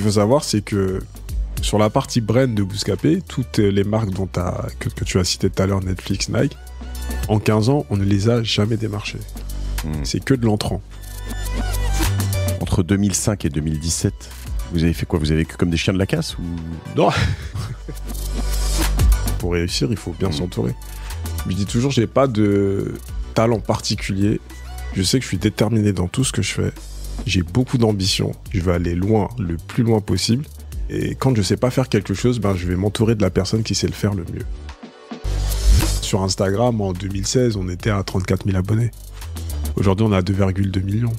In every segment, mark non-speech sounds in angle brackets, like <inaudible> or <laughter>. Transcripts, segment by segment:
qu'il faut savoir, c'est que sur la partie brand de Bouscapé, toutes les marques dont as, que, tu as citées tout à l'heure, Netflix, Nike, en 15 ans, on ne les a jamais démarchées. Hmm. C'est que de l'entrant. Entre 2005 et 2017, vous avez fait quoi Vous avez vécu comme des chiens de la casse ou... Non <laughs> Pour réussir, il faut bien hmm. s'entourer. Je dis toujours, j'ai pas de talent particulier. Je sais que je suis déterminé dans tout ce que je fais j'ai beaucoup d'ambition, je vais aller loin, le plus loin possible. Et quand je ne sais pas faire quelque chose, ben, je vais m'entourer de la personne qui sait le faire le mieux. Sur Instagram, en 2016, on était à 34 000 abonnés. Aujourd'hui, on est à 2,2 millions.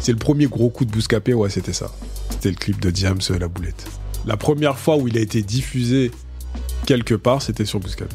C'est le premier gros coup de Bouscapé, ouais, c'était ça. C'était le clip de Diams, euh, La Boulette. La première fois où il a été diffusé quelque part, c'était sur Bouscapé.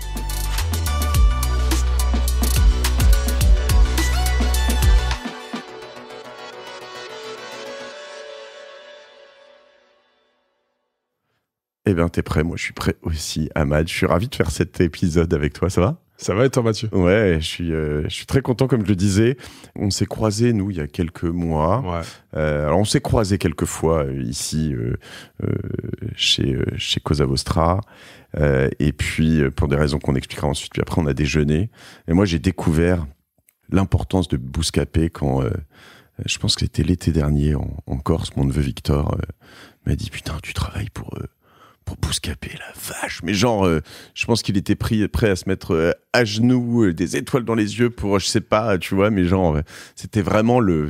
Eh bien, t'es prêt, moi je suis prêt aussi, Ahmad. Je suis ravi de faire cet épisode avec toi, ça va ça va et toi, Mathieu Ouais, je suis, euh, je suis très content, comme je le disais. On s'est croisés, nous, il y a quelques mois. Ouais. Euh, alors, on s'est croisés quelques fois euh, ici, chez, chez Cosa Vostra. et puis, pour des raisons qu'on expliquera ensuite, puis après, on a déjeuné. Et moi, j'ai découvert l'importance de Bouscapé quand, je pense que c'était l'été dernier en, en, Corse, mon neveu Victor m'a dit Putain, tu travailles pour. eux pour Bouscapé, la vache. Mais genre, euh, je pense qu'il était prêt à se mettre euh, à genoux, euh, des étoiles dans les yeux pour, je sais pas, tu vois, mais genre, c'était vraiment le.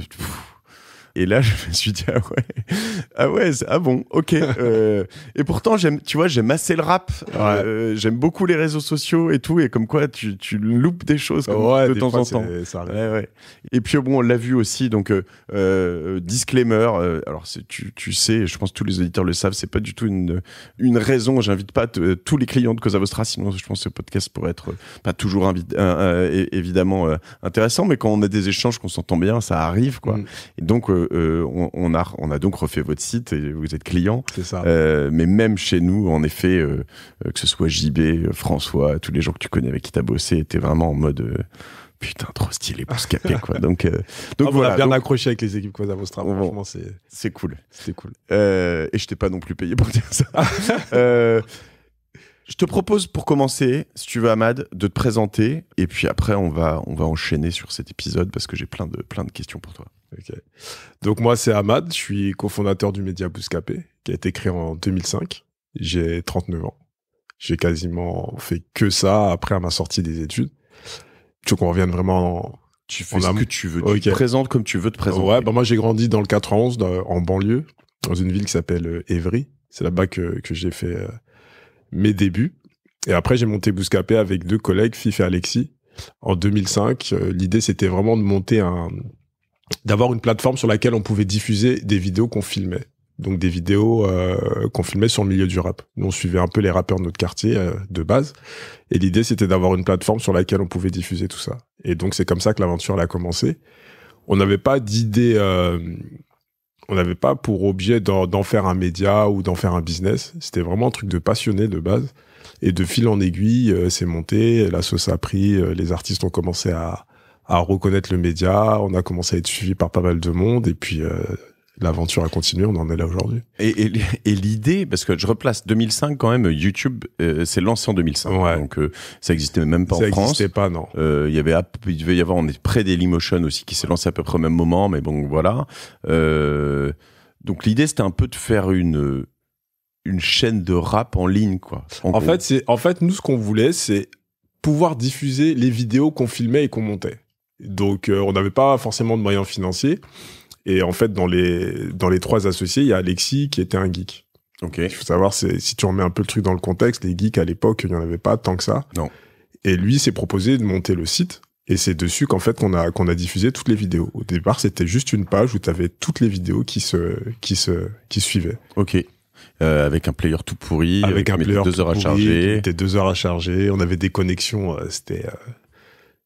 Et là, <laughs> je me suis dit, ah ouais, ah ouais, ah bon, ok. Euh, et pourtant, j'aime, tu vois, j'aime assez le rap. Euh, j'aime beaucoup les réseaux sociaux et tout. Et comme quoi, tu, tu loupes des choses de temps en temps. et puis, oh, bon, on l'a vu aussi. Donc, euh, disclaimer. alors, tu, tu sais, je pense que tous les auditeurs le savent, c'est pas du tout une, une raison. J'invite pas tous les clients de Cosa Vostra. Sinon, je pense que ce podcast pourrait être pas toujours évidemment intéressant. Mais quand on a des échanges, qu'on s'entend bien, ça arrive, quoi. Mm. Et donc, euh, on, a, donc refait votre site et vous êtes client. Euh, mais même chez nous, en effet, euh, que ce soit JB, François, tous les gens que tu connais avec qui as bossé, étaient vraiment en mode putain, trop stylé pour caper quoi. <laughs> Donc, donc voilà. Ah, on a bien accroché avec les équipes vous avez Bon, c'est. C'est cool. c'est cool. et je t'ai pas non plus payé pour dire ça. <laughs> je te propose pour commencer, si tu veux, Ahmad, de te présenter. Et puis après, on va, on va enchaîner sur cet épisode parce que j'ai plein de, plein de questions pour toi. Donc moi, c'est Ahmad, je suis cofondateur du média Bouscapé, qui a été créé en 2005. J'ai 39 ans. J'ai quasiment fait que ça après ma sortie des études. Tu veux qu'on revienne vraiment... Tu fais ce que tu veux, tu te présentes comme tu veux te présenter. Ouais, bah moi j'ai grandi dans le 91, en banlieue, dans une ville qui s'appelle euh, Évry. C'est là-bas que, j'ai fait euh, mes débuts. Et après, j'ai monté Bouscapé avec deux collègues, Fif et Alexis. En 2005, euh, l'idée, c'était vraiment de monter un, d'avoir une plateforme sur laquelle on pouvait diffuser des vidéos qu'on filmait. Donc des vidéos euh, qu'on filmait sur le milieu du rap. Nous, on suivait un peu les rappeurs de notre quartier euh, de base. Et l'idée, c'était d'avoir une plateforme sur laquelle on pouvait diffuser tout ça. Et donc, c'est comme ça que l'aventure a commencé. On n'avait pas d'idée... Euh, on n'avait pas pour objet d'en faire un média ou d'en faire un business. C'était vraiment un truc de passionné de base. Et de fil en aiguille, c'est monté, la sauce a pris, les artistes ont commencé à, à reconnaître le média. On a commencé à être suivi par pas mal de monde. Et puis, euh, l'aventure a continué, on en est là aujourd'hui. Et, l'idée, parce que je replace 2005 quand même, YouTube s'est lancé en 2005, donc euh, ça existait même pas en France. Ça pas, non. Euh, il y avait, il devait y avoir, on est près Motion aussi qui s'est lancé à peu près au même moment, mais bon, voilà. donc l'idée, c'était un peu de faire une une chaîne de rap en ligne, quoi. en fait, c'est en fait nous ce qu'on voulait, c'est pouvoir diffuser les vidéos qu'on filmait et qu'on montait. Donc, euh, on n'avait pas forcément de moyens financiers. Et en fait, dans les, dans les trois associés, il y a Alexis qui était un geek. Ok. Il faut savoir, si tu remets un peu le truc dans le contexte, les geeks à l'époque, il n'y en avait pas tant que ça. Non. Et lui s'est proposé de monter le site. Et c'est dessus qu'en fait qu'on a qu'on a diffusé toutes les vidéos. Au départ, c'était juste une page où tu avais toutes les vidéos qui se qui se qui suivaient. Ok. Euh, avec un player tout pourri, avec, euh, un player deux heures à charger. Des deux heures à charger. On avait des connexions, c'était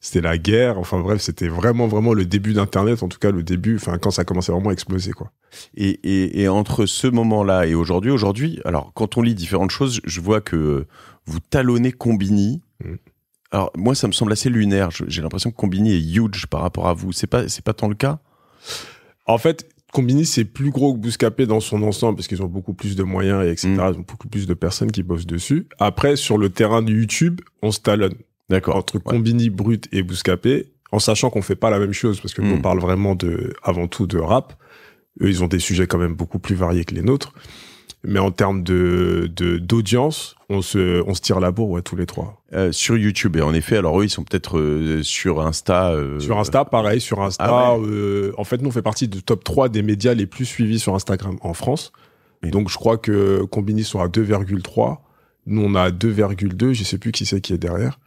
c'était la guerre. Enfin bref, c'était vraiment vraiment le début d'Internet, en tout cas le début, enfin quand ça commençait vraiment à exploser quoi. Et, entre ce moment-là et aujourd'hui, aujourd'hui, alors quand on lit différentes choses, je vois que vous talonnez Combini. Mm. Alors moi, ça me semble assez lunaire. J'ai l'impression que Combini est huge par rapport à vous. C'est pas c'est pas tant le cas. En fait, Combini, c'est plus gros que Bouscapé dans son ensemble parce qu'ils ont beaucoup plus de moyens et etc. Mm. Ils ont beaucoup plus de personnes qui bossent dessus. Après, sur le terrain du YouTube, on se talonne. D'accord. Entre Combini, Brut et Bouscapé, en sachant qu'on fait pas la même chose, parce que hmm. parle vraiment de, avant tout de rap. Eux, ils ont des sujets quand même beaucoup plus variés que les nôtres. Mais en termes de, d'audience, on se, on se tire la bourre, tous les trois. Euh, sur YouTube, et en effet, alors eux, ils sont peut-être euh, sur Insta. Euh, sur Insta, pareil, sur Insta. Ah en fait, nous, on fait partie du top 3 des médias les plus suivis sur Instagram en France. et Donc, je crois que Combini sont à 2,3. Nous, on a 2,2. Je sais plus qui c'est qui est derrière.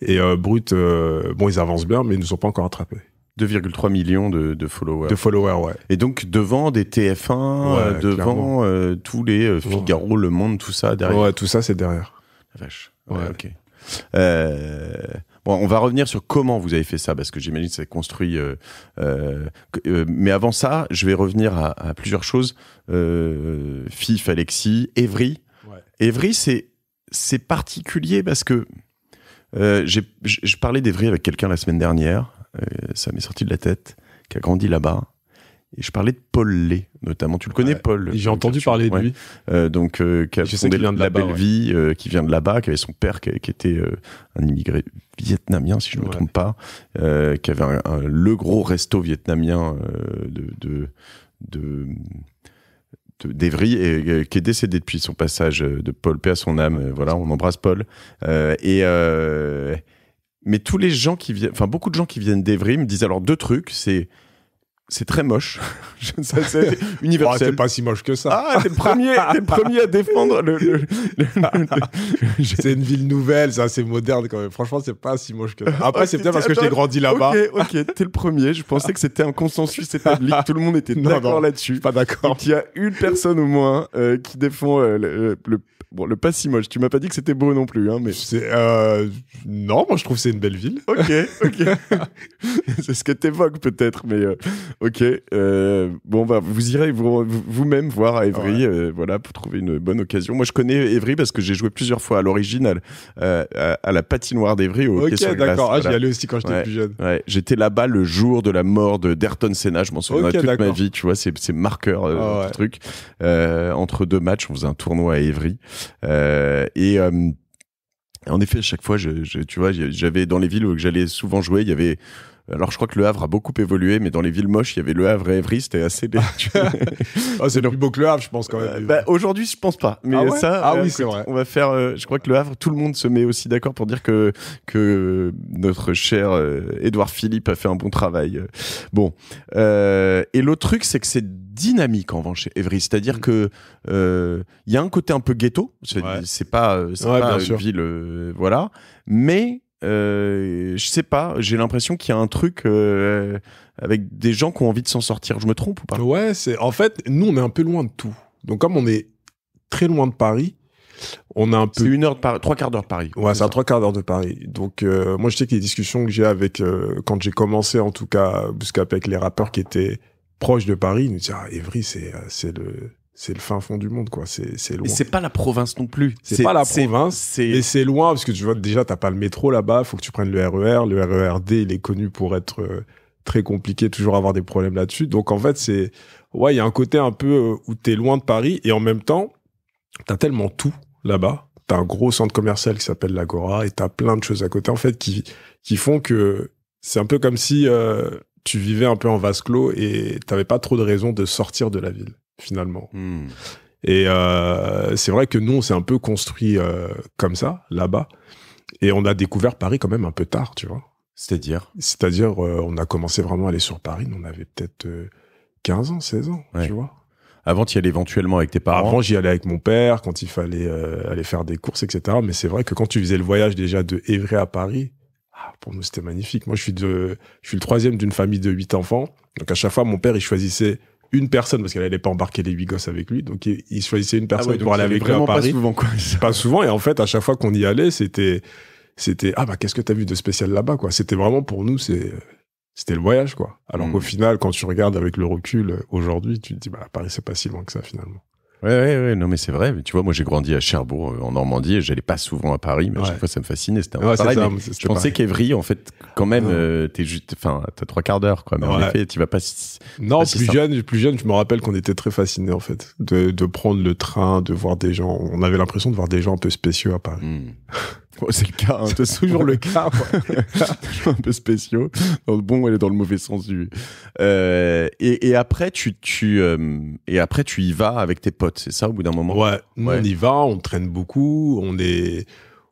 Et euh, Brut, euh, bon, ils avancent bien, mais ils ne nous ont pas encore attrapés. 2,3 millions de, followers. De followers, ouais. Et donc devant des TF1, euh, devant tous les Figaro, Le Monde, tout ça derrière. Ouais, tout ça c'est derrière. La vache. Ouais, ok. Bon, on va revenir sur comment vous avez fait ça, parce que j'imagine que c'est construit. mais avant ça, je vais revenir à, plusieurs choses. FIF, Alexis, Evry. Evry, c'est c'est particulier parce que euh, je parlais d'Evry avec quelqu'un la semaine dernière, euh, ça m'est sorti de la tête, qui a grandi là-bas. Et je parlais de Paul Lé, notamment. Tu le connais, Paul J'ai entendu parler de lui. Euh, donc, qui a je fondé la Belle Vie, qui vient de là-bas, qui avait son père qui, était un immigré vietnamien, si je ne me trompe pas, qui avait le gros resto vietnamien de, de, de d'Evry euh, qui est décédé depuis son passage euh, de Paul P à son âme. Euh, voilà, on embrasse Paul. et mais tous les gens qui viennent, enfin beaucoup de gens qui viennent d'Evry me disent alors deux trucs, c'est c'est très moche. ça, <laughs> c'est universel. Ah, pas si moche que ça. Ah, t'es le premier, le premier à défendre le. c'est une ville nouvelle, c'est assez moderne quand même. Franchement, c'est pas si moche que ça. Après, c'est peut-être parce que j'ai grandi là-bas. Ok, ok, t'es le premier. Je pensais que c'était un consensus établi, tout le monde était <laughs> d'accord là-dessus. Pas d'accord. Il y a une personne au moins euh, qui défend euh, euh, le, bon, le pas si moche. Tu m'as pas dit que c'était beau non plus, hein, mais. C'est, non, moi je trouve que c'est une belle ville. Ok, ok. <laughs> c'est ce que t'évoques peut-être, mais. Ok. Euh, bon, bah, vous irez vous-même voir à Evry, euh, voilà, pour trouver une bonne occasion. Moi, je connais Evry parce que j'ai joué plusieurs fois à l'original euh, à, la patinoire d'Evry. ok, d'accord. Ah, j'y allais aussi quand j'étais plus jeune. J'étais là-bas le jour de la mort de Derton Senna. Je m'en souviens toute ma vie. Tu vois, c'est marqueur euh, ah, truc. Euh, entre deux matchs, on faisait un tournoi à Evry et en effet, à chaque fois, je, tu vois, j'avais dans les villes où j'allais souvent jouer, il y avait alors je crois que Le Havre a beaucoup évolué, mais dans les villes moches, il y avait Le Havre et Evry, c'était assez. oh, <laughs> c'est plus beau que Le Havre, je pense quand même. Euh, bah, aujourd'hui, je pense pas. Mais ah ça, euh, On va faire. Euh, je crois que Le Havre, tout le monde se met aussi d'accord pour dire que que notre cher Édouard Philippe a fait un bon travail. Bon. et l'autre truc, c'est que c'est dynamique en revanche chez Evry, c'est-à-dire mm. que il y a un côté un peu ghetto, c'est pas c'est pas une ville voilà, mais euh, je sais pas, j'ai l'impression qu'il y a un truc euh, avec des gens qui ont envie de s'en sortir. Je me trompe ou pas Ouais, c'est en fait, nous on est un peu loin de tout. Donc comme on est très loin de Paris, on a un peu. C'est une heure de Paris, trois quarts d'heure de Paris. Ouais, c'est un trois quarts d'heure de Paris. Donc euh, moi je sais que les discussions que j'ai avec quand j'ai commencé en tout cas, parce avec les rappeurs qui étaient proches de Paris, ils nous disaient ah, Evry c'est le c'est le fin fond du monde, quoi. C'est, c'est loin. c'est pas la province non plus. C'est, pas la province. Et c'est loin, parce que tu vois, déjà, t'as pas le métro là-bas, faut que tu prennes le RER. E le RERD, il est connu pour être euh, très compliqué, toujours avoir des problèmes là-dessus. Donc, en fait, c'est, ouais, il y a un côté un peu euh, où t'es loin de Paris, et en même temps, t'as tellement tout là-bas. T'as un gros centre commercial qui s'appelle l'Agora, et t'as plein de choses à côté, en fait, qui, qui font que c'est un peu comme si, euh, tu vivais un peu en vase clos et t'avais pas trop de raison de sortir de la ville finalement. Hmm. Et euh, c'est vrai que nous, on s'est un peu construit euh, comme ça, là-bas. Et on a découvert Paris quand même un peu tard, tu vois. C'est-à-dire C'est-à-dire, euh, on a commencé vraiment à aller sur Paris, on avait peut-être 15 ans, 16 ans, tu vois. Avant, tu y allais éventuellement avec tes parents Avant, j'y allais avec mon père quand il fallait aller faire des courses, etc. Mais c'est vrai que quand tu faisais le voyage déjà de Évry à Paris, ah, pour nous, c'était magnifique. Moi, je suis, de, je suis le troisième d'une famille de huit enfants. Donc, à chaque fois, mon père, il choisissait une personne parce qu'elle n'allait pas embarquer les huit gosses avec lui donc il, choisissait une ah personne pour aller avec lui à Paris pas souvent quoi pas souvent et en fait à chaque fois qu'on y allait c'était c'était ah bah qu'est-ce que t'as vu de spécial là-bas quoi c'était vraiment pour nous c'est c'était le voyage quoi alors hmm. qu'au final quand tu regardes avec le recul euh, aujourd'hui tu te dis bah Paris c'est pas si loin que ça finalement ouais, ouais, non, mais c'est vrai. Tu vois, moi, j'ai grandi à Cherbourg, euh, en Normandie, et j'allais pas souvent à Paris, mais à chaque fois, ça me fascinait. C'était un ouais, pareil, Je pensais qu'Evry, en fait, quand même, euh, t'es juste, enfin, t'as trois quarts d'heure, quoi. Mais en effet, tu vas pas si. Non, plus jeune, plus jeune, je me rappelle qu'on était très fascinés, en fait, de, prendre le train, de voir des gens. On avait l'impression de voir des gens un peu spéciaux à Paris. Hmm. <laughs> c'est le cas, hein. c'est toujours le cas. <laughs> un peu spéciaux, dans le bon dans le mauvais sens du. Euh, et, après, tu, tu euh, et après, tu y vas avec tes potes, c'est ça, au bout d'un moment ouais, on y va, on traîne beaucoup, on est,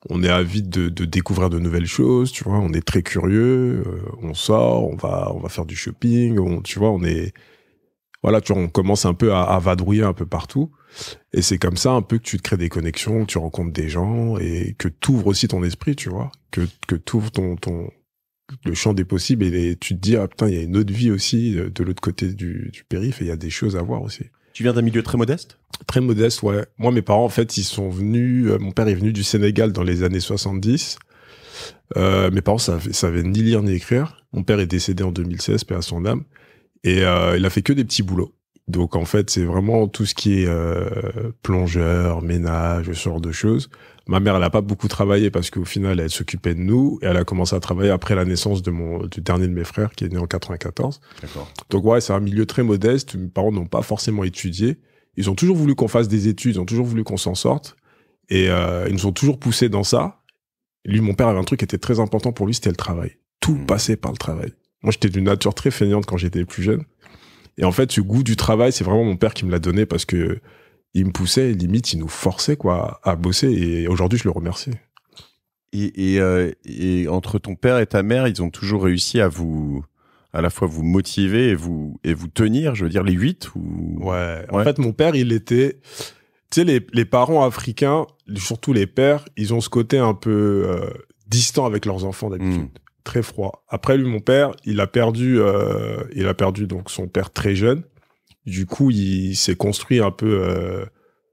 on est avide de, découvrir de nouvelles choses, tu vois, on est très curieux, euh, on sort, on va, on va faire du shopping, tu vois, on est. Voilà, tu on commence un peu à, à vadrouiller un peu partout. Et c'est comme ça un peu que tu te crées des connexions, tu rencontres des gens et que t'ouvres aussi ton esprit, tu vois, que que t'ouvres ton le champ des possibles et tu te dis ah putain il y a une autre vie aussi euh, de l'autre côté du, périph et il y a des choses à voir aussi. Tu viens d'un milieu très modeste Très modeste, ouais. Moi, mes parents, en fait, ils sont venus. Euh, mon père est venu du Sénégal dans les années 70. Euh, mes parents ça savaient ni lire ni écrire. Mon père est décédé en 2016, père à son âme. Et il a fait que des petits boulots. Donc en fait, c'est vraiment tout ce qui est euh, plongeur, ménage, ce genre de choses. Ma mère, elle n'a pas beaucoup travaillé parce qu'au final, elle s'occupait de nous et elle a commencé à travailler après la naissance de mon du dernier de mes frères qui est né en 94. Donc ouais, c'est un milieu très modeste. Mes parents n'ont pas forcément étudié. Ils ont toujours voulu qu'on fasse des études, ils ont toujours voulu qu'on s'en sorte et euh, ils nous ont toujours poussé dans ça. Lui, mon père avait un truc qui était très important pour lui, c'était le travail. Tout mmh. passait par le travail. Moi, j'étais d'une nature très fainéante quand j'étais plus jeune. Et en fait, ce goût du travail, c'est vraiment mon père qui me l'a donné parce que il me poussait, limite, il nous forçait quoi à bosser. Et aujourd'hui, je le remercie. Et, euh, entre ton père et ta mère, ils ont toujours réussi à vous à la fois vous motiver et vous et vous tenir. Je veux dire les huit ou ouais. En fait, mon père, il était tu sais, les, les, parents africains, surtout les pères, ils ont ce côté un peu euh, distant avec leurs enfants d'habitude. Hmm très froid. Après lui, mon père, il a perdu, euh, il a perdu donc son père très jeune. Du coup, il s'est construit un peu euh,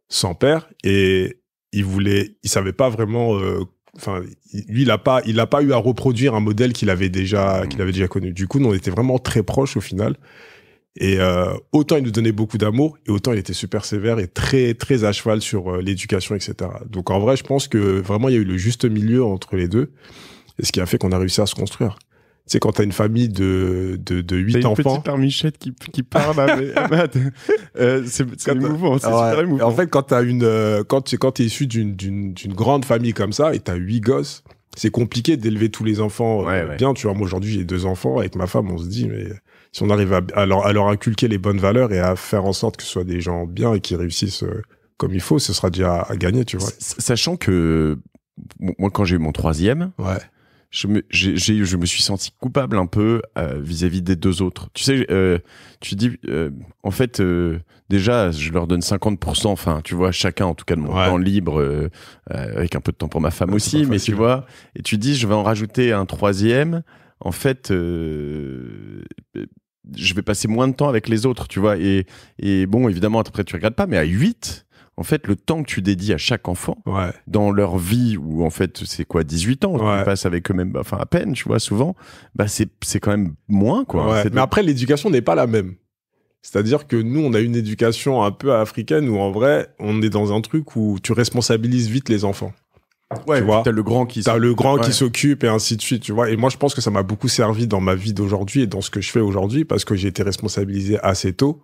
sans père et il voulait, il savait pas vraiment. Euh, enfin, lui, il a pas, il a pas eu à reproduire un modèle qu'il avait déjà, mmh. qu'il avait déjà connu. Du coup, on était vraiment très proches au final. Et autant il nous donnait beaucoup d'amour et autant il était super sévère et très très à cheval sur l'éducation, etc. Donc en vrai, je pense que vraiment il y a eu le juste milieu entre les deux et ce qui a fait qu'on a réussi à se construire. Tu sais, quand as une famille de, de, 8 enfants. une qui, qui parle. <laughs> euh, c'est émouvant, c'est super émouvant. En fait, quand euh, tu une, quand quand es issu d'une, grande famille comme ça et as 8 gosses, c'est compliqué d'élever tous les enfants euh, bien. Tu vois, moi aujourd'hui, j'ai deux enfants. Avec ma femme, on se dit, mais si on arrive à, leur, à, inculquer les bonnes valeurs et à faire en sorte que ce soit des gens bien et qui réussissent euh, comme il faut, ce sera déjà à, gagner, tu vois. Sachant que, moi, quand j'ai eu mon troisième. Ouais je me, je me suis senti coupable un peu euh, vis-à-vis des deux autres. Tu sais, euh, tu dis, euh, en fait, déjà, je leur donne 50%, enfin, tu vois, chacun, en tout cas, de mon temps libre, avec un peu de temps pour ma femme aussi, mais tu vois, et tu dis, je vais en rajouter un troisième. En fait, je vais passer moins de temps avec les autres, tu vois. Et, et bon, évidemment, après, tu regardes pas, mais à 8, en fait, le temps que tu dédies à chaque enfant dans leur vie, où en fait, c'est quoi, 18 ans, ouais. tu avec eux-mêmes, enfin, à peine, tu vois, souvent, bah, c'est quand même moins, quoi. Mais après, l'éducation n'est pas la même. C'est-à-dire que nous, on a une éducation un peu africaine où en vrai, on est dans un truc où tu responsabilises vite les enfants. tu vois, le grand qui qui s'occupe et ainsi de suite, tu vois. Et moi, je pense que ça m'a beaucoup servi dans ma vie d'aujourd'hui et dans ce que je fais aujourd'hui parce que j'ai été responsabilisé assez tôt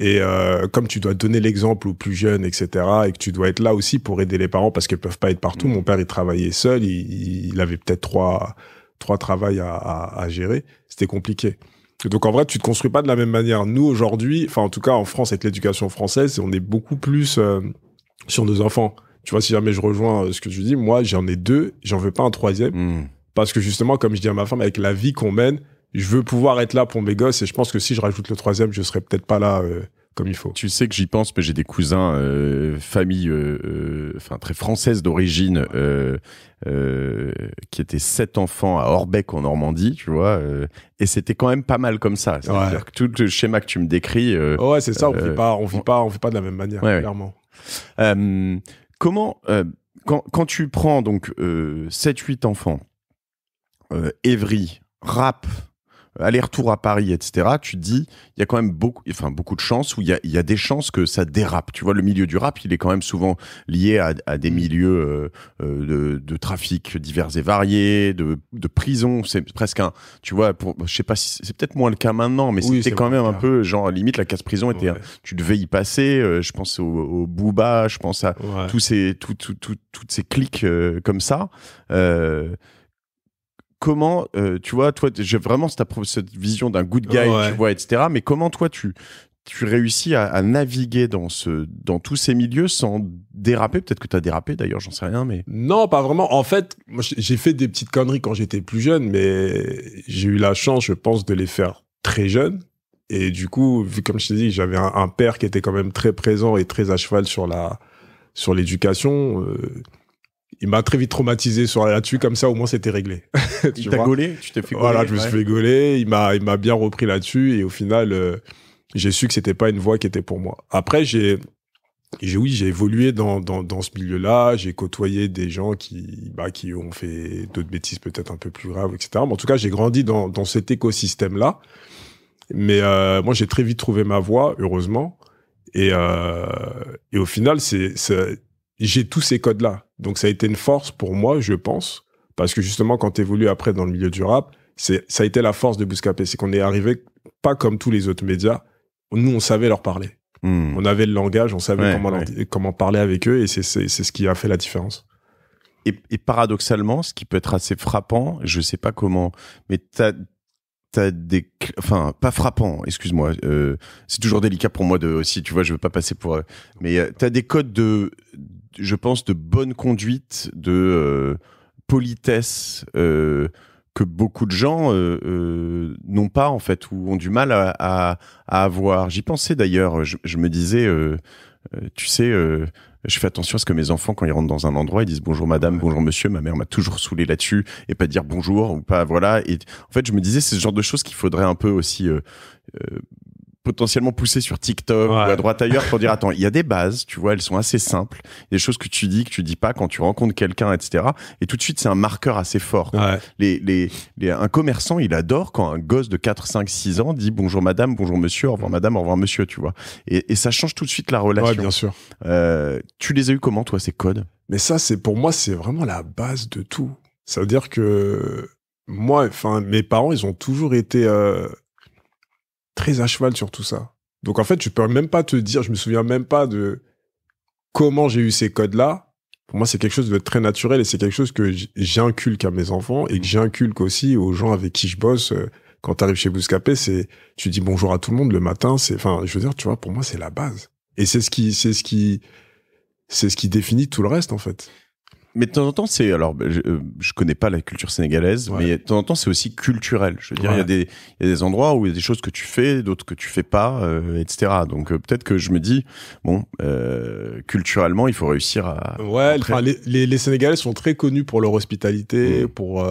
et euh, comme tu dois donner l'exemple aux plus jeunes, etc., et que tu dois être là aussi pour aider les parents parce qu'ils peuvent pas être partout. Mm. Mon père, il travaillait seul, il, avait peut-être trois trois travails à, gérer. C'était compliqué. Donc en vrai, tu te construis pas de la même manière. Nous aujourd'hui, enfin en tout cas en France avec l'éducation française, on est beaucoup plus euh, sur nos enfants. Tu vois, si jamais je rejoins euh, ce que tu dis, moi j'en ai deux, j'en veux pas un troisième, mm. parce que justement, comme je dis à ma femme, avec la vie qu'on mène, je veux pouvoir être là pour mes gosses et je pense que si je rajoute le troisième, je serai peut-être pas là euh, comme il faut. Tu sais que j'y pense, mais j'ai des cousins, euh, famille, euh, enfin très française d'origine, qui étaient sept enfants à Orbec en Normandie, tu vois, et c'était quand même pas mal comme ça. C'est-à-dire que tout le schéma que tu me décris. Oh ouais, c'est ça. On vit pas, on vit pas, on vit pas de la même manière, clairement. comment quand, quand, tu prends donc 7 huit enfants, Evry, rap, aller-retour à Paris, etc., tu te dis, il y a quand même beaucoup, enfin, beaucoup de chances où il y a, des chances que ça dérape. Tu vois, le milieu du rap, il est quand même souvent lié à, des mm. milieux euh, euh, de, de, trafic divers et variés, de, de prison. C'est presque un, tu vois, pour, je sais pas si c'est peut-être moins le cas maintenant, mais c'était quand même un peu, genre, limite, la casse prison était, tu devais y passer. Euh, je pense au, au, Booba, je pense à tous ces, toutes ces clics comme ça. Euh, comment, euh, tu vois, toi, j'ai vraiment cette, vision d'un good guy, tu vois, etc. Mais comment toi, tu, tu réussis à, naviguer dans, ce, dans tous ces milieux sans déraper Peut-être que tu as dérapé d'ailleurs, j'en sais rien, mais... Non, pas vraiment. En fait, j'ai fait des petites conneries quand j'étais plus jeune, mais j'ai eu la chance, je pense, de les faire très jeune. Et du coup, vu comme je te dit, j'avais un, père qui était quand même très présent et très à cheval sur la sur l'éducation. Euh, il m'a très vite traumatisé sur là-dessus comme ça au moins c'était réglé. <laughs> tu il t'a gaulé, tu t'es fait gauler. Voilà, je me suis fait gauler, il m'a il m'a bien repris là-dessus et au final euh, j'ai su que c'était pas une voie qui était pour moi. Après j'ai j'ai oui, j'ai évolué dans, dans, dans ce milieu-là, j'ai côtoyé des gens qui bah qui ont fait d'autres bêtises peut-être un peu plus graves etc. Mais en tout cas, j'ai grandi dans dans cet écosystème-là. Mais euh, moi j'ai très vite trouvé ma voie heureusement et euh, et au final c'est j'ai tous ces codes-là. Donc ça a été une force pour moi, je pense, parce que justement, quand tu évolues après dans le milieu du rap, c'est ça a été la force de Bouscapé, c'est qu'on est arrivé pas comme tous les autres médias. Nous, on savait leur parler. Hmm. On avait le langage, on savait comment, comment parler avec eux, et c'est ce qui a fait la différence. Et, paradoxalement, ce qui peut être assez frappant, je sais pas comment, mais t'as t'as des enfin pas frappant excuse-moi euh, c'est toujours délicat pour moi de aussi tu vois je veux pas passer pour euh, mais tu euh, t'as des codes de je pense, de bonne conduite, de euh, politesse euh, que beaucoup de gens euh, n'ont pas, en fait, ou ont du mal à, avoir. J'y pensais d'ailleurs, je, me disais, tu sais, je fais attention à ce que mes enfants, quand ils rentrent dans un endroit, ils disent bonjour madame, bonjour monsieur, ma mère m'a toujours saoulé là-dessus, et pas dire bonjour, ou pas, voilà. Et en fait, je me disais, c'est ce genre de choses qu'il faudrait un peu aussi potentiellement poussé sur TikTok ou à droite ailleurs pour dire attends il y a des bases tu vois elles sont assez simples des choses que tu dis que tu dis pas quand tu rencontres quelqu'un etc et tout de suite c'est un marqueur assez fort les, les, les, un commerçant il adore quand un gosse de 4 5 6 ans dit bonjour madame bonjour monsieur au revoir madame au revoir monsieur tu vois et, et ça change tout de suite la relation ouais, bien sûr euh, tu les as eu comment toi ces codes mais ça c'est pour moi c'est vraiment la base de tout ça veut dire que moi enfin mes parents ils ont toujours été euh très à cheval sur tout ça. Donc en fait, je peux même pas te dire, je me souviens même pas de comment j'ai eu ces codes-là. Pour moi, c'est quelque chose de très naturel et c'est quelque chose que j'inculque à mes enfants et que j'inculque aussi aux gens avec qui je bosse. Euh, quand tu arrives chez Bouscapé, c'est tu dis bonjour à tout le monde le matin. C'est enfin, je veux dire, tu vois, pour moi, c'est la base. Et c'est ce qui, c'est ce qui, c'est ce qui définit tout le reste en fait. Mais de temps en temps, c'est alors je, euh, connais pas la culture sénégalaise, mais de temps en temps, c'est aussi culturel. Je veux dire, il y a des il y a des endroits où il y a des choses que tu fais, d'autres que tu fais pas, euh, etc. Donc euh, peut-être que je me dis bon, euh, culturellement, il faut réussir à. Ouais, les, les, Sénégalais sont très connus pour leur hospitalité, mm. pour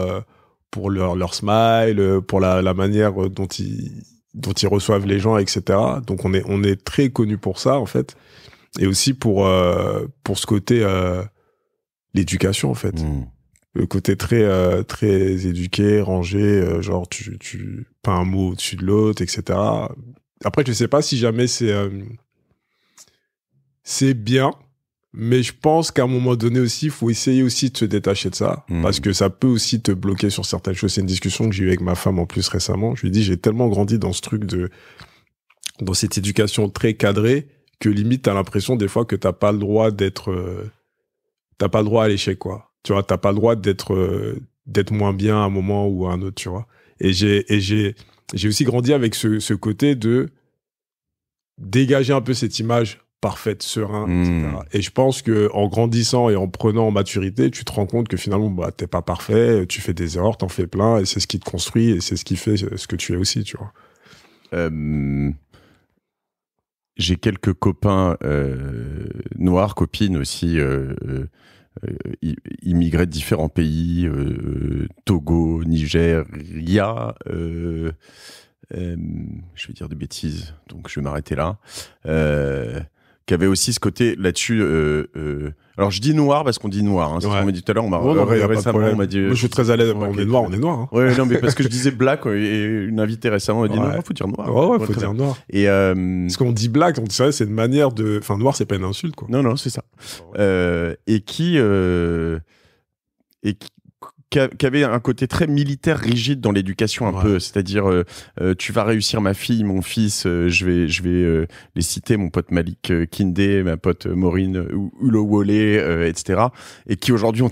pour leur leur smile, pour la, la manière dont ils dont ils reçoivent les gens, etc. Donc on est on est très connu pour ça en fait, et aussi pour pour ce côté l'éducation en fait. Hmm. Le côté très euh, très éduqué, rangé, euh, genre tu tu pas un mot au-dessus de l'autre, etc. Après, je sais pas si jamais c'est euh, c'est bien, mais je pense qu'à un moment donné aussi, il faut essayer aussi de se détacher de ça, hmm. parce que ça peut aussi te bloquer sur certaines choses. C'est une discussion que j'ai eu avec ma femme en plus récemment. Je lui dis j'ai tellement grandi dans ce truc de dans cette éducation très cadrée que limite t'as l'impression des fois que t'as pas le droit d'être t'as pas le droit à l'échec, quoi. Tu vois, t'as pas le droit d'être euh, d'être moins bien à un moment ou à un autre, tu vois. Et j'ai et j'ai j'ai aussi grandi avec ce, ce, côté de dégager un peu cette image parfaite, serein, etc. Hmm. Et je pense que en grandissant et en prenant en maturité, tu te rends compte que finalement, bah, t'es pas parfait, tu fais des erreurs, t'en fais plein, et c'est ce qui te construit, et c'est ce qui fait ce que tu es aussi, tu vois. Euh, j'ai quelques copains euh, noirs, copines aussi, euh, euh, immigrés de différents pays, euh, Togo, Niger, Nigeria. Euh, je vais dire des bêtises, donc je vais m'arrêter là qui avait aussi ce côté là-dessus. Euh, euh, alors je dis noir parce qu'on dit noir. Hein, c'est ce qu'on m'a dit tout à l'heure. On m'a récemment, dit. je suis très à l'aise. On, est noir, on hein. est noir. Oui. non, mais parce que je <laughs> disais black et une invitée récemment m'a dit non, faut dire noir. Ouais, ouais, faut dire noir. Et euh, parce qu'on dit black, on dit ça, c'est une manière de. Enfin, noir, c'est pas une insulte, quoi. Non, non, c'est ça. et qui et qui qui avait un côté très militaire rigide dans l'éducation un peu c'est-à-dire euh, euh, tu vas réussir ma fille mon fils euh, je vais je vais les citer mon pote Malik Kindé ma pote Maureen Hulot etc et qui aujourd'hui ont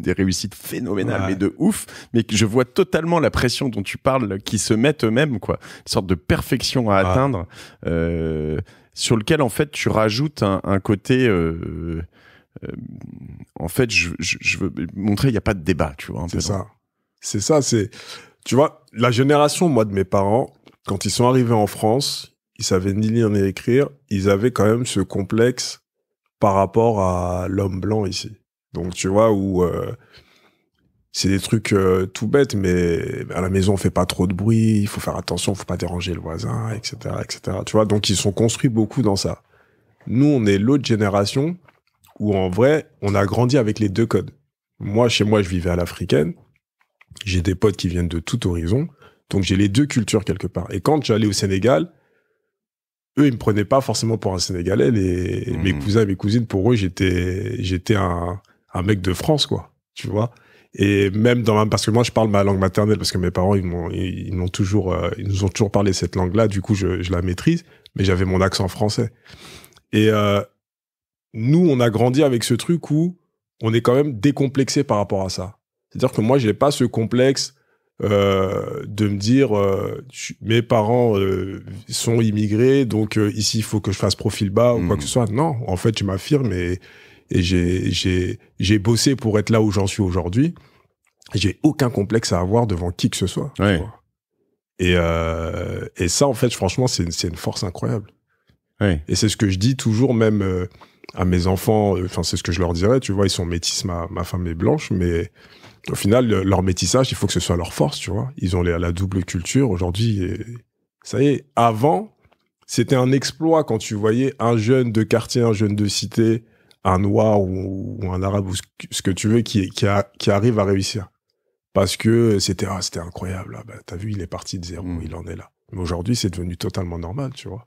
des, <laughs> réussites phénoménales mais de ouf mais je vois totalement la pression dont tu parles qui se mettent eux-mêmes quoi une sorte de perfection à atteindre sur lequel en fait tu rajoutes un, un côté euh, en fait, je, veux montrer, il n'y a pas de débat, tu vois. C'est ça. C'est ça, c'est. Tu vois, la génération, moi, de mes parents, quand ils sont arrivés en France, ils savaient ni lire ni écrire, ils avaient quand même ce complexe par rapport à l'homme blanc ici. Donc, tu vois, où. Euh, c'est des trucs euh, tout bêtes, mais à la maison, on fait pas trop de bruit, il faut faire attention, faut pas déranger le voisin, etc., etc. Tu vois, donc ils sont construits beaucoup dans ça. Nous, on est l'autre génération où en vrai, on a grandi avec les deux codes. Moi, chez moi, je vivais à l'africaine. J'ai des potes qui viennent de tout horizon. Donc, j'ai les deux cultures quelque part. Et quand j'allais au Sénégal, eux, ils me prenaient pas forcément pour un Sénégalais. et hmm. Mes cousins et mes cousines, pour eux, j'étais, j'étais un, mec de France, quoi. Tu vois? Et même dans parce que moi je parle ma langue maternelle parce que mes parents ils m'ont ils, toujours euh, ils nous ont toujours parlé cette langue-là, du coup je, la maîtrise, mais j'avais mon accent français. Et euh, nous, on a grandi avec ce truc où on est quand même décomplexé par rapport à ça. C'est-à-dire que moi, je n'ai pas ce complexe euh, de me dire euh, mes parents euh, sont immigrés, donc ici il faut que je fasse profil bas ou quoi que hmm. ce soit. Non, en fait, je m'affirme et, j'ai bossé pour être là où j'en suis aujourd'hui. J'ai aucun complexe à avoir devant qui que ce soit. Et, ça, en fait, franchement, c'est une, force incroyable. Et c'est ce que je dis toujours, même à mes enfants, euh, enfin c'est ce que je leur dirais, tu vois, ils sont métis, ma, ma femme est blanche, mais au final, leur métissage, il faut que ce soit leur force, tu vois. Ils ont la double culture aujourd'hui. Ça y est, avant, c'était un exploit quand tu voyais un jeune de quartier, un jeune de cité, un noir ou, un arabe ou ce, que tu veux qui, arrive à réussir. Parce que c'était ah, incroyable, bah, t'as vu, il est parti de zéro, mmh. il en est là. Mais aujourd'hui, c'est devenu totalement normal, tu vois.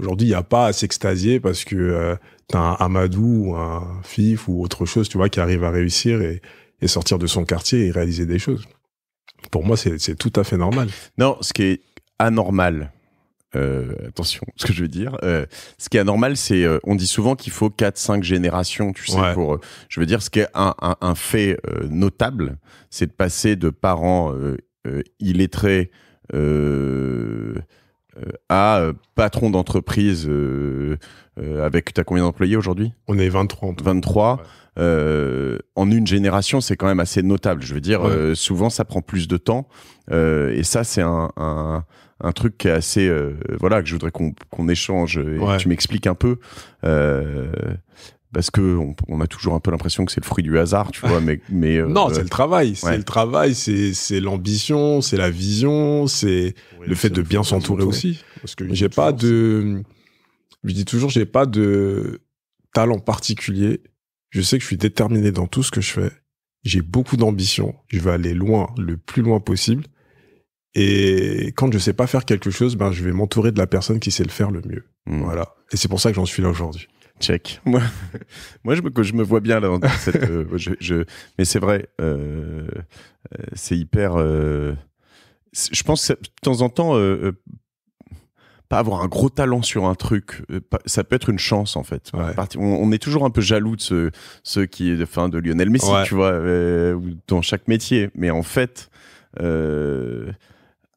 Aujourd'hui, il n'y a pas à s'extasier parce que euh, tu as un Amadou ou un Fif ou autre chose, tu vois, qui arrive à réussir et, sortir de son quartier et réaliser des choses. Pour moi, c'est tout à fait normal. Non, ce qui est anormal, euh, attention, <laughs> ce que je veux dire. Euh, ce qui est anormal, c'est qu'on euh, on dit souvent qu'il faut 4-5 générations, tu sais, pour. je veux dire, ce qui est un, un fait notable, c'est de passer de parents illettrés euh, à euh, patron d'entreprise euh, avec t'as combien d'employés aujourd'hui On est 23. 23. en une génération, c'est quand même assez notable. Je veux dire, souvent, ça prend plus de temps. et ça, c'est un, truc qui est assez, voilà, que je voudrais qu'on échange et que tu m'expliques un peu parce que on, a toujours un peu l'impression que c'est le fruit du hasard, tu vois. Mais, <laughs> non, euh, c'est le travail, c'est le travail, c'est l'ambition, c'est la vision, c'est le fait de bien s'entourer aussi. Parce que j'ai pas de, je dis toujours, j'ai pas de talent particulier. Je sais que je suis déterminé dans tout ce que je fais. J'ai beaucoup d'ambition. Je veux aller loin, le plus loin possible. Et quand je sais pas faire quelque chose, ben je vais m'entourer de la personne qui sait le faire le mieux. Mmh. Voilà. Et c'est pour ça que j'en suis là aujourd'hui. Check. Moi, <laughs> moi je, me, je me vois bien là. <laughs> Euh, je, mais c'est vrai, euh, euh, c'est hyper. je pense que de temps en temps, pas avoir un gros talent sur un truc, ça peut être une chance en fait. On, est toujours un peu jaloux de ceux, qui, de Lionel Messi, tu vois, dans chaque métier. Mais en fait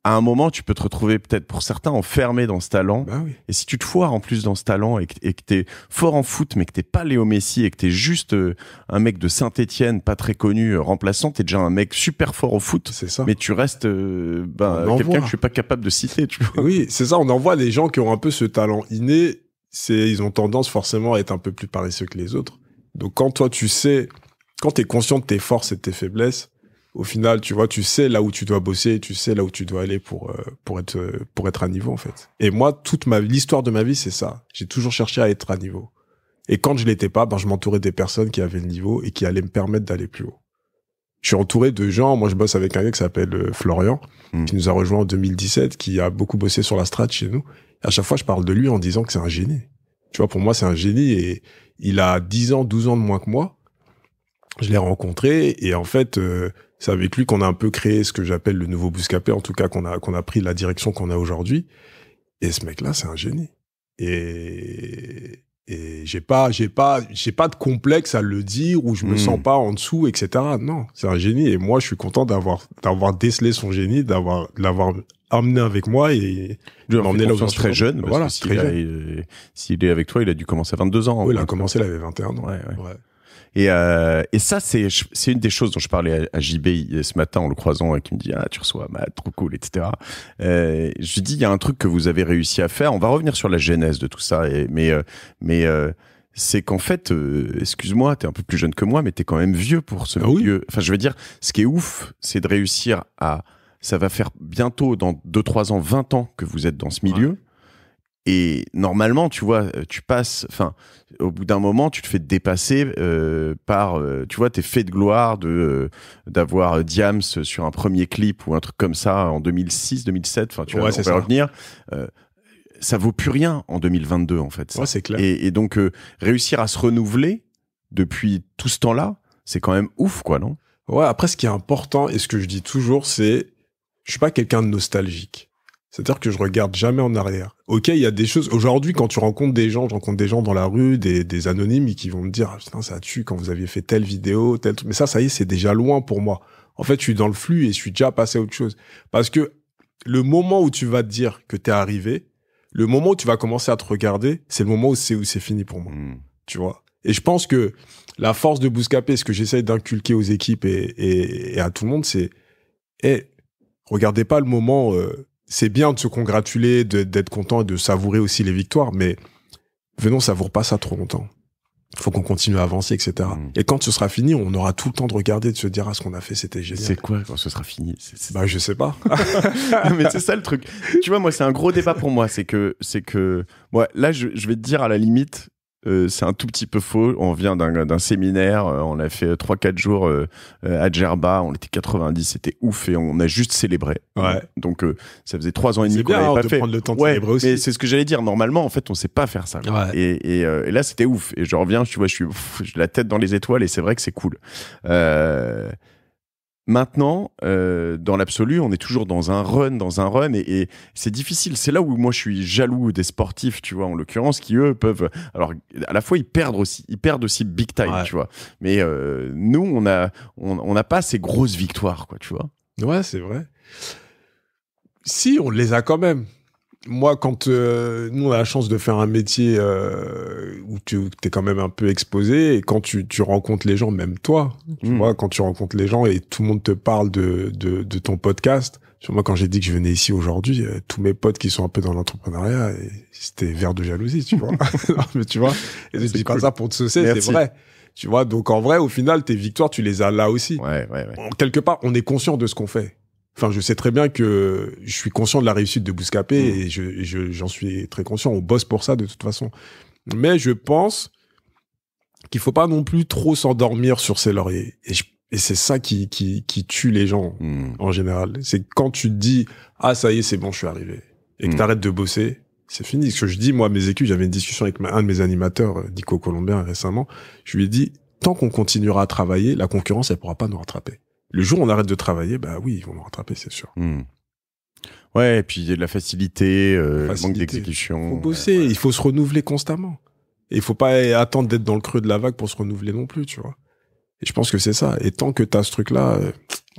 à un moment, tu peux te retrouver peut-être pour certains enfermé dans ce talent. Bah et si tu te foires en plus dans ce talent et que, t'es fort en foot, mais que t'es pas Léo Messi et que t'es juste euh, un mec de saint etienne pas très connu, euh, remplaçant, t'es déjà un mec super fort au foot. C'est ça. Mais tu restes euh, ben, quelqu'un que je suis pas capable de citer. Tu Oui, c'est ça. On en voit les gens qui ont un peu ce talent inné. C'est ils ont tendance forcément à être un peu plus paresseux que les autres. Donc quand toi tu sais, quand tu es conscient de tes forces et de tes faiblesses au final, tu vois, tu sais là où tu dois bosser, tu sais là où tu dois aller pour, euh, pour, être, euh, pour être à niveau, en fait. Et moi, toute ma l'histoire de ma vie, c'est ça. J'ai toujours cherché à être à niveau. Et quand je l'étais pas, ben, je m'entourais des personnes qui avaient le niveau et qui allaient me permettre d'aller plus haut. Je suis entouré de gens. Moi, je bosse avec un gars qui s'appelle euh, Florian, hmm. qui nous a rejoint en 2017, qui a beaucoup bossé sur la strat chez nous. Et à chaque fois, je parle de lui en disant que c'est un génie. Tu vois, pour moi, c'est un génie et il a 10 ans, 12 ans de moins que moi. Je l'ai rencontré et en fait, c'est avec lui qu'on a un peu créé ce que j'appelle le nouveau Bouscapé, en tout cas qu'on a, qu'on a pris la direction qu'on a aujourd'hui. Et ce mec-là, c'est un génie. Et, et j'ai pas, j'ai pas, j'ai pas de complexe à le dire ou je me sens hmm. pas en dessous, etc. Non, c'est un génie. Et moi, je suis content d'avoir, d'avoir décelé son génie, d'avoir, l'avoir amené avec moi et de l'emmener là très jeune. voilà, euh, s'il, est, avec toi, il a dû commencer à 22 ans. Oui, il a commencé, il avait 21 ans. Et, euh, et ça, c'est une des choses dont je parlais à, JB euh, ce matin en le croisant, et euh, qui me dit Ah, tu reçois, ma bah, trop cool, etc. Euh, je lui dis Il y a un truc que vous avez réussi à faire. On va revenir sur la genèse de tout ça, et, mais, euh, mais c'est qu'en fait, excuse-moi, t'es un peu plus jeune que moi, mais t'es quand même vieux pour ce ah milieu. Enfin, je veux dire, ce qui est ouf, c'est de réussir à. Ça va faire bientôt, dans 2-3 ans, 20 ans que vous êtes dans ce milieu. Et normalement, tu vois, euh, tu passes, enfin, au bout d'un moment, tu te fais dépasser euh, par, euh, tu vois, tes faits de gloire de euh, d'avoir Diams sur un premier clip ou un truc comme ça en 2006, 2007. Enfin, tu vois, vas on revenir. ça vaut plus rien en 2022, en fait. Ouais, c'est clair. Et, et donc, réussir à se renouveler depuis tout ce temps-là, c'est quand même ouf, quoi, non Ouais. Après, ce qui est important et ce que je dis toujours, c'est, je suis pas quelqu'un de nostalgique. C'est-à-dire que je regarde jamais en arrière. Ok, il y a des choses. Aujourd'hui, quand tu rencontres des gens, je rencontre des gens dans la rue, des, des anonymes, qui vont me dire, ah, putain, ça tue quand vous aviez fait telle vidéo, tel truc. Mais ça, ça y est, c'est déjà loin pour moi. En fait, je suis dans le flux et je suis déjà passé à autre chose. Parce que le moment où tu vas te dire que t'es arrivé, le moment où tu vas commencer à te regarder, c'est le moment où c'est où c'est fini pour moi. Hmm. Tu vois. Et je pense que la force de Bouscapé, ce que j'essaye d'inculquer aux équipes et, et, à tout le monde, c'est, hey, regardez pas le moment. Euh, c'est bien de se congratuler, d'être content et de savourer aussi les victoires, mais venons savoure pas ça trop longtemps. Faut qu'on continue à avancer, etc. Mm. Et quand ce sera fini, on aura tout le temps de regarder, de se dire ah ce qu'on a fait c'était génial. C'est quoi quand ce sera fini Bah je sais pas. <laughs> mais c'est ça le truc. Tu vois moi c'est un gros débat pour moi, c'est que c'est que moi là je, je, vais te dire à la limite euh, c'est un tout petit peu faux. On vient d'un séminaire, euh, on a fait 3-4 jours euh, à Djerba, on était 90, c'était ouf et on a juste célébré. Ouais. Donc ça faisait 3 ans et demi qu'on n'avait pas fait. le temps Mais c'est ce que j'allais dire. Normalement, en fait, on sait pas faire ça. Et, et, là, c'était ouf. Et je reviens, tu vois, je suis la tête dans les étoiles et c'est vrai que c'est cool. Euh, Maintenant, euh, dans l'absolu, on est toujours dans un run, dans un run, et, c'est difficile. C'est là où moi je suis jaloux des sportifs, tu vois, en l'occurrence, qui eux peuvent. Alors, à la fois ils perdent aussi, ils perdent aussi big time, tu vois. Mais euh, nous, on a, on n'a pas ces grosses victoires, quoi, tu vois. Ouais, c'est vrai. Si, on les a quand même moi, quand euh, nous, on a la chance de faire un métier euh, où tu es quand même un peu exposé, et quand tu, rencontres les gens, même toi, tu mm. vois, quand tu rencontres les gens et tout le monde te parle de, ton podcast, moi, quand j'ai dit que je venais ici aujourd'hui, euh, tous mes potes qui sont un peu dans l'entrepreneuriat, c'était vert de jalousie, tu vois. <laughs> <laughs> mais tu vois, et je dis pas ça pour te saucer, c'est vrai. Tu vois, donc en vrai, au final, tes victoires, tu les as là aussi. Ouais, ouais, ouais. quelque part, on est conscient de ce qu'on fait. Enfin, je sais très bien que je suis conscient de la réussite de Bouscapé mmh. et j'en suis très conscient. On bosse pour ça de toute façon. Mais je pense qu'il faut pas non plus trop s'endormir sur ses lauriers. Et, c'est ça qui, qui, tue les gens mmh. en général. C'est quand tu te dis ah ça y est c'est bon je suis arrivé et que tu mmh. t'arrêtes de bosser, c'est fini. Ce que je dis moi mes équipes, j'avais une discussion avec un de mes animateurs, dico Colombien récemment. Je lui ai dit tant qu'on continuera à travailler, la concurrence elle pourra pas nous rattraper. Le jour où on arrête de travailler, bah oui, ils vont nous rattraper, c'est sûr. Hmm. Ouais, et puis la facilité, euh, facilité. manque d'exécution. Il faut bosser, il faut se renouveler constamment. Et il faut pas attendre d'être dans le creux de la vague pour se renouveler non plus, tu vois. Et je pense que c'est ça. Et tant que tu as ce truc-là, euh,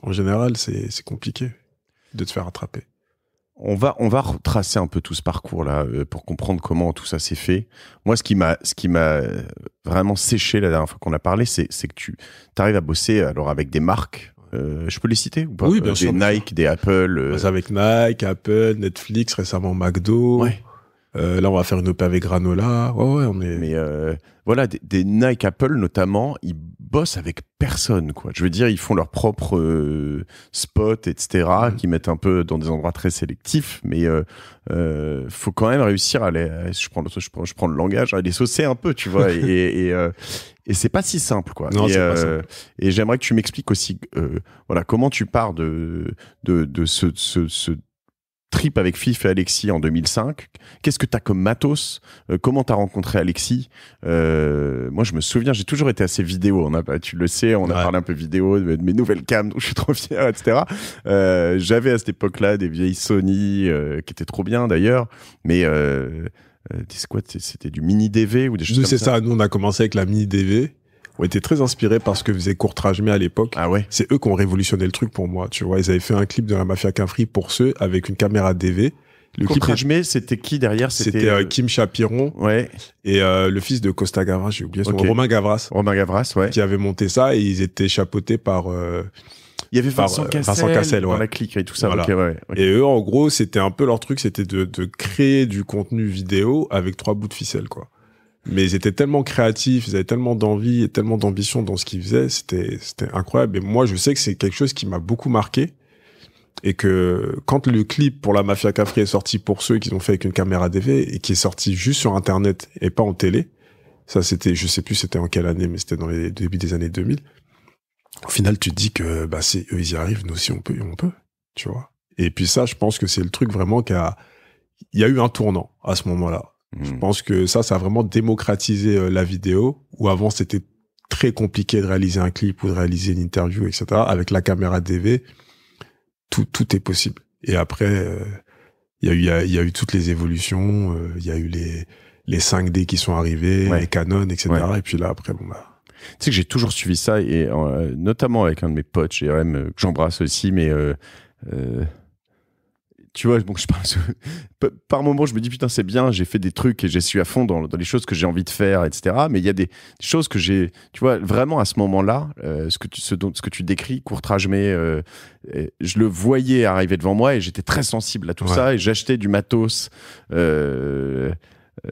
en général, c'est compliqué de te faire rattraper. On va, on va retracer un peu tout ce parcours-là euh, pour comprendre comment tout ça s'est fait. Moi, ce qui m'a, ce qui m'a euh, vraiment séché la dernière fois qu'on a parlé, c'est que tu arrives à bosser alors avec des marques euh, je peux les citer Oui, euh, bien sûr. Nike, des Apple. Euh, avec Nike, Apple, Netflix, récemment McDo. là, on va faire une OP avec Granola. on voilà, des, Nike, Apple notamment, bossent avec personne, quoi. Je veux dire, ils font leurs propres euh, spot spots, etc., mm. qui mettent un peu dans des endroits très sélectifs, mais euh, euh faut quand même réussir à les. je, prends le, je, prends, le langage, à les saucer un peu, tu vois. <laughs> Euh, et, c'est pas si simple, quoi. Non, et, et j'aimerais que tu m'expliques aussi, voilà, comment tu pars de de, de ce, ce, ce trip avec Fif et Alexis en 2005. Qu'est-ce que tu as comme matos euh, Comment tu as rencontré Alexis euh, Moi, je me souviens, j'ai toujours été assez vidéo. On a, tu le sais, on a parlé un peu vidéo de, mes nouvelles cams dont je suis trop fier, etc. Euh, j'avais à cette époque-là des vieilles Sony qui étaient trop bien d'ailleurs, mais c'était du mini DV ou des choses comme C'est ça, nous on a commencé avec la mini DV. On était très inspirés par ce que faisait mais à l'époque. Ah ouais. C'est eux qui ont révolutionné le truc pour moi. Tu vois, ils avaient fait un clip de la mafia Quinfri pour ceux avec une caméra DV. Le mais c'était qui derrière C'était euh, Kim Chapiron. Ouais. Et euh, le fils de Costa Gavras, j'ai oublié son Romain Gavras. Romain Gavras, ouais. Qui avait monté ça et ils étaient chapeautés par. Euh, Il y avait Vincent, Cassel, Vincent Cassel la clique et tout ça. Et eux, en gros, c'était un peu leur truc, c'était de, créer du contenu vidéo avec trois bouts de ficelle, quoi mais ils étaient tellement créatifs, ils avaient tellement d'envie et tellement d'ambition dans ce qu'ils faisaient, c'était incroyable. Et moi, je sais que c'est quelque chose qui m'a beaucoup marqué et que quand le clip pour la Mafia Café est sorti pour ceux qui l'ont fait avec une caméra DV et qui est sorti juste sur internet et pas en télé, ça c'était, je sais plus c'était en quelle année, mais c'était dans les débuts des années 2000. Au final, tu te dis que bah c'est eux ils y arrivent, nous aussi on peut, on peut, tu vois. Et puis ça, je pense que c'est le truc vraiment qui a, il y a eu un tournant à ce moment-là je hmm. pense que ça, ça a vraiment démocratisé euh, la vidéo, où avant c'était très compliqué de réaliser un clip ou de réaliser une interview, etc. Avec la caméra DV, tout, tout est possible. Et après, euh, il y, a eu, y eu toutes les évolutions, euh, il y a eu les, les 5D qui sont arrivés, les Canon, etc. Et puis là, après, bon, bah, tu sais que j'ai toujours suivi ça et notamment avec un de mes potes, GRM, que j'embrasse aussi, mais tu vois, bon, je <laughs> par moment, je me dis, putain, c'est bien, j'ai fait des trucs et j'ai su à fond dans, les choses que j'ai envie de faire, etc. Mais il y a des choses que j'ai, tu vois, vraiment à ce moment-là, euh, ce, que tu, ce, ce que tu décris, Courtrage mais euh, je le voyais arriver devant moi et j'étais très sensible à tout ça et j'achetais du matos. Euh, euh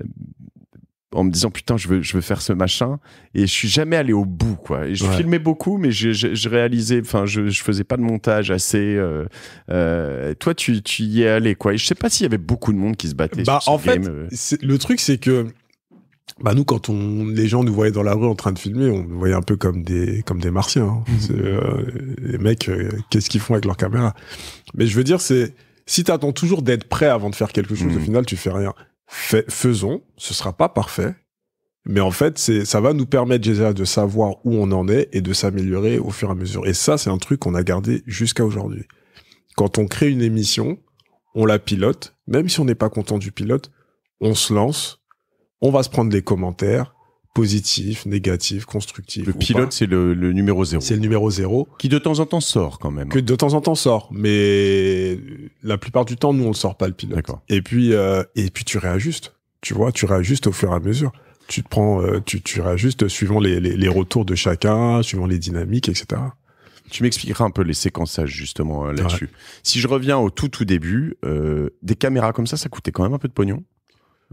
en me disant putain je veux je veux faire ce machin et je suis jamais allé au bout quoi et je filmais beaucoup mais je, réalisais enfin je, faisais pas de montage assez euh, euh, toi tu, y es allé quoi et je sais pas s'il y avait beaucoup de monde qui se battait bah en fait euh. le truc c'est que bah nous quand on les gens nous voyaient dans la rue en train de filmer on nous voyait un peu comme des comme des martiens hein. mhm. les mecs qu'est-ce qu'ils font avec leur caméra mais je veux dire c'est si t'attends toujours d'être prêt avant de faire quelque chose au mhm. final tu fais rien faisons, ce sera pas parfait, mais en fait, c'est, ça va nous permettre déjà de savoir où on en est et de s'améliorer au fur et à mesure. Et ça, c'est un truc qu'on a gardé jusqu'à aujourd'hui. Quand on crée une émission, on la pilote, même si on n'est pas content du pilote, on se lance, on va se prendre des commentaires, positif, négatif, constructif. Le pilote, c'est le, numéro zéro. C'est le numéro zéro. Qui de temps en temps sort quand même. Que de temps en temps sort, mais la plupart du temps, nous, on ne sort pas le pilote. Et puis, euh, et puis tu réajustes. Tu vois, tu réajustes au fur et à mesure. Tu te prends, euh, tu, tu réajustes suivant les, les, retours de chacun, suivant les dynamiques, etc. Tu m'expliqueras un peu les séquençages justement euh, là-dessus. Si je reviens au tout tout début, des caméras comme ça, ça coûtait quand même un peu de pognon.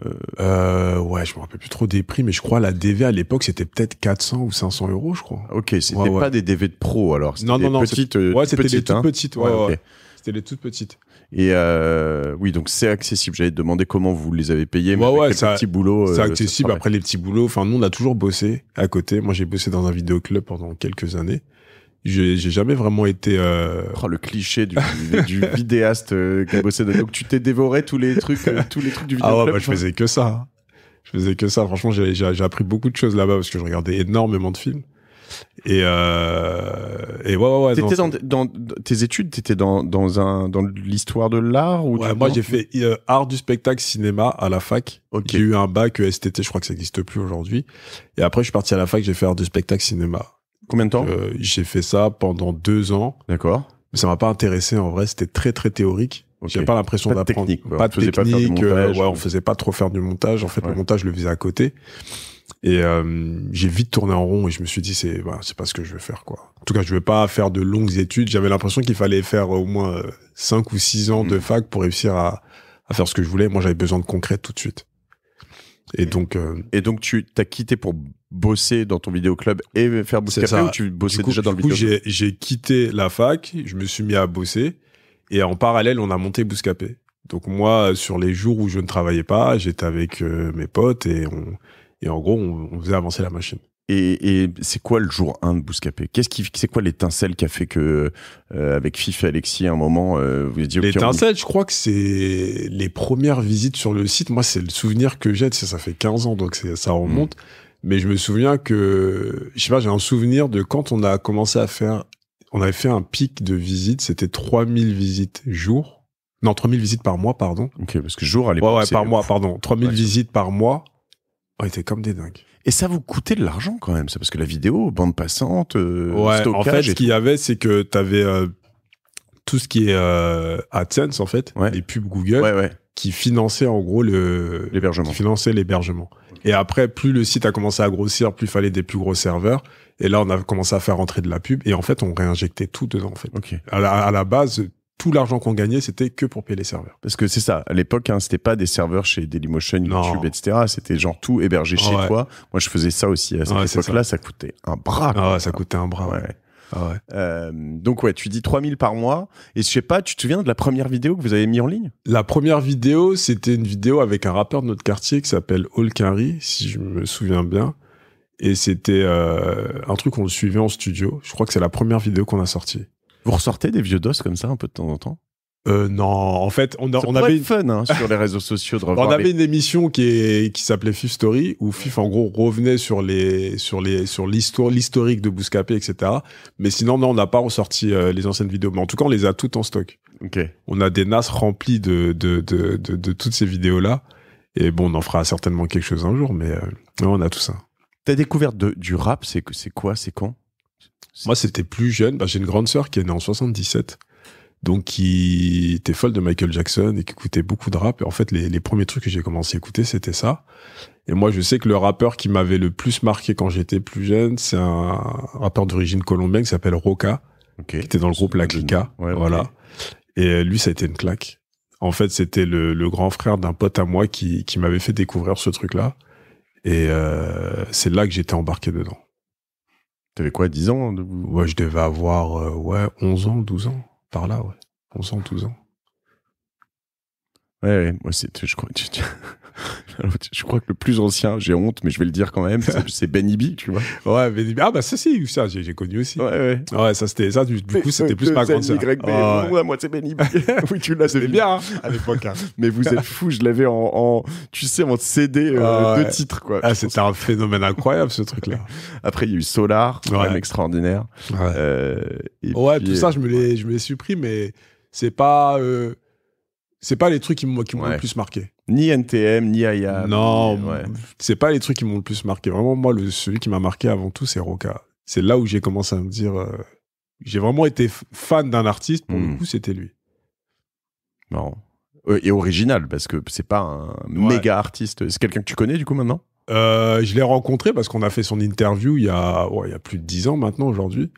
Euh, euh, ouais, je me rappelle plus trop des prix, mais je crois la DV à l'époque c'était peut-être 400 ou 500 euros, je crois. Ok, c'était pas des DV de pro alors. Non, non, non, petites. Euh, ouais, c'était des toutes hein. petites. Ouais, C'était les toutes petites. Et euh, oui, donc c'est accessible. J'allais te demander comment vous les avez payés. ouais, C'est euh, accessible. Après les petits boulots, enfin nous on a toujours bossé à côté. Moi j'ai bossé dans un vidéoclub pendant quelques années. J'ai jamais vraiment été. Euh... Oh, le cliché du, du vidéaste euh, qui a bossé Donc tu t'es dévoré tous les trucs, euh, tous les trucs du vidéaste. Ah ouais, bah, je faisais que ça. Je faisais que ça. Franchement, j'ai appris beaucoup de choses là-bas parce que je regardais énormément de films. Et, euh... et ouais, ouais, ouais. T'étais dans, dans, tes études, t'étais dans, dans, un, dans l'histoire de l'art ou ouais, Moi, j'ai fait euh, art du spectacle cinéma à la fac. J'ai eu un bac STT, je crois que ça n'existe plus aujourd'hui. Et après, je suis parti à la fac, j'ai fait art du spectacle cinéma. Combien de temps euh, J'ai fait ça pendant deux ans. D'accord. Mais ça m'a pas intéressé en vrai. C'était très très théorique. J'avais pas l'impression d'apprendre. Pas de technique. on euh, faisait pas trop faire du montage. En fait, le montage, je le faisais à côté. Et euh, j'ai vite tourné en rond et je me suis dit c'est bah, c'est pas ce que je veux faire quoi. En tout cas, je veux pas faire de longues études. J'avais l'impression qu'il fallait faire au moins cinq ou six ans de hmm. fac pour réussir à faire ce que je voulais. Moi, j'avais besoin de concret tout de suite. Et donc, euh, et donc tu t'as quitté pour bosser dans ton club et faire Bouscapé. ou tu bossais déjà dans le J'ai quitté la fac, je me suis mis à bosser et en parallèle, on a monté Bouscapé. Donc moi, sur les jours où je ne travaillais pas, j'étais avec euh, mes potes et, on, et en gros, on faisait avancer la machine. Et, et c'est quoi le jour 1 de Bouscapé Qu'est-ce qui, c'est quoi l'étincelle qui a fait que, euh, avec Fif et Alexis, à un moment, euh, vous dites L'étincelle, je crois que c'est les premières visites sur le site. Moi, c'est le souvenir que j'ai. Ça, ça fait 15 ans, donc ça remonte. Mm. Mais je me souviens que, je sais pas, j'ai un souvenir de quand on a commencé à faire, on avait fait un pic de visites. C'était 3000 visites jour. Non, 3000 visites par mois, pardon. Ok, parce que jour à l'époque. Ouais, ouais, par mois, pardon. 3000 visites par mois. On était comme des dingues. Et ça vous coûtait de l'argent quand même, ça, parce que la vidéo, bande passante, euh, stockage. En fait, ce qu'il y avait, c'est que tu avais euh, tout ce qui est euh, AdSense, en fait, les pubs Google, qui finançaient en gros le. L'hébergement. l'hébergement. Et après, plus le site a commencé à grossir, plus il fallait des plus gros serveurs. Et là, on a commencé à faire rentrer de la pub. Et en fait, on réinjectait tout dedans, en fait. Okay. à la base, tout l'argent qu'on gagnait, c'était que pour payer les serveurs. Parce que c'est ça, à l'époque, hein, c'était pas des serveurs chez Dailymotion, YouTube, etc. C'était genre tout hébergé chez toi. Moi, je faisais ça aussi. À cette époque-là, ça. coûtait un bras. Ah, ça coûtait un bras. Ouais. Ah euh, donc ouais, tu dis 3000 par mois. Et je sais pas, tu te souviens de la première vidéo que vous avez mis en ligne La première vidéo, c'était une vidéo avec un rappeur de notre quartier qui s'appelle Olkari, si je me souviens bien. Et c'était euh, un truc qu'on le suivait en studio. Je crois que c'est la première vidéo qu'on a sortie. Vous ressortez des vieux dos comme ça un peu de temps en temps euh, non, en fait, on, avait une... fun hein, sur les réseaux sociaux. De on avait une émission qui qui s'appelait Fif Story où Fif en gros revenait sur les sur les sur l'histoire l'historique de Bouscapé, etc. Mais sinon, non, on n'a pas ressorti euh, les anciennes vidéos. Mais en tout cas, on les a toutes en stock. On a des nas remplis de de, de, toutes ces vidéos là. Et bon, on en fera certainement quelque chose un jour, mais euh, on a tout ça. T'as découverte du rap, c'est c'est quoi, c'est quand moi, c'était plus jeune. Bah, j'ai une grande sœur qui est née en 77. Donc, qui était folle de Michael Jackson et qui écoutait beaucoup de rap. Et en fait, les, premiers trucs que j'ai commencé à écouter, c'était ça. Et moi, je sais que le rappeur qui m'avait le plus marqué quand j'étais plus jeune, c'est un rappeur d'origine colombienne qui s'appelle Roca, qui était dans le groupe La Clica. voilà. Et lui, ça a été une claque. En fait, c'était le, grand frère d'un pote à moi qui, m'avait fait découvrir ce truc-là. Et euh, c'est là que j'étais embarqué dedans. T'avais quoi, 10 ans hein, Ouais, je devais avoir euh, ouais, 11 ans, 12 ans, par là, ouais. 11 ans, 12 ans. Ouais, ouais, moi, c'est, je crois, je crois que le plus ancien, j'ai honte, mais je vais le dire quand même, c'est Benny B, tu vois. Ouais, Ah, bah, ça, c'est ça, j'ai connu aussi. Ouais, ouais. Ouais, ça, c'était ça, du, coup, c'était plus ma grande sœur. moi, c'est Benny B. oui, tu l'as, c'était bien, à l'époque. mais vous êtes fou, je l'avais en, tu sais, en CD de titre, quoi. Ah, c'était un phénomène incroyable, ce truc-là. Après, il y a eu Solar, quand extraordinaire. Ouais, tout ça, je me l'ai supprimé, mais c'est pas. c'est pas les trucs qui m'ont le plus marqué. Ni NTM, ni Aya. Non, c'est pas les trucs qui m'ont le plus marqué. Vraiment, moi, celui qui m'a marqué avant tout, c'est Roca. C'est là où j'ai commencé à me dire. Euh, j'ai vraiment été fan d'un artiste, pour le hmm. coup, c'était lui. non euh, et original, parce que c'est pas un méga artiste. C'est quelqu'un que tu connais, du coup, maintenant euh, Je l'ai rencontré parce qu'on a fait son interview il y a, ouais, il y a plus de dix ans maintenant, aujourd'hui.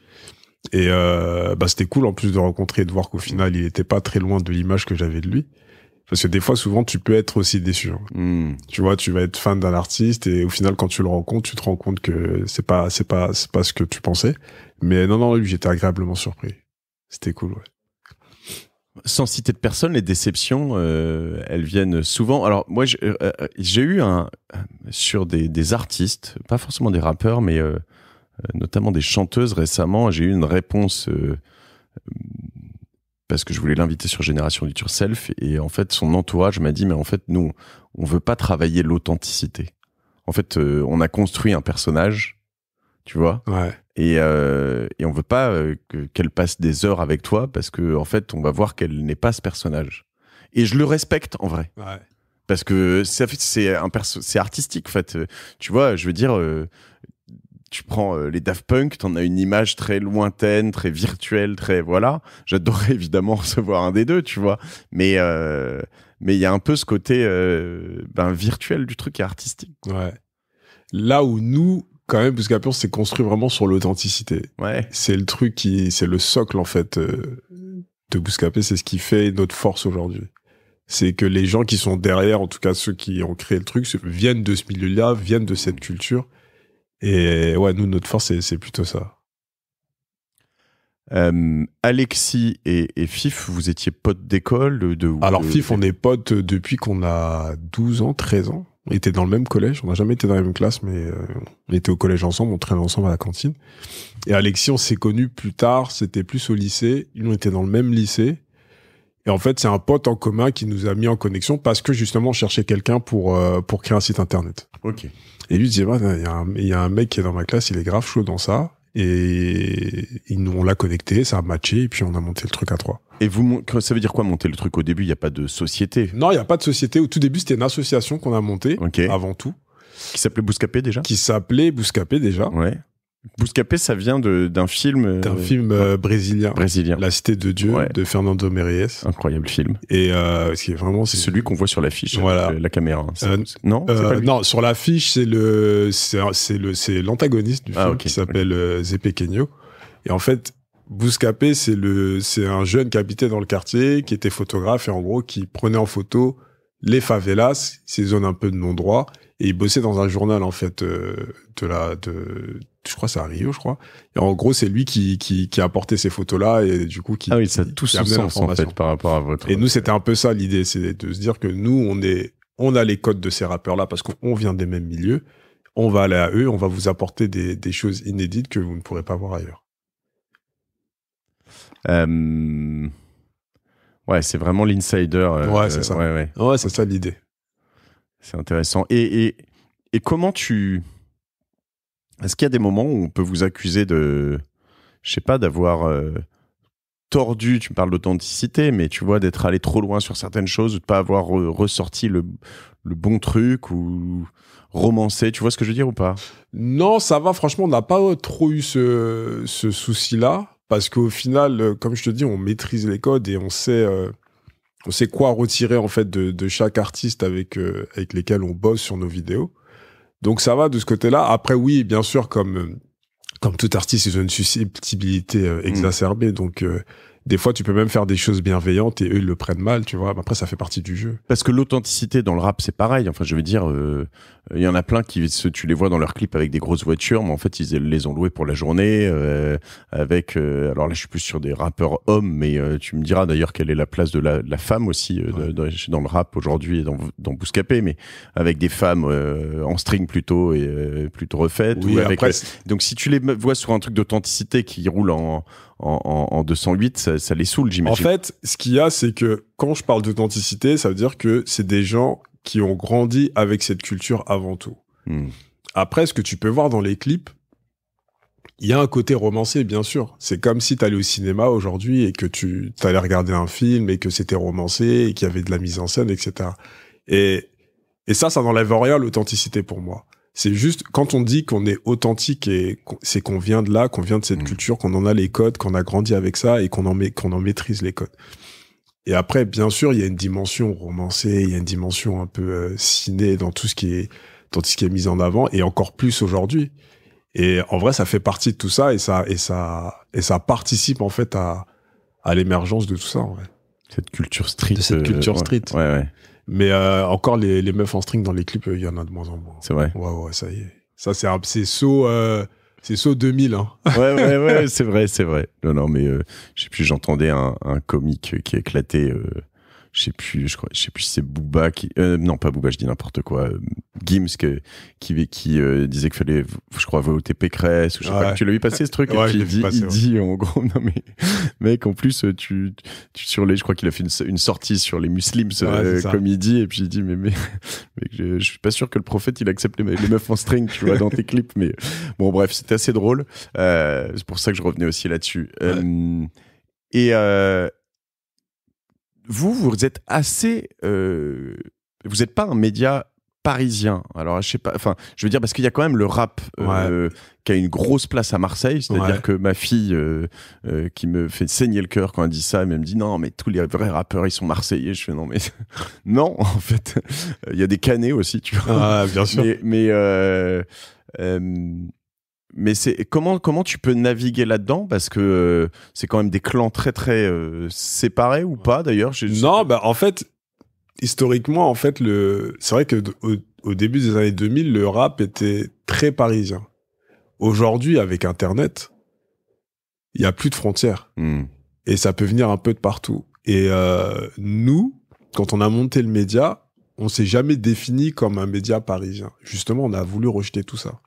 Et bah, c'était cool, en plus, de rencontrer et de voir qu'au final, il n'était pas très loin de l'image que j'avais de lui. Parce que des fois, souvent, tu peux être aussi déçu. Hein. Hmm. Tu vois, tu vas être fan d'un artiste et au final, quand tu le rencontres, tu te rends compte que c'est pas, c'est pas, c'est pas ce que tu pensais. Mais non, non, lui, j'étais agréablement surpris. C'était cool, ouais. Sans citer de personne, les déceptions, euh, elles viennent souvent. Alors moi, euh, euh, j'ai eu un sur des, artistes, pas forcément des rappeurs, mais notamment des chanteuses récemment. J'ai eu une réponse parce que je voulais l'inviter sur Génération du Self et en fait son entourage m'a dit mais en fait nous on veut pas travailler l'authenticité. En fait euh, on a construit un personnage, tu vois, et euh, et on veut pas euh, qu'elle passe des heures avec toi parce que en fait on va voir qu'elle n'est pas ce personnage. Et je le respecte en vrai. Parce que c'est c'est artistique en fait. Tu vois, je veux dire euh, tu prends euh, les Daft Punk, t'en as une image très lointaine, très virtuelle, très voilà. J'adorerais évidemment <laughs> recevoir un des deux, tu vois. Mais euh, mais il y a un peu ce côté euh, ben, virtuel du truc et artistique. Ouais. Là où nous, quand même, on s'est construit vraiment sur l'authenticité. Ouais. C'est le truc qui, c'est le socle en fait de Bouscapé, c'est ce qui fait notre force aujourd'hui c'est que les gens qui sont derrière, en tout cas ceux qui ont créé le truc, viennent de ce milieu-là, viennent de cette culture. Et ouais, nous, notre force, c'est plutôt ça. Euh, Alexis et, Fif, vous étiez potes d'école de, Alors, Fif, on est potes depuis qu'on a 12 ans, 13 ans. On était dans le même collège. On n'a jamais été dans la même classe, mais euh, on était au collège ensemble, on traînait ensemble à la cantine. Et Alexis, on s'est connus plus tard. C'était plus au lycée. Ils ont été dans le même lycée. Et en fait, c'est un pote en commun qui nous a mis en connexion parce que justement, on cherchait quelqu'un pour euh, pour créer un site internet. Ok. Et lui bah, il disait, il y, a un mec qui est dans ma classe, il est grave chaud dans ça. Et, ils nous, on l'a connecté, ça a matché, et puis on a monté le truc à trois. Et vous, ça veut dire quoi monter le truc au début Il n'y a pas de société Non, il n'y a pas de société. Au tout début, c'était une association qu'on a montée avant tout. Qui s'appelait Bouscapé déjà Qui s'appelait Bouscapé déjà. Ouais. Bouscapé, ça vient d'un film. Euh, d'un film euh, brésilien. Brésilien. La Cité de Dieu de Fernando Meirelles. Incroyable film. Et euh, vraiment, c'est celui qu'on voit sur l'affiche. Voilà. La caméra. non. Non, sur l'affiche, c'est l'antagoniste du ah, film qui s'appelle Zé Pequeno. Et en fait, Bouscapé, c'est c'est un jeune qui habitait dans le quartier, qui était photographe et en gros qui prenait en photo les favelas, ces zones un peu de non-droit, et il bossait dans un journal en fait euh, de la de je crois c'est à Rio je crois et en gros c'est lui qui, qui a apporté ces photos là et du coup qui ah oui tout son sens en fait par rapport à votre et nous c'était un peu ça l'idée c'est de se dire que nous on est on a les codes de ces rappeurs là parce qu'on vient des mêmes milieux on va aller à eux on va vous apporter des choses inédites que vous ne pourrez pas voir ailleurs euh, ouais c'est vraiment l'insider euh, c'est ça ouais c'est ça l'idée c'est intéressant. Et, comment tu. Est-ce qu'il y a des moments où on peut vous accuser de. Je sais pas, d'avoir. Euh, tordu, tu me parles d'authenticité, mais tu vois, d'être allé trop loin sur certaines choses, de pas avoir ressorti le, bon truc ou romancé, tu vois ce que je veux dire ou pas Non, ça va, franchement, on n'a pas trop eu ce, souci-là, parce qu'au final, comme je te dis, on maîtrise les codes et on sait, euh, on sait quoi retirer en fait de, chaque artiste avec euh, avec lesquels on bosse sur nos vidéos. Donc ça va de ce côté-là. Après oui, bien sûr comme euh, comme tout artiste, ils ont une susceptibilité euh, mm. exacerbée. Donc des fois, tu peux même faire des choses bienveillantes et eux, ils le prennent mal, tu vois. après, ça fait partie du jeu. Parce que l'authenticité dans le rap, c'est pareil. Enfin, je veux dire, euh, il y en a plein qui, tu les vois dans leurs clips avec des grosses voitures, mais en fait, ils les ont louées pour la journée. Euh, avec, euh, alors là, je suis plus sur des rappeurs hommes, mais tu me diras d'ailleurs quelle est la place de la, femme aussi dans, le rap aujourd'hui et dans, dans Bouscapé, mais avec des femmes en string plutôt et plutôt refaites. donc, si tu les vois sur un truc d'authenticité qui roule en en, 208, ça, les saoule, j'imagine. En fait, ce qu'il y a, c'est que quand je parle d'authenticité, ça veut dire que c'est des gens qui ont grandi avec cette culture avant tout. Hmm. Après, ce que tu peux voir dans les clips, il y a un côté romancé, bien sûr. C'est comme si tu allais au cinéma aujourd'hui et que tu allais regarder un film et que c'était romancé et qu'il y avait de la mise en scène, etc. Et, et ça, ça n'enlève rien l'authenticité pour moi. C'est juste quand on dit qu'on est authentique et c'est qu'on vient de là, qu'on vient de cette mm. culture, qu'on en a les codes, qu'on a grandi avec ça et qu'on en, maîtrise les codes. Et après, bien sûr, il y a une dimension romancée, il y a une dimension un peu euh, ciné dans tout ce qui est mis en avant et encore plus aujourd'hui. Et en vrai, ça fait partie de tout ça et ça participe en fait à l'émergence de tout ça. Cette culture street. cette culture euh, street. ouais. ouais. Mais euh, encore, les, meufs en string dans les clips, euh, il y en a de moins en moins. C'est vrai. Ouais, ouais, ça y est. Ça, c'est c'est saut. euh, c'est saut 2000, hein. Ouais, ouais, ouais, <laughs> c'est vrai, c'est vrai. Non, non, mais euh, je sais plus, j'entendais un, un, comique qui éclatait je sais plus, je crois, je sais plus si c'est Booba qui, euh, non pas Booba, je dis n'importe quoi, euh, Gims que, qui, qui euh, disait qu'il fallait, je crois, voter Pécresse ou je sais pas, tu l'as vu passer ce truc il dit, dit en gros, non mais mec, en plus tu, sur les, je crois qu'il a fait une, sortie sur les muslims comme il dit et puis il dit mais mais, je, suis pas sûr que le prophète il accepte les, les meufs en string, tu vois, dans tes clips, mais bon bref, c'était assez drôle, c'est pour ça que je revenais aussi là-dessus. et vous, vous êtes assez. Euh, vous n'êtes pas un média parisien. Alors, je sais pas. Enfin, je veux dire parce qu'il y a quand même le rap euh, qui a une grosse place à Marseille. C'est-à-dire que ma fille, euh, qui me fait saigner le cœur quand elle dit ça, elle me dit non, mais tous les vrais rappeurs ils sont marseillais. Je fais non, mais <laughs> non, en fait, <laughs> il y a des canets aussi, tu vois. Ah, bien sûr. Mais, mais mais c'est comment comment tu peux naviguer là-dedans parce que euh, c'est quand même des clans très très euh, séparés ou pas d'ailleurs. Non, bah en fait historiquement en fait le c'est vrai que au, début des années 2000 le rap était très parisien. Aujourd'hui avec internet, il y a plus de frontières hmm. et ça peut venir un peu de partout. Et euh, nous quand on a monté le média, on s'est jamais défini comme un média parisien. Justement, on a voulu rejeter tout ça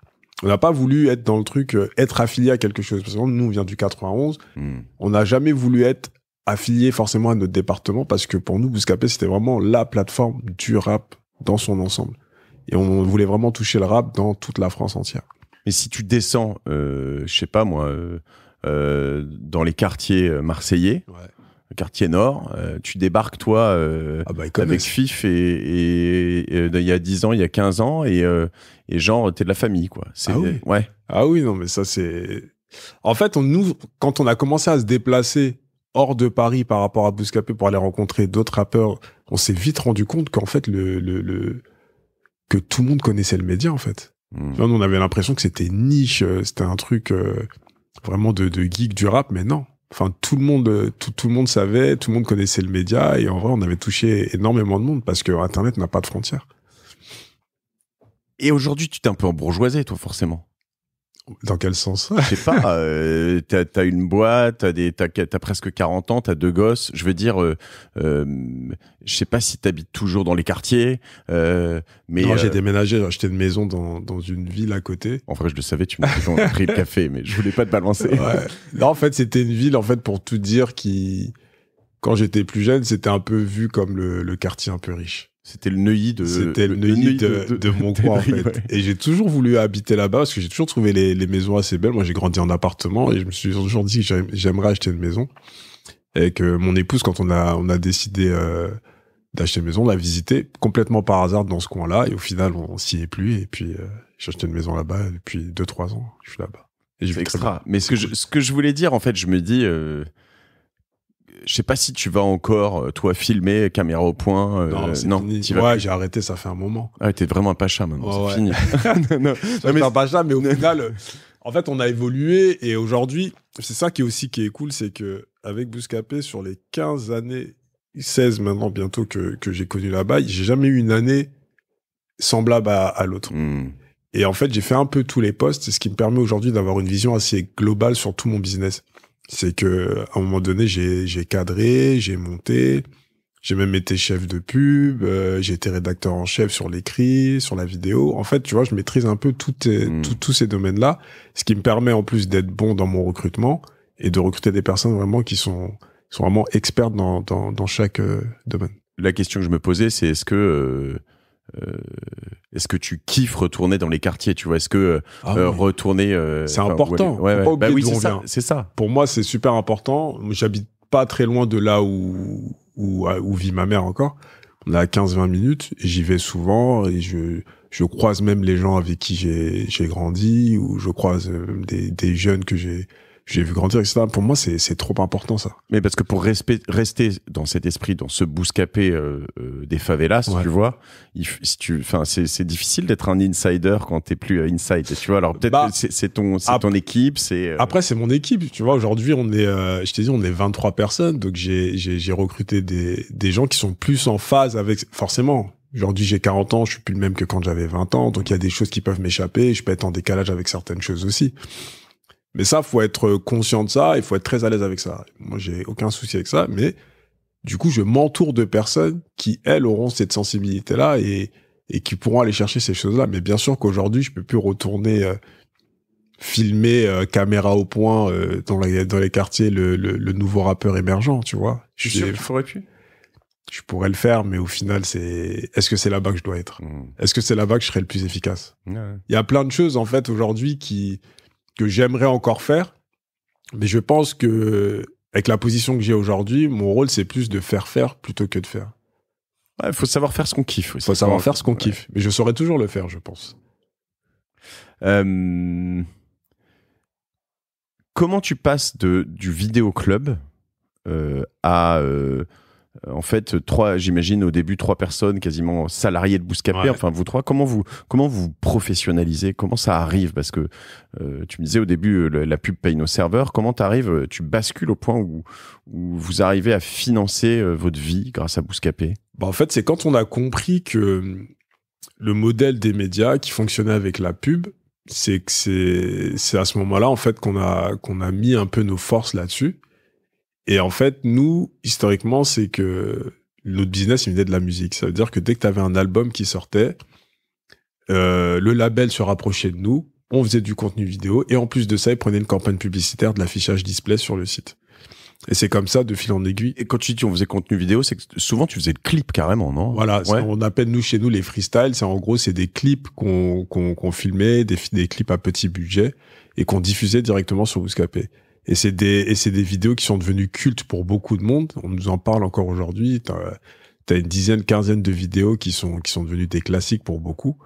on n'a pas voulu être dans le truc, euh, être affilié à quelque chose. Parce que nous, on vient du 91. Hmm. On n'a jamais voulu être affilié forcément à notre département parce que pour nous, Bouscapé, c'était vraiment la plateforme du rap dans son ensemble. Et on voulait vraiment toucher le rap dans toute la France entière. Mais si tu descends, euh, je sais pas moi, euh, dans les quartiers marseillais, quartier nord. Euh, tu débarques, toi, euh, ah bah, avec FIF et, euh, il y a 10 ans, il y a 15 ans, et, euh, et genre, t'es de la famille, quoi. ah oui. Ouais. Ah oui, non, mais ça, c'est. En fait, on quand on a commencé à se déplacer hors de Paris par rapport à Bouscapé pour aller rencontrer d'autres rappeurs, on s'est vite rendu compte qu'en fait, le, que tout le monde connaissait le média, en fait. Hmm. on avait l'impression que c'était niche, c'était un truc vraiment de, de geek du rap, mais non. Enfin, tout le monde, euh, tout, le monde savait, tout le monde connaissait le média, et en vrai, on avait touché énormément de monde parce que Internet n'a pas de frontières. Et aujourd'hui, tu t'es un peu embourgeoisé, toi, forcément. Dans quel sens Je sais pas. Euh, t'as as une boîte, t'as des, t'as as presque 40 ans, t'as deux gosses. Je veux dire, euh, euh, je sais pas si t'habites toujours dans les quartiers, euh, mais non, j'ai euh, déménagé, j'ai acheté une maison dans, dans une ville à côté. En vrai, je le savais, tu m'as pris le café, <laughs> mais je voulais pas te balancer. Ouais. Non, en fait, c'était une ville, en fait, pour tout dire, qui quand j'étais plus jeune, c'était un peu vu comme le, le quartier un peu riche. C'était le Neuilly de. de, mon coin, en <laughs> fait. Et j'ai toujours voulu habiter là-bas parce que j'ai toujours trouvé les, maisons assez belles. Moi, j'ai grandi en appartement et je me suis toujours dit que j'aimerais acheter une maison. Et que mon épouse, quand on a, on a décidé euh, d'acheter une maison, on l'a visitée complètement par hasard dans ce coin-là. Et au final, on, s'y est plus. Et puis, euh, j'ai acheté une maison là-bas. depuis depuis 2-3 ans, je suis là-bas. C'est extra. Mais ce que, je, ce que je voulais dire, en fait, je me dis. Euh, je sais pas si tu vas encore, euh, toi, filmer, caméra au point. Euh, non, c'est fini. j'ai arrêté, ça fait un moment. Ah, t'es vraiment un pacha maintenant, c'est fini. <laughs> non, non, non mais... un pacha, mais au final, euh, en fait, on a évolué et aujourd'hui, c'est ça qui est aussi qui est cool, c'est que avec Bouscapé, sur les 15 années, 16 maintenant bientôt que, j'ai connu là-bas, j'ai jamais eu une année semblable à, l'autre. Hmm. Et en fait, j'ai fait un peu tous les postes, ce qui me permet aujourd'hui d'avoir une vision assez globale sur tout mon business. C'est que à un moment donné, j'ai cadré, j'ai monté, j'ai même été chef de pub, euh, j'ai été rédacteur en chef sur l'écrit, sur la vidéo. En fait, tu vois, je maîtrise un peu tout hmm. tous ces domaines-là, ce qui me permet en plus d'être bon dans mon recrutement et de recruter des personnes vraiment qui sont, sont vraiment expertes dans, dans, dans chaque euh, domaine. La question que je me posais, c'est est-ce que euh, euh, est-ce que tu kiffes retourner dans les quartiers tu vois est-ce que euh, ah euh, retourner euh, c'est important ouais, Bah oui, c'est ça, pour moi c'est super important j'habite pas très loin de là où, où où, vit ma mère encore on a 15-20 minutes j'y vais souvent et je je croise même les gens avec qui j'ai grandi ou je croise des, des jeunes que j'ai j'ai vu grandir, etc. Pour moi, c'est trop important ça. Mais parce que pour rester dans cet esprit, dans ce bouscapé euh, euh des favelas, tu vois, si tu, enfin, c'est difficile d'être un insider quand t'es plus euh, inside. Tu vois, alors peut-être bah, c'est ton, ton équipe, c'est. Euh, Après, c'est mon équipe. Tu vois, aujourd'hui, on est, je t'ai dit, on est 23 personnes, donc j'ai recruté des, des gens qui sont plus en phase avec, forcément. Aujourd'hui, j'ai 40 ans, je suis plus le même que quand j'avais 20 ans, donc il y a des choses qui peuvent m'échapper, je peux être en décalage avec certaines choses aussi. Mais ça, faut être euh, conscient de ça, il faut être très à l'aise avec ça. Moi, j'ai aucun souci avec ça, mais du coup, je m'entoure de personnes qui, elles, auront cette sensibilité-là et, et qui pourront aller chercher ces choses-là. Mais bien sûr qu'aujourd'hui, je peux plus retourner euh, filmer euh, caméra au point dans, dans les quartiers le, le, le, nouveau rappeur émergent, tu vois. Je tu pourrais plus. Je pourrais le faire, mais au final, c'est est-ce que c'est là-bas que je dois être hmm. Est-ce que c'est là-bas que je serai le plus efficace Il y a plein de choses en fait aujourd'hui qui que j'aimerais encore faire. Mais je pense que, avec la position que j'ai aujourd'hui, mon rôle, c'est plus de faire faire plutôt que de faire. Il faut savoir faire ce qu'on kiffe. Il faut savoir faire ce qu'on kiffe. Mais je saurais toujours le faire, je pense. Euh, comment tu passes de, du vidéoclub club euh, à euh, euh, en fait, trois, j'imagine au début trois personnes quasiment salariées de Bouscapé. Enfin, vous trois, comment vous comment vous professionnalisez Comment ça arrive Parce que euh, tu me disais au début, euh, la pub paye nos serveurs. Comment arrives Tu bascules au point où, où vous arrivez à financer votre vie grâce à Bouscapé bah, en fait, c'est quand on a compris que le modèle des médias qui fonctionnait avec la pub, c'est que c'est c'est à ce moment-là en fait qu'on a qu'on a mis un peu nos forces là-dessus et en fait, nous, historiquement, c'est que notre business, il venait de la musique. Ça veut dire que dès que tu avais un album qui sortait, euh, le label se rapprochait de nous, on faisait du contenu vidéo, et en plus de ça, il prenait une campagne publicitaire de l'affichage display sur le site. Et c'est comme ça, de fil en aiguille. Et quand tu dis qu'on faisait contenu vidéo, c'est que souvent tu faisais le clip carrément, non Voilà, on appelle nous chez nous les freestyles. C'est en gros, c'est des clips qu'on qu'on qu'on filmait, des, des clips à petit budget et qu'on diffusait directement sur Bouscapé. Et c'est des, des vidéos qui sont devenues cultes pour beaucoup de monde. On nous en parle encore aujourd'hui. T'as as une dizaine, quinzaine de vidéos qui sont, qui sont devenues des classiques pour beaucoup.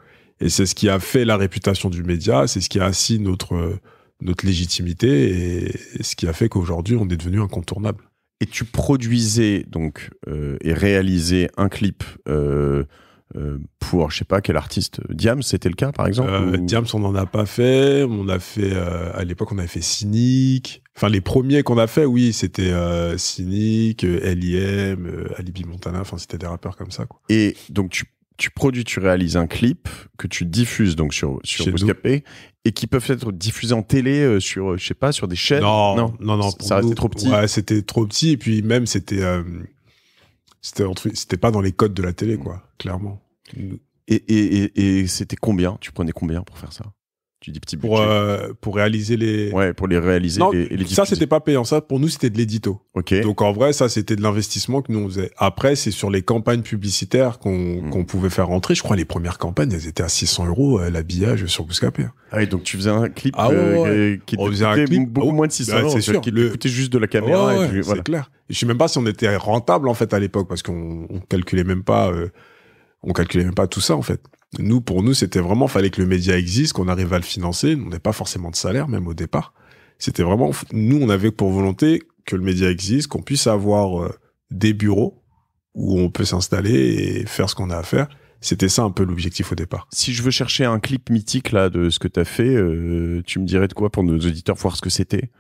Et c'est ce qui a fait la réputation du média, c'est ce qui a assis notre, notre légitimité et ce qui a fait qu'aujourd'hui, on est devenu incontournable. Et tu produisais donc euh, et réalisais un clip euh, euh, pour, je sais pas, quel artiste Diams, c'était le cas par exemple Diams, on n'en a pas fait. On a fait, à l'époque, on avait fait Cynic. Enfin, les premiers qu'on a fait, oui, c'était euh, cynique Cynic, euh, L.I.M., euh, Alibi Montana. Enfin, c'était des rappeurs comme ça. Quoi. Et donc, tu, tu, produis, tu réalises un clip que tu diffuses donc sur, sur Bouscapé et qui peuvent être diffusés en télé sur, je sais pas, sur des chaînes. Non, non, non. ça trop petit. c'était trop petit. Et puis, même, c'était. c'était pas dans les codes de la télé, mm. quoi, clairement. et c'était combien Tu prenais combien pour faire ça tu dis petit budget. Euh, pour, réaliser les. Ouais, pour les réaliser. Non, ça, c'était pas payant. Ça, pour nous, c'était de l'édito. OK. Donc, en vrai, ça, c'était de l'investissement que nous, on faisait. Après, c'est sur les campagnes publicitaires qu'on hmm. pouvait faire rentrer. Je crois les premières campagnes, elles étaient à 600 euros, euh, l'habillage sur Bouscapé. Ah, et donc, tu faisais un clip ah euh, qui on beaucoup moins de 600 bah, euros. C'est sûr. Qui coûtait juste de la caméra. C'est clair. je sais même pas si on était rentable, en fait, à l'époque, parce qu'on calculait même pas, on calculait même pas tout ça, en fait. Nous, pour nous, c'était vraiment, fallait que le média existe, qu'on arrive à le financer. On n'est pas forcément de salaire, même au départ. C'était vraiment, nous, on avait pour volonté que le média existe, qu'on puisse avoir euh, des bureaux où on peut s'installer et faire ce qu'on a à faire. C'était ça un peu l'objectif au départ. Si je veux chercher un clip mythique là de ce que tu as fait, euh, tu me dirais de quoi pour nos auditeurs voir ce que c'était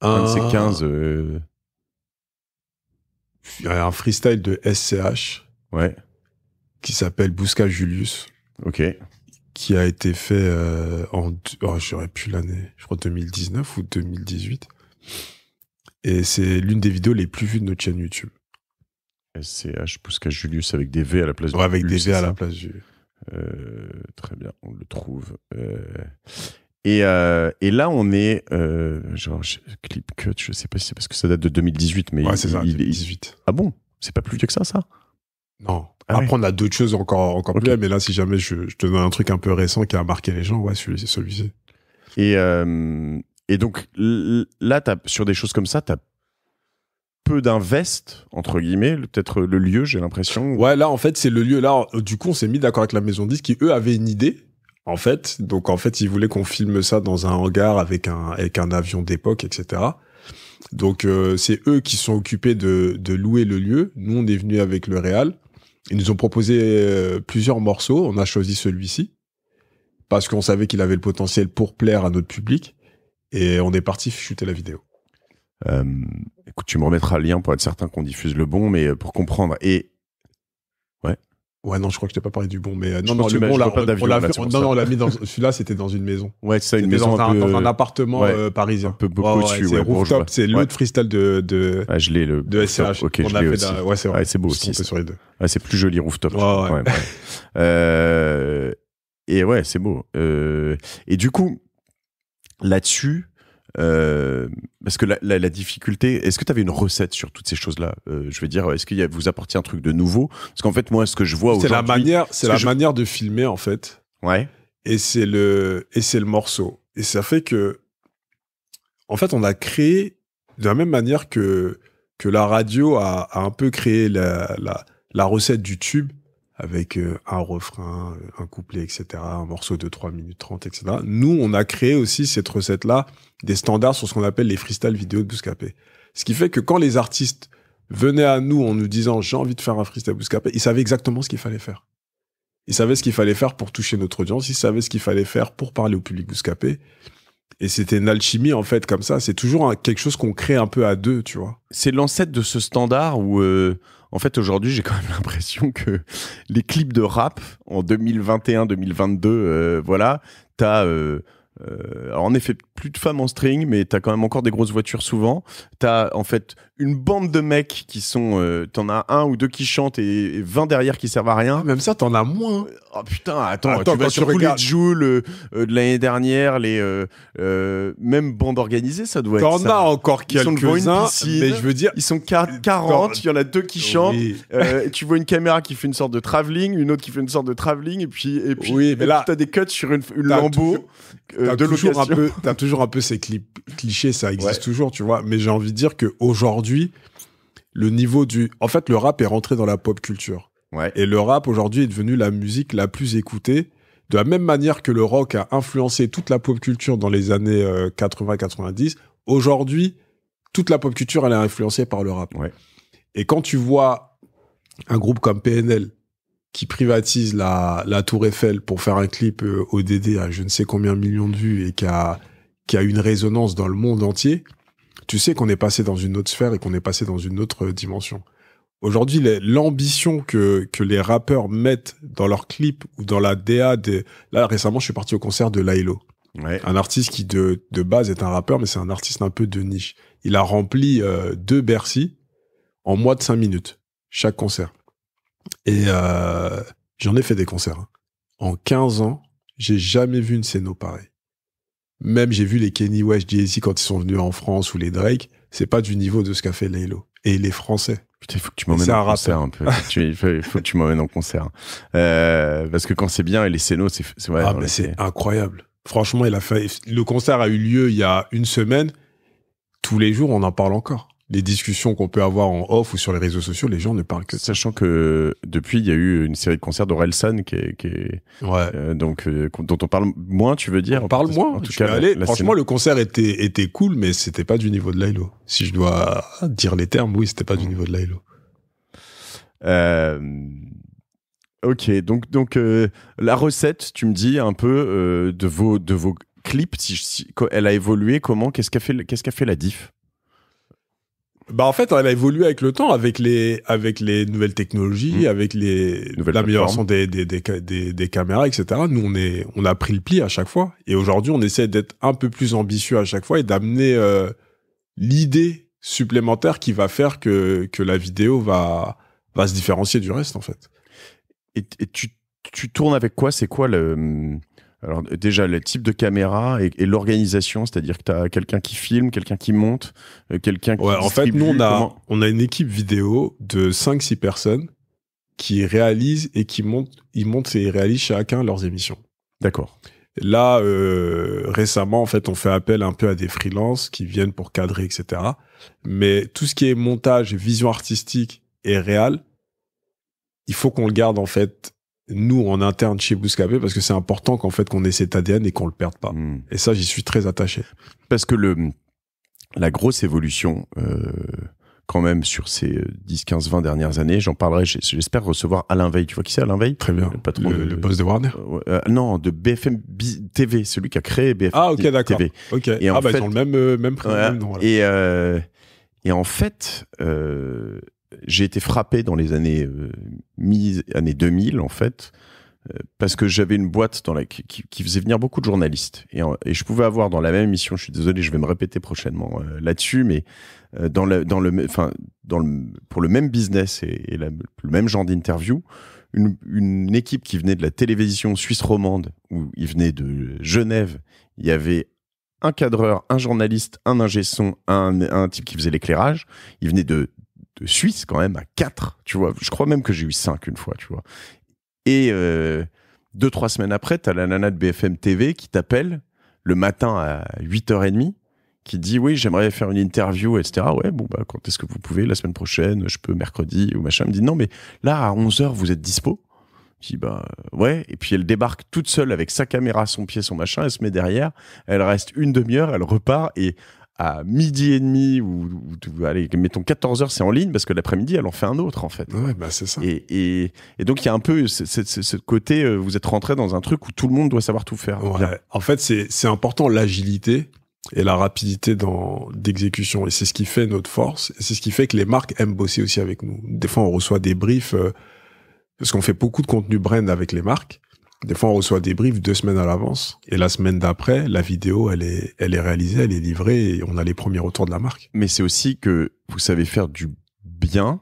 un... de ces 15 euh. Un freestyle de SCH. Ouais qui s'appelle Bousca Julius. Ok. Qui a été fait euh, en. Oh, j'aurais pu l'année, je crois 2019 ou 2018. Et c'est l'une des vidéos les plus vues de notre chaîne YouTube. SCH Bousca Julius avec des V à la place ouais, avec des V à la place du. Euh, très bien, on le trouve. Euh. Et, et, là, on est genre clip cut. Je sais pas si c'est parce que ça date de 2018, mais il, ça, 2018. Ah bon C'est pas plus vieux que ça, ça non. Ah Après, on a d'autres choses encore, encore plus mais là, si jamais je, te donne un truc un peu récent qui a marqué les gens, ouais, celui-ci. et, euh, et donc, là, sur des choses comme ça, t'as peu d'invest, entre guillemets, peut-être le lieu, j'ai l'impression. Ouais, là, en fait, c'est le lieu. Là, du coup, on s'est mis d'accord avec la maison 10 qui, eux, avaient une idée. En fait, donc en fait, ils voulaient qu'on filme ça dans un hangar avec un avec un avion d'époque, etc. Donc euh, c'est eux qui sont occupés de, de louer le lieu. Nous, on est venus avec le Real. Ils nous ont proposé euh, plusieurs morceaux. On a choisi celui-ci parce qu'on savait qu'il avait le potentiel pour plaire à notre public. Et on est parti chuter la vidéo. Euh, écoute, tu me remettras le lien pour être certain qu'on diffuse le bon, mais euh, pour comprendre. Et Ouais, non, je crois que je t'ai pas parlé du bon, mais euh, non, non, le bon, là, on l'a non, on l'a mis dans, celui-là, c'était dans une maison. Ouais, c'est ça, une maison. Dans un, peu, dans un appartement euh, parisien. Un peu beaucoup dessus, ouais. C'est rooftop, c'est le freestyle de, de, ah, je l'ai, le. De SCH. Ok, on je l'ai aussi. Ouais, c'est vrai. beau aussi. sur les Ah, c'est plus joli rooftop. Ouais, euh, Et ouais, c'est beau. Euh, Et du coup, là-dessus, euh, parce que la, difficulté, est-ce que tu avais une recette sur toutes ces choses-là euh, Je veux dire, est-ce que vous apportiez un truc de nouveau Parce qu'en fait, moi, ce que je vois aujourd'hui, c'est la manière, c'est la manière de filmer en fait. Ouais. Et c'est le et c'est le morceau. Et ça fait que, en fait, on a créé de la même manière que que la radio a, un peu créé la recette du tube avec euh, un refrain, euh, un couplet, etc., un morceau de 3 minutes 30, etc. Nous, on a créé aussi cette recette-là, des standards sur ce qu'on appelle les freestyle vidéo de Bouscapé. Ce qui fait que quand les artistes venaient à nous en nous disant « j'ai envie de faire un freestyle Bouscapé », ils savaient exactement ce qu'il fallait faire. Ils savaient ce qu'il fallait faire pour toucher notre audience, ils savaient ce qu'il fallait faire pour parler au public Bouscapé. Et c'était une alchimie, en fait, comme ça. C'est toujours quelque chose qu'on crée un peu à deux, tu vois. C'est l'ancêtre de ce standard où... Euh, en fait, aujourd'hui, j'ai quand même l'impression que les clips de rap en 2021-2022, euh, voilà, t'as. Euh, euh, en effet, plus de femmes en string, mais t'as quand même encore des grosses voitures souvent. T'as en fait une bande de mecs qui sont. tu euh, t'en as un ou deux qui chantent et, 20 derrière qui servent à rien. Ah, même ça, t'en as moins. Oh putain, attends, attends tu vas sur les Jules euh, euh, de l'année dernière, les même bande organisée, ça doit être être. T'en as encore quelques-uns, mais je veux dire. Ils sont 40, il y en a deux qui chantent. <laughs> tu vois une caméra qui fait une sorte de travelling, une autre qui fait une sorte de travelling, et puis. Et puis oui, mais là. T'as des cuts sur une, une lambeau de toujours un peu toujours un peu ces clichés, ça existe toujours, tu vois. Mais j'ai envie de dire que aujourd'hui, le niveau du. En fait, le rap est rentré dans la pop culture. Ouais. Et le rap aujourd'hui est devenu la musique la plus écoutée. De la même manière que le rock a influencé toute la pop culture dans les années 80-90, euh, aujourd'hui, toute la pop culture, elle est influencée par le rap. Et quand tu vois un groupe comme PNL qui privatise la, la Tour Eiffel pour faire un clip euh, ODD à je ne sais combien de millions de vues et qui a qui a une résonance dans le monde entier, tu sais qu'on est passé dans une autre sphère et qu'on est passé dans une autre euh, dimension. Aujourd'hui, l'ambition que, que les rappeurs mettent dans leurs clips ou dans la DA des... Là, récemment, je suis parti au concert de Lailo. Un artiste qui, de, de base, est un rappeur, mais c'est un artiste un peu de niche. Il a rempli euh, deux Bercy en moins de cinq minutes, chaque concert. Et euh, j'en ai fait des concerts. Hein. En 15 ans, j'ai jamais vu une scène pareil. Même j'ai vu les Kenny West, jay quand ils sont venus en France ou les Drake, c'est pas du niveau de ce qu'a fait Lalo. Et les Français. Putain, il <laughs> faut que tu m'emmènes en concert un peu. Il faut, que tu m'emmènes en concert. parce que quand c'est bien, et les scénos, c'est ah, incroyable. Franchement, il a fait... le concert a eu lieu il y a une semaine. Tous les jours, on en parle encore les discussions qu'on peut avoir en off ou sur les réseaux sociaux, les gens ne parlent que. Sachant que euh, depuis, il y a eu une série de concerts d'Orelsan qui euh, donc euh, dont on parle moins, tu veux dire On parle moins. En tout cas, franchement, le concert était était cool, mais c'était pas du niveau de Lilo. Si je dois dire les termes, oui, c'était pas du mm. niveau de Lilo. ok, donc donc la recette, tu me dis un peu de vos de vos clips, elle a évolué comment Qu'est-ce qu'a fait qu'est-ce qu'a fait la diff bah en fait, elle a évolué avec le temps, avec les, avec les nouvelles technologies, mmh. avec les l'amélioration des des, des, des, des, caméras, etc. Nous, on, est, on a pris le pli à chaque fois. Et aujourd'hui, on essaie d'être un peu plus ambitieux à chaque fois et d'amener euh, l'idée supplémentaire qui va faire que, que la vidéo va, va se différencier du reste, en fait. Et, et tu, tu tournes avec quoi C'est quoi le alors déjà, le type de caméra et, l'organisation, c'est-à-dire que tu as quelqu'un qui filme, quelqu'un qui monte, euh, quelqu'un qui... Ouais, en fait, nous, on a, on a une équipe vidéo de 5-6 personnes qui réalisent et qui montent, ils montent et réalisent chacun leurs émissions. D'accord. Là, euh, récemment, en fait, on fait appel un peu à des freelances qui viennent pour cadrer, etc. Mais tout ce qui est montage, vision artistique et réel, il faut qu'on le garde, en fait, nous en interne chez Bouscapé parce que c'est important qu'en fait qu'on ait cet ADN et qu'on le perde pas. Hmm. Et ça, j'y suis très attaché. Parce que le la grosse évolution euh, quand même sur ces 10, 15, 20 dernières années, j'en parlerai, j'espère recevoir Alain Veil. Tu vois qui c'est Alain Veil Très bien. Le boss de Warner euh, euh, Non, de BFM TV, celui qui a créé BFM ah, ok, d'accord. TV. et Ah, en bah, fait, ils ont le même, euh, même, même nom, Et, et en fait, euh, j'ai été frappé dans les années euh, années 2000 en fait euh, parce que j'avais une boîte dans la, qui, faisait venir beaucoup de journalistes et, et, je pouvais avoir dans la même émission. Je suis désolé, je vais me répéter prochainement euh, là-dessus, mais dans le dans le enfin dans le pour le même business et, le même genre d'interview, une, équipe qui venait de la télévision suisse romande où il venait de Genève, il y avait un cadreur, un journaliste, un ingé son, un, un type qui faisait l'éclairage. Il venait de de Suisse quand même à 4, tu vois. Je crois même que j'ai eu 5 une fois, tu vois. Et euh, deux, trois semaines après, t'as la nana de BFM TV qui t'appelle le matin à 8h30, qui dit oui, j'aimerais faire une interview, etc. Ouais, bon, bah, quand est-ce que vous pouvez La semaine prochaine, je peux mercredi ou machin. Elle me dit non, mais là, à 11h, vous êtes dispo Je dis bah ouais. Et puis elle débarque toute seule avec sa caméra, son pied, son machin, elle se met derrière, elle reste une demi-heure, elle repart et à midi et demi ou, allez mettons 14 heures c'est en ligne parce que l'après-midi elle en fait un autre en fait ouais, bah c'est ça. Et, et, donc il y a un peu ce, ce, côté euh, vous êtes rentré dans un truc où tout le monde doit savoir tout faire en fait c'est, important l'agilité et la rapidité dans d'exécution et c'est ce qui fait notre force c'est ce qui fait que les marques aiment bosser aussi avec nous des fois on reçoit des briefs euh, parce qu'on fait beaucoup de contenu brand avec les marques des fois, on reçoit des briefs deux semaines à l'avance. Et la semaine d'après, la vidéo, elle est, elle est réalisée, elle est livrée et on a les premiers retours de la marque. Mais c'est aussi que vous savez faire du bien.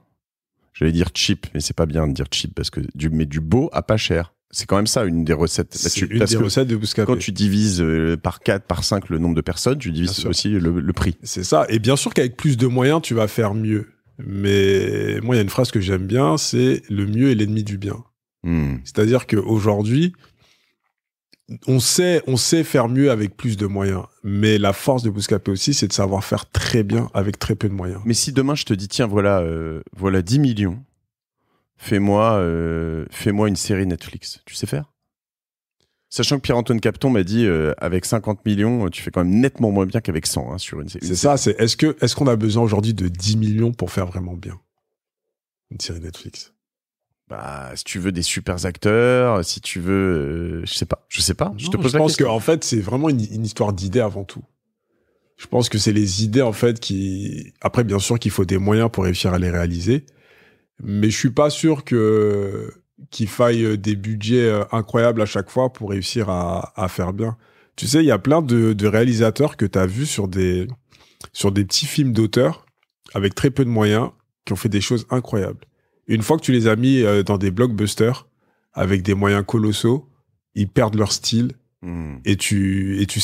J'allais dire cheap, mais c'est pas bien de dire cheap parce que du, mais du beau à pas cher. C'est quand même ça, une des recettes. C'est une des recettes de Bouscapé. Quand tu divises euh, par 4, par 5 le nombre de personnes, tu divises aussi le, le prix. C'est ça. Et bien sûr qu'avec plus de moyens, tu vas faire mieux. Mais moi, il y a une phrase que j'aime bien, c'est le mieux est l'ennemi du bien. Hmm. C'est-à-dire qu'aujourd'hui, on sait, on sait faire mieux avec plus de moyens. Mais la force de Bouscapé aussi, c'est de savoir faire très bien avec très peu de moyens. Mais si demain je te dis, tiens, voilà, euh, voilà 10 millions, euh, fais-moi une série Netflix, tu sais faire Sachant que Pierre-Antoine Capton m'a dit, euh, avec 50 millions, tu fais quand même nettement moins bien qu'avec 100 hein, sur une, série. C'est ça, est-ce qu'on est qu'on a besoin aujourd'hui de 10 millions pour faire vraiment bien une série Netflix bah, si tu veux des super acteurs, euh, si tu veux, euh, je sais pas, je sais pas. Je te je pense qu'en en fait, c'est vraiment une, histoire d'idées avant tout. Je pense que c'est les idées en fait qui, après bien sûr qu'il faut des moyens pour réussir à les réaliser, mais je suis pas sûr que qu'il faille euh, des budgets incroyables à chaque fois pour réussir à, faire bien. Tu sais, il y a plein de, réalisateurs que tu as vus sur des sur des petits films d'auteur avec très peu de moyens qui ont fait des choses incroyables. Une fois que tu les as mis euh, dans des blockbusters avec des moyens colossaux, ils perdent leur style hmm. et tu et tu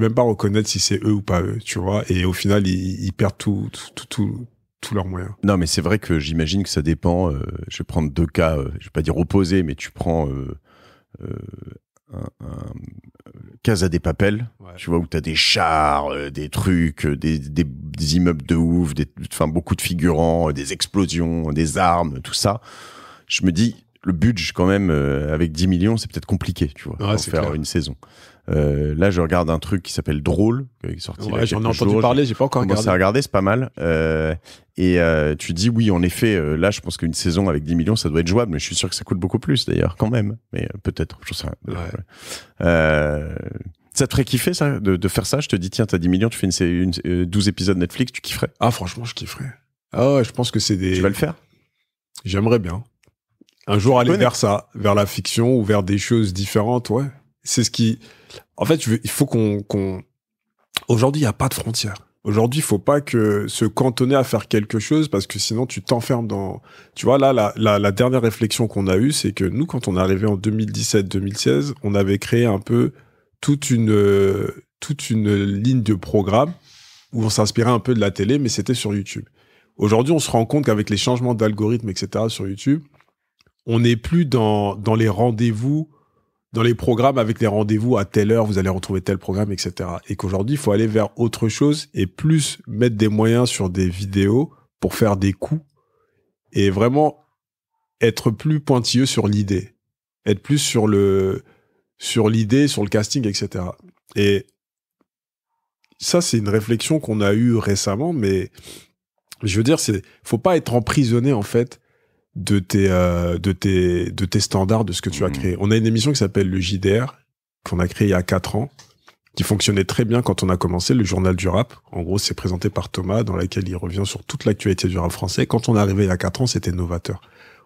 même pas à reconnaître si c'est eux ou pas eux, tu vois. Et au final, ils, perdent tout tous leurs moyens. Non, mais c'est vrai que j'imagine que ça dépend. Euh, je vais prendre deux cas, je euh, je vais pas dire opposés, mais tu prends Casa des Papels, tu vois, où t'as des chars, euh, des trucs, euh, des, des, immeubles de ouf, des, enfin, beaucoup de figurants, euh, des explosions, des armes, tout ça. Je me dis, le budget, quand même, avec 10 millions, c'est peut-être compliqué, tu vois, pour faire une saison. Euh, là, je regarde un truc qui s'appelle Drôle, qui J'en ai entendu parler, j'ai pas encore regardé. à regarder, c'est pas mal. Euh, et euh, tu dis, oui, en effet, là, je pense qu'une saison avec 10 millions, ça doit être jouable, mais je suis sûr que ça coûte beaucoup plus d'ailleurs, quand même. Mais peut-être, je Ça te ferait kiffer, ça, de, faire ça Je te dis, tiens, t'as 10 millions, tu fais une, 12 épisodes Netflix, tu kifferais Ah, franchement, je kifferais. Ah ouais, je pense que c'est des. Tu vas le faire J'aimerais bien. Un jour aller vers ça, vers la fiction ou vers des choses différentes, ouais c'est ce qui. En fait, il faut qu'on. Aujourd'hui, il n'y a pas de frontières. Aujourd'hui, il faut pas que se cantonner à faire quelque chose parce que sinon tu t'enfermes dans. Tu vois, là, la, dernière réflexion qu'on a eue, c'est que nous, quand on est arrivé en 2017-2016, on avait créé un peu toute une, toute une ligne de programme où on s'inspirait un peu de la télé, mais c'était sur YouTube. Aujourd'hui, on se rend compte qu'avec les changements d'algorithme, etc., sur YouTube, on n'est plus dans les rendez-vous dans les programmes avec les rendez-vous à telle heure, vous allez retrouver tel programme, etc. Et qu'aujourd'hui, il faut aller vers autre chose et plus mettre des moyens sur des vidéos pour faire des coups et vraiment être plus pointilleux sur l'idée, être plus sur le sur l'idée, sur le casting, etc. Et ça, c'est une réflexion qu'on a eue récemment, mais je veux dire, c'est faut pas être emprisonné en fait de tes, euh, de tes, de tes standards, de ce que tu as mhm. créé. On a une émission qui s'appelle le JDR, qu'on a créé il y a 4 ans, qui fonctionnait très bien quand on a commencé le journal du rap. En gros, c'est présenté par Thomas, dans laquelle il revient sur toute l'actualité du rap français. Quand on est arrivé il y a 4 ans, c'était novateur.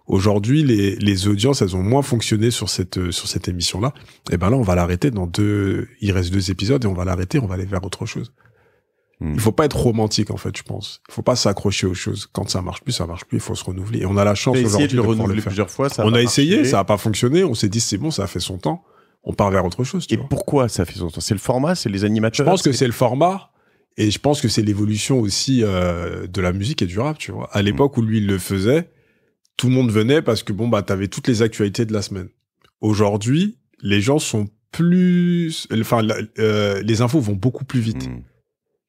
Aujourd'hui, les, les audiences, elles ont moins fonctionné sur cette, euh, sur cette émission-là. Et eh ben là, on va l'arrêter dans deux, il reste deux épisodes et on va l'arrêter, on va aller vers autre chose. Il faut pas être romantique en fait, je pense. Il faut pas s'accrocher aux choses. Quand ça marche plus, ça marche plus. Il faut se renouveler. Et on a la chance aujourd'hui de, le renouveler le faire. plusieurs fois. Ça on a essayé, ça a pas fonctionné. On s'est dit c'est bon, ça a fait son temps. On part vers autre chose. Tu et pourquoi ça fait son temps C'est le format, c'est les animateurs. Je pense que c'est le format. Et je pense que c'est l'évolution aussi euh, de la musique et du rap, tu vois. À mm. l'époque où lui il le faisait, tout le monde venait parce que bon bah t'avais toutes les actualités de la semaine. Aujourd'hui, les gens sont plus, enfin euh, les infos vont beaucoup plus vite. Mm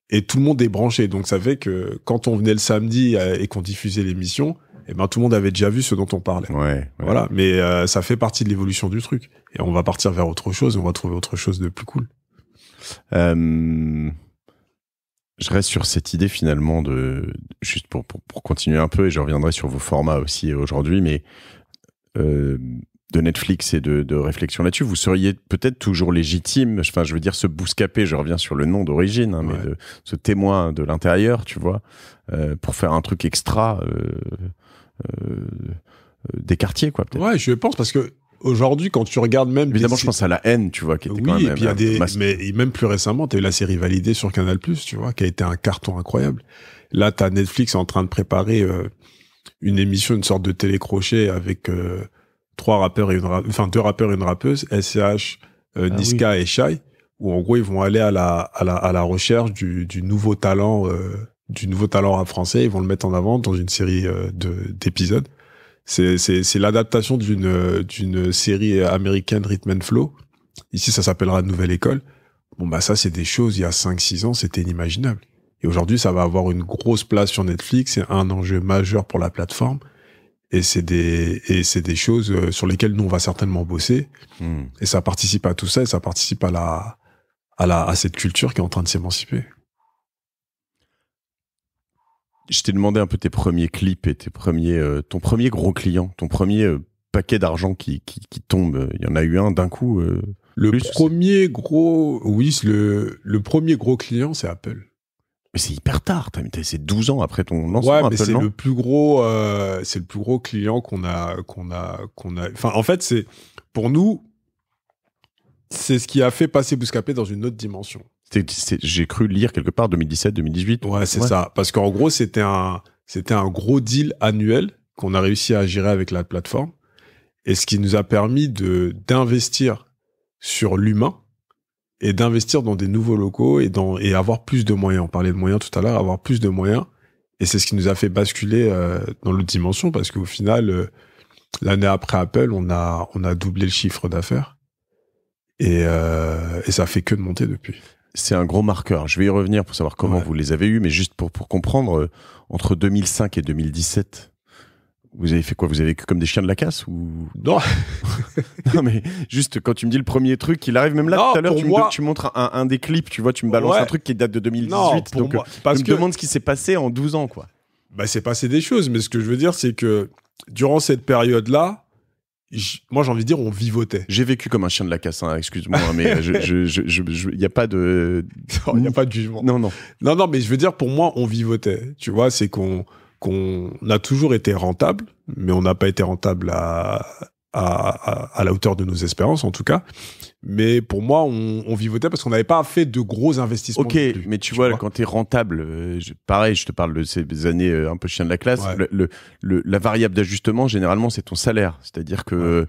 et tout le monde est branché. Donc ça fait que quand on venait le samedi euh, et qu'on diffusait l'émission, eh ben tout le monde avait déjà vu ce dont on parlait. Ouais, Voilà, mais euh, ça fait partie de l'évolution du truc. Et on va partir vers autre chose, on va trouver autre chose de plus cool. Euh, je reste sur cette idée finalement de juste pour, pour, pour continuer un peu et je reviendrai sur vos formats aussi euh, aujourd'hui, mais euh, de Netflix et de, de réflexion là-dessus, vous seriez peut-être toujours légitime, enfin je veux dire ce bouscapé, je reviens sur le nom d'origine, hein, mais ce témoin de l'intérieur, tu vois, euh, pour faire un truc extra euh, euh, des quartiers, quoi, peut Ouais, je pense, parce que aujourd'hui, quand tu regardes même. Évidemment, je pense à la haine, tu vois, qui était quand même. Et Mais même plus récemment, tu as eu la série validée sur Canal, tu vois, qui a été un carton incroyable. Là, tu as Netflix en train de préparer une émission, une sorte de télécrochet avec trois rappeurs et une enfin deux rappeurs et une rappeuse, SCH, euh, ah Niska et Shai, où en gros ils vont aller à la, à la, à la recherche du, du, nouveau talent, euh, du nouveau talent à français, ils vont le mettre en avant dans une série euh, d'épisodes. C'est l'adaptation d'une d'une série américaine Rhythm and Flow. Ici, ça s'appellera Nouvelle École. Bon, bah ça, c'est des choses, il y a 5-6 ans, c'était inimaginable. Et aujourd'hui, ça va avoir une grosse place sur Netflix, c'est un enjeu majeur pour la plateforme. Et c'est des, et c'est des choses euh, sur lesquelles nous, on va certainement bosser. Hmm. Et ça participe à tout ça et ça participe à la, à la, à cette culture qui est en train de s'émanciper. Je t'ai demandé un peu tes premiers clips et tes premiers, euh, ton premier gros client, ton premier euh, paquet d'argent qui, qui, qui, tombe. Il y en a eu un d'un coup. le premier gros, oui, le, le premier gros client, c'est Apple. Mais c'est hyper tard, c'est 12 ans après ton lancement. Ouais, mais c'est le plus gros, euh, c'est le plus gros client qu'on a, qu'on a, qu'on a. Enfin, en fait, c'est pour nous, c'est ce qui a fait passer Bouscapé dans une autre dimension. J'ai cru lire quelque part 2017-2018. Ouais, c'est ça. Parce qu'en gros, c'était un, c'était un gros deal annuel qu'on a réussi à gérer avec la plateforme et ce qui nous a permis de d'investir sur l'humain et d'investir dans des nouveaux locaux et, dans, et avoir plus de moyens. On parlait de moyens tout à l'heure, avoir plus de moyens. Et c'est ce qui nous a fait basculer euh, dans l'autre dimension parce qu'au final, euh, l'année après Apple, on a, on a doublé le chiffre d'affaires. Et, euh, et ça fait que de monter depuis. C'est un gros marqueur. Je vais y revenir pour savoir comment vous les avez eus, mais juste pour, pour comprendre, euh, entre 2005 et 2017, vous avez fait quoi Vous avez vécu comme des chiens de la casse ou Non. <laughs> non mais juste quand tu me dis le premier truc, il arrive même là tout à l'heure. Tu, tu, montres un, des clips, tu vois, tu me balances un truc qui date de 2018. donc tu euh, me demande ce qui s'est passé en 12 ans, quoi. Bah c'est passé des choses, mais ce que je veux dire, c'est que durant cette période-là, moi j'ai envie de dire on vivotait. J'ai vécu comme un chien de la casse, hein, excuse-moi, hein, mais je, il n'y a pas de, il <laughs> n'y a pas de jugement. Non non. Non non, mais je veux dire pour moi on vivotait. Tu vois, c'est qu'on on a toujours été rentable, mais on n'a pas été rentable à, à, la hauteur de nos espérances en tout cas. Mais pour moi, on, vivotait parce qu'on n'avait pas fait de gros investissements. Ok, mais tu, vois, quand tu es rentable, euh, pareil, je te parle de ces années euh, un peu chien de la classe, le, la variable d'ajustement, généralement, c'est ton salaire. C'est-à-dire que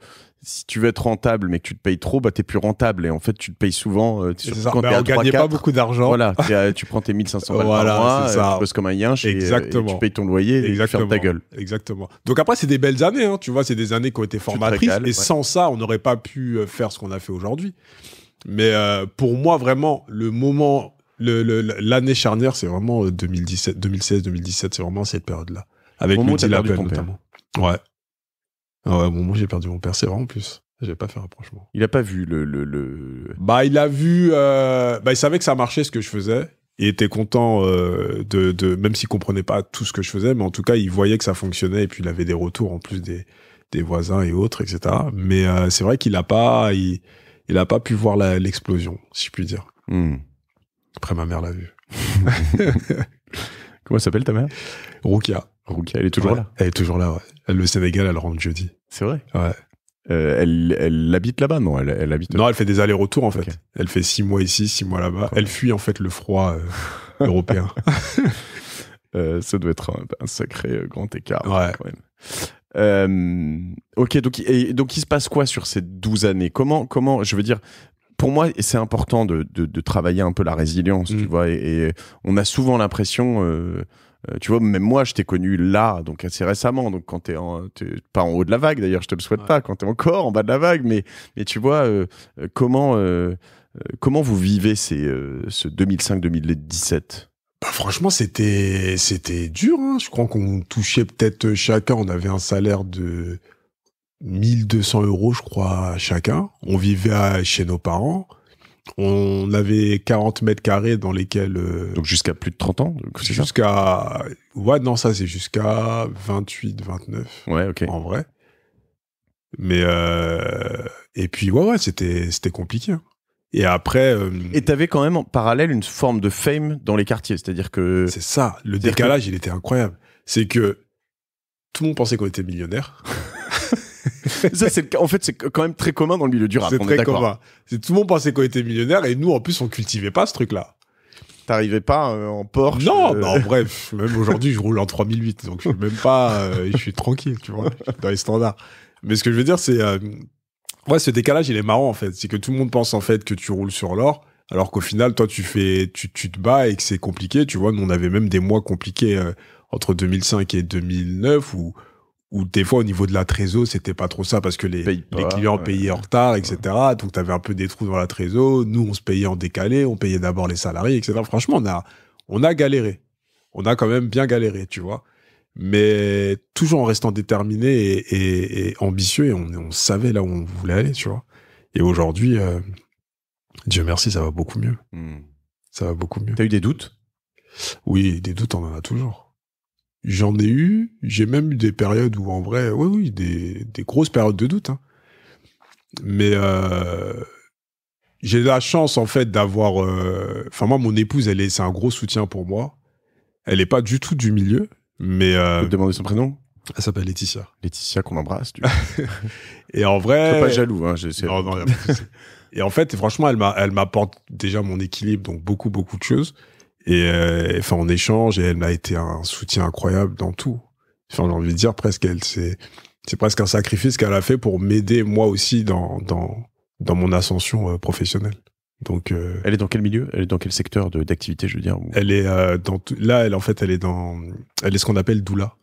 si tu veux être rentable mais que tu te payes trop, bah t'es plus rentable et en fait tu te payes souvent. Euh, tu es quand pas beaucoup d'argent. Voilà, <laughs> tu prends tes 1500 balles par mois, ça. tu bosses comme un yinche tu payes ton loyer et tu ta gueule. Exactement. Donc après c'est des belles années, hein. tu vois, c'est des années qui ont été formatrices et sans ça on n'aurait pas pu euh, faire ce qu'on a fait aujourd'hui. Mais euh, pour moi vraiment le moment, l'année charnière c'est vraiment 2016, 2017, c'est vraiment cette période là avec le moment notamment. Ouais. Ah ouais, bon, moi j'ai perdu mon père, c'est vrai en plus. J'ai pas fait rapprochement. Il a pas vu le. le, le... Bah, il a vu. Euh... Bah, il savait que ça marchait ce que je faisais. Il était content euh, de, de. Même s'il comprenait pas tout ce que je faisais, mais en tout cas, il voyait que ça fonctionnait et puis il avait des retours en plus des, des voisins et autres, etc. Mais euh, c'est vrai qu'il a pas. Il, il a pas pu voir l'explosion, si je puis dire. Hmm. Après, ma mère l'a vu. <laughs> Comment s'appelle ta mère Rukia elle est toujours là. Elle est toujours là, ouais. Le Sénégal, elle rentre jeudi. C'est vrai Ouais. Euh, elle, elle habite là-bas, non elle, elle, habite. Non, elle fait des allers-retours en fait. Elle fait six mois ici, six mois là-bas. Elle fuit en fait le froid euh, <laughs> européen. Euh, ça doit être un, sacré grand écart ouais. quand même. ok, donc, et, donc il se passe quoi sur ces 12 années Comment, comment, je veux dire, pour moi, c'est important de, de, travailler un peu la résilience, tu mm. vois. Et, on a souvent l'impression, euh, tu vois, même moi, je t'ai connu là, donc assez récemment. Donc quand t'es, en, pas en haut de la vague, d'ailleurs, je te le souhaite pas. Quand es encore en bas de la vague, mais tu vois euh, euh, comment comment vous vivez ce 2005-2017 bah franchement, c'était c'était dur. Hein. Je crois qu'on touchait peut-être chacun. On avait un salaire de 1200 euros, je crois, chacun. On vivait chez nos parents. On avait 40 mètres carrés dans lesquels. Euh, Donc jusqu'à plus de 30 ans Jusqu'à. Ouais, non, ça c'est jusqu'à 28, 29. Ouais, ok. En vrai. Mais. Euh, et puis, ouais, ouais, c'était compliqué. Hein. Et après. Euh, et t'avais quand même en parallèle une forme de fame dans les quartiers, c'est-à-dire que. C'est ça, le décalage, il était incroyable. C'est que tout le monde pensait qu'on était millionnaire c'est en fait, c'est quand même très commun dans le milieu du rap. C'est très commun. C'est tout le monde pensait qu'on était millionnaire et nous, en plus, on cultivait pas ce truc-là. T'arrivais pas euh, en Porsche. Non, euh, bref, bah, même aujourd'hui, je roule en 3008, donc je suis même pas, euh, je suis tranquille, tu vois, dans les standards. Mais ce que je veux dire, c'est, ouais, ce décalage, il est marrant en fait, c'est que tout le monde pense en fait que tu roules sur l'or, alors qu'au final, toi, tu fais, tu, tu te bats et que c'est compliqué, tu vois. Nous, on avait même des mois compliqués entre 2005 et 2009 où ou des fois au niveau de la trésor, c'était pas trop ça parce que les, clients payaient en retard, etc. Donc tu avais un peu des trous dans la trésor. Nous, on se payait en décalé, on payait d'abord les salariés, etc. Franchement, on a, on a galéré. On a quand même bien galéré, tu vois. Mais toujours en restant déterminé et, ambitieux, et on, savait là où on voulait aller, tu vois. Et aujourd'hui, euh, Dieu merci, ça va beaucoup mieux. Hmm. Ça va beaucoup mieux. T'as eu des doutes Oui, des doutes, on en a toujours J'en ai eu, j'ai même eu des périodes où en vrai, oui, oui, des, grosses périodes de doute. Hein. Mais euh, j'ai la chance en fait d'avoir. Euh, enfin moi, mon épouse, elle est, c'est un gros soutien pour moi. Elle n'est pas du tout du milieu, mais. Euh, demander son prénom. Elle s'appelle Laetitia. Laetitia qu'on embrasse. Tu <laughs> et en vrai. Je suis pas jaloux. Hein, non, non, et en fait, franchement, elle m'apporte déjà mon équilibre, donc beaucoup, beaucoup de choses. Et euh, enfin, en échange et elle m'a été un soutien incroyable dans tout. Enfin, j'ai envie de dire presque, elle, c'est, c'est presque un sacrifice qu'elle a fait pour m'aider moi aussi dans, dans, dans mon ascension euh, professionnelle. Donc, euh, elle est dans quel milieu Elle est dans quel secteur de, d'activité, je veux dire Elle est dans là, elle en fait, elle est dans, elle est ce qu'on appelle doula.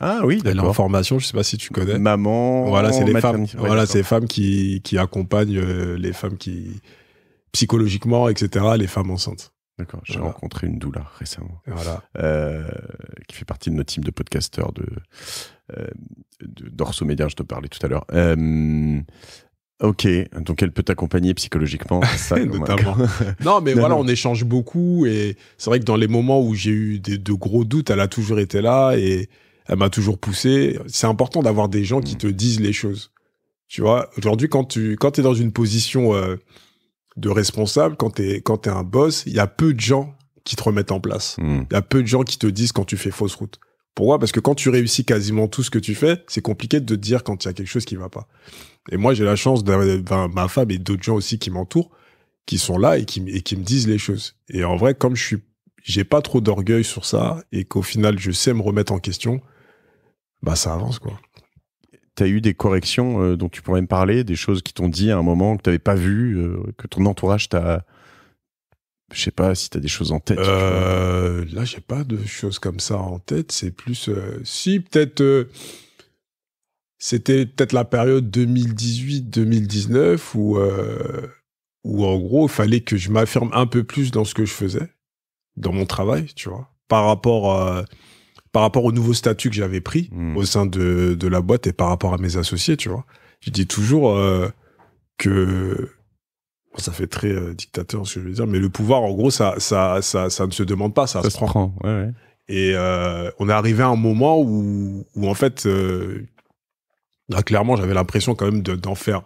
Ah oui, Elle est en formation, je sais pas si tu connais. Maman. Voilà, c'est les femmes. voilà, c'est les femmes qui qui accompagnent les femmes qui psychologiquement, etc. Les femmes enceintes. D'accord, j'ai rencontré une doula récemment. Voilà. Euh, qui fait partie de notre team de podcasteurs de, euh, d'Orso Média, je te parlais tout à l'heure. Euh, ok, donc elle peut t'accompagner psychologiquement. Ça, <laughs> Notamment. <laughs> non, mais voilà, on échange beaucoup et c'est vrai que dans les moments où j'ai eu des, de gros doutes, elle a toujours été là et elle m'a toujours poussé. C'est important d'avoir des gens qui mm. te disent les choses. Tu vois, aujourd'hui, quand tu quand es dans une position de responsable, quand t'es quand t'es un boss, il y a peu de gens qui te remettent en place. Hmm. Il y a peu de gens qui te disent quand tu fais fausse route. Pourquoi Parce que quand tu réussis quasiment tout ce que tu fais, c'est compliqué de te dire quand il y a quelque chose qui va pas. Et moi, j'ai la chance d'avoir ma femme et d'autres gens aussi qui m'entourent, qui sont là et qui, et qui me disent les choses. Et en vrai, comme je suis, j'ai pas trop d'orgueil sur ça et qu'au final, je sais me remettre en question, bah ça avance quoi tu as eu des corrections euh, dont tu pourrais me parler, des choses qui t'ont dit à un moment que tu n'avais pas vu, euh, que ton entourage t'a. Je sais pas si tu as des choses en tête. Là, euh, là, j'ai pas de choses comme ça en tête. C'est plus. si, peut-être. C'était peut-être la période 2018-2019 où, où, en gros, il fallait que je m'affirme un peu plus dans ce que je faisais, dans mon travail, tu vois, par rapport à par rapport au nouveau statut que j'avais pris hmm. au sein de, de, la boîte et par rapport à mes associés, tu vois. Je dis toujours euh, que ça fait très euh, dictateur ce que je veux dire, mais le pouvoir, en gros, ça, ça, ça, ça ne se demande pas, ça, se, prend. Et euh, on est arrivé à un moment où, où en fait, là, clairement, j'avais l'impression quand même d'en faire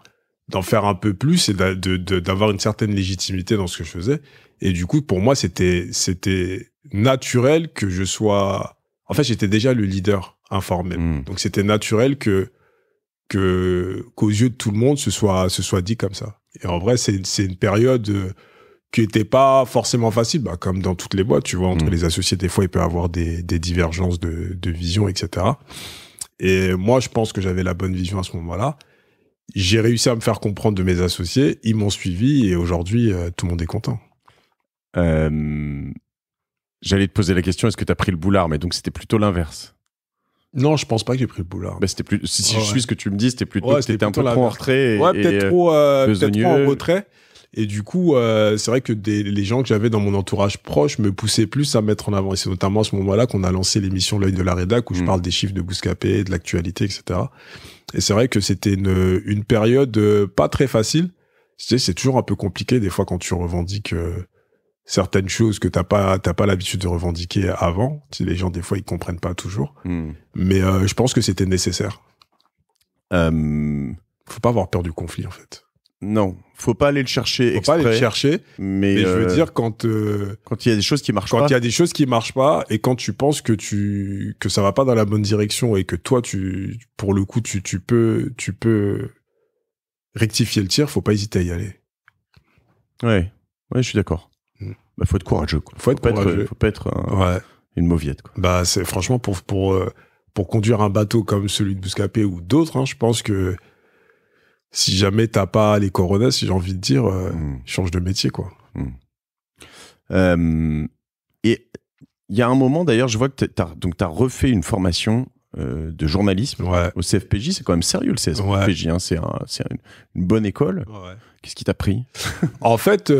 d'en faire un peu plus et d'avoir une certaine légitimité dans ce que je faisais. Et du coup, pour moi, c'était c'était naturel que je sois en fait, j'étais déjà le leader informé. Hmm. Donc, c'était naturel que que qu'aux yeux de tout le monde, ce soit ce soit dit comme ça. Et en vrai, c'est c'est une période euh, qui n'était pas forcément facile, bah, comme dans toutes les boîtes, tu vois, entre hmm. les associés, des fois, il peut y avoir des, des divergences de, de vision, etc. Et moi, je pense que j'avais la bonne vision à ce moment-là. J'ai réussi à me faire comprendre de mes associés, ils m'ont suivi et aujourd'hui, euh, tout le monde est content. Euh, J'allais te poser la question, est-ce que tu as pris le boulard Mais donc c'était plutôt l'inverse. Non, je pense pas que j'ai pris le boulard. Bah, c'était plus... Si, je suis ce que tu me dis, c'était plutôt ouais, un peu trop en retrait. Et, euh, ouais, euh, peut-être trop, en retrait. Et du coup, euh, c'est vrai que des, les gens que j'avais dans mon entourage proche me poussaient plus à mettre en avant. Et c'est notamment à ce moment-là qu'on a lancé l'émission L'œil de la rédac où je mm. parle des chiffres de Bouscapé, de l'actualité, etc. Et c'est vrai que c'était une, une, période pas très facile. C'est toujours un peu compliqué des fois quand tu revendiques certaines choses que t'as pas t'as pas l'habitude de revendiquer avant. Les gens des fois ils comprennent pas toujours, hmm. mais euh, je pense que c'était nécessaire. Euh... Faut pas avoir peur du conflit en fait. Non, faut pas aller le chercher. Faut pas aller le chercher. Mais, je veux euh, dire quand euh, quand il y a des choses qui marchent pas. Quand il y a des choses qui marchent pas et quand tu penses que tu que ça va pas dans la bonne direction et que toi tu pour le coup tu tu peux tu peux rectifier le tir, faut pas hésiter à y aller. Ouais, ouais, je suis d'accord. Il bah, faut être courageux. Il Faut, faut, être faut pas être euh, une mauviette. Bah, c'est franchement pour pour euh, pour conduire un bateau comme celui de Bouscapé ou d'autres, hein, je pense que si jamais t'as pas les coronas, si j'ai envie de dire, euh, hmm. change de métier, quoi. Hmm. et il y a un moment, d'ailleurs, je vois que tu as refait une formation de journalisme au CFPJ. C'est quand même sérieux le CFPJ. Hein. c'est, c'est une, bonne école. Qu'est-ce qui t'a pris En fait,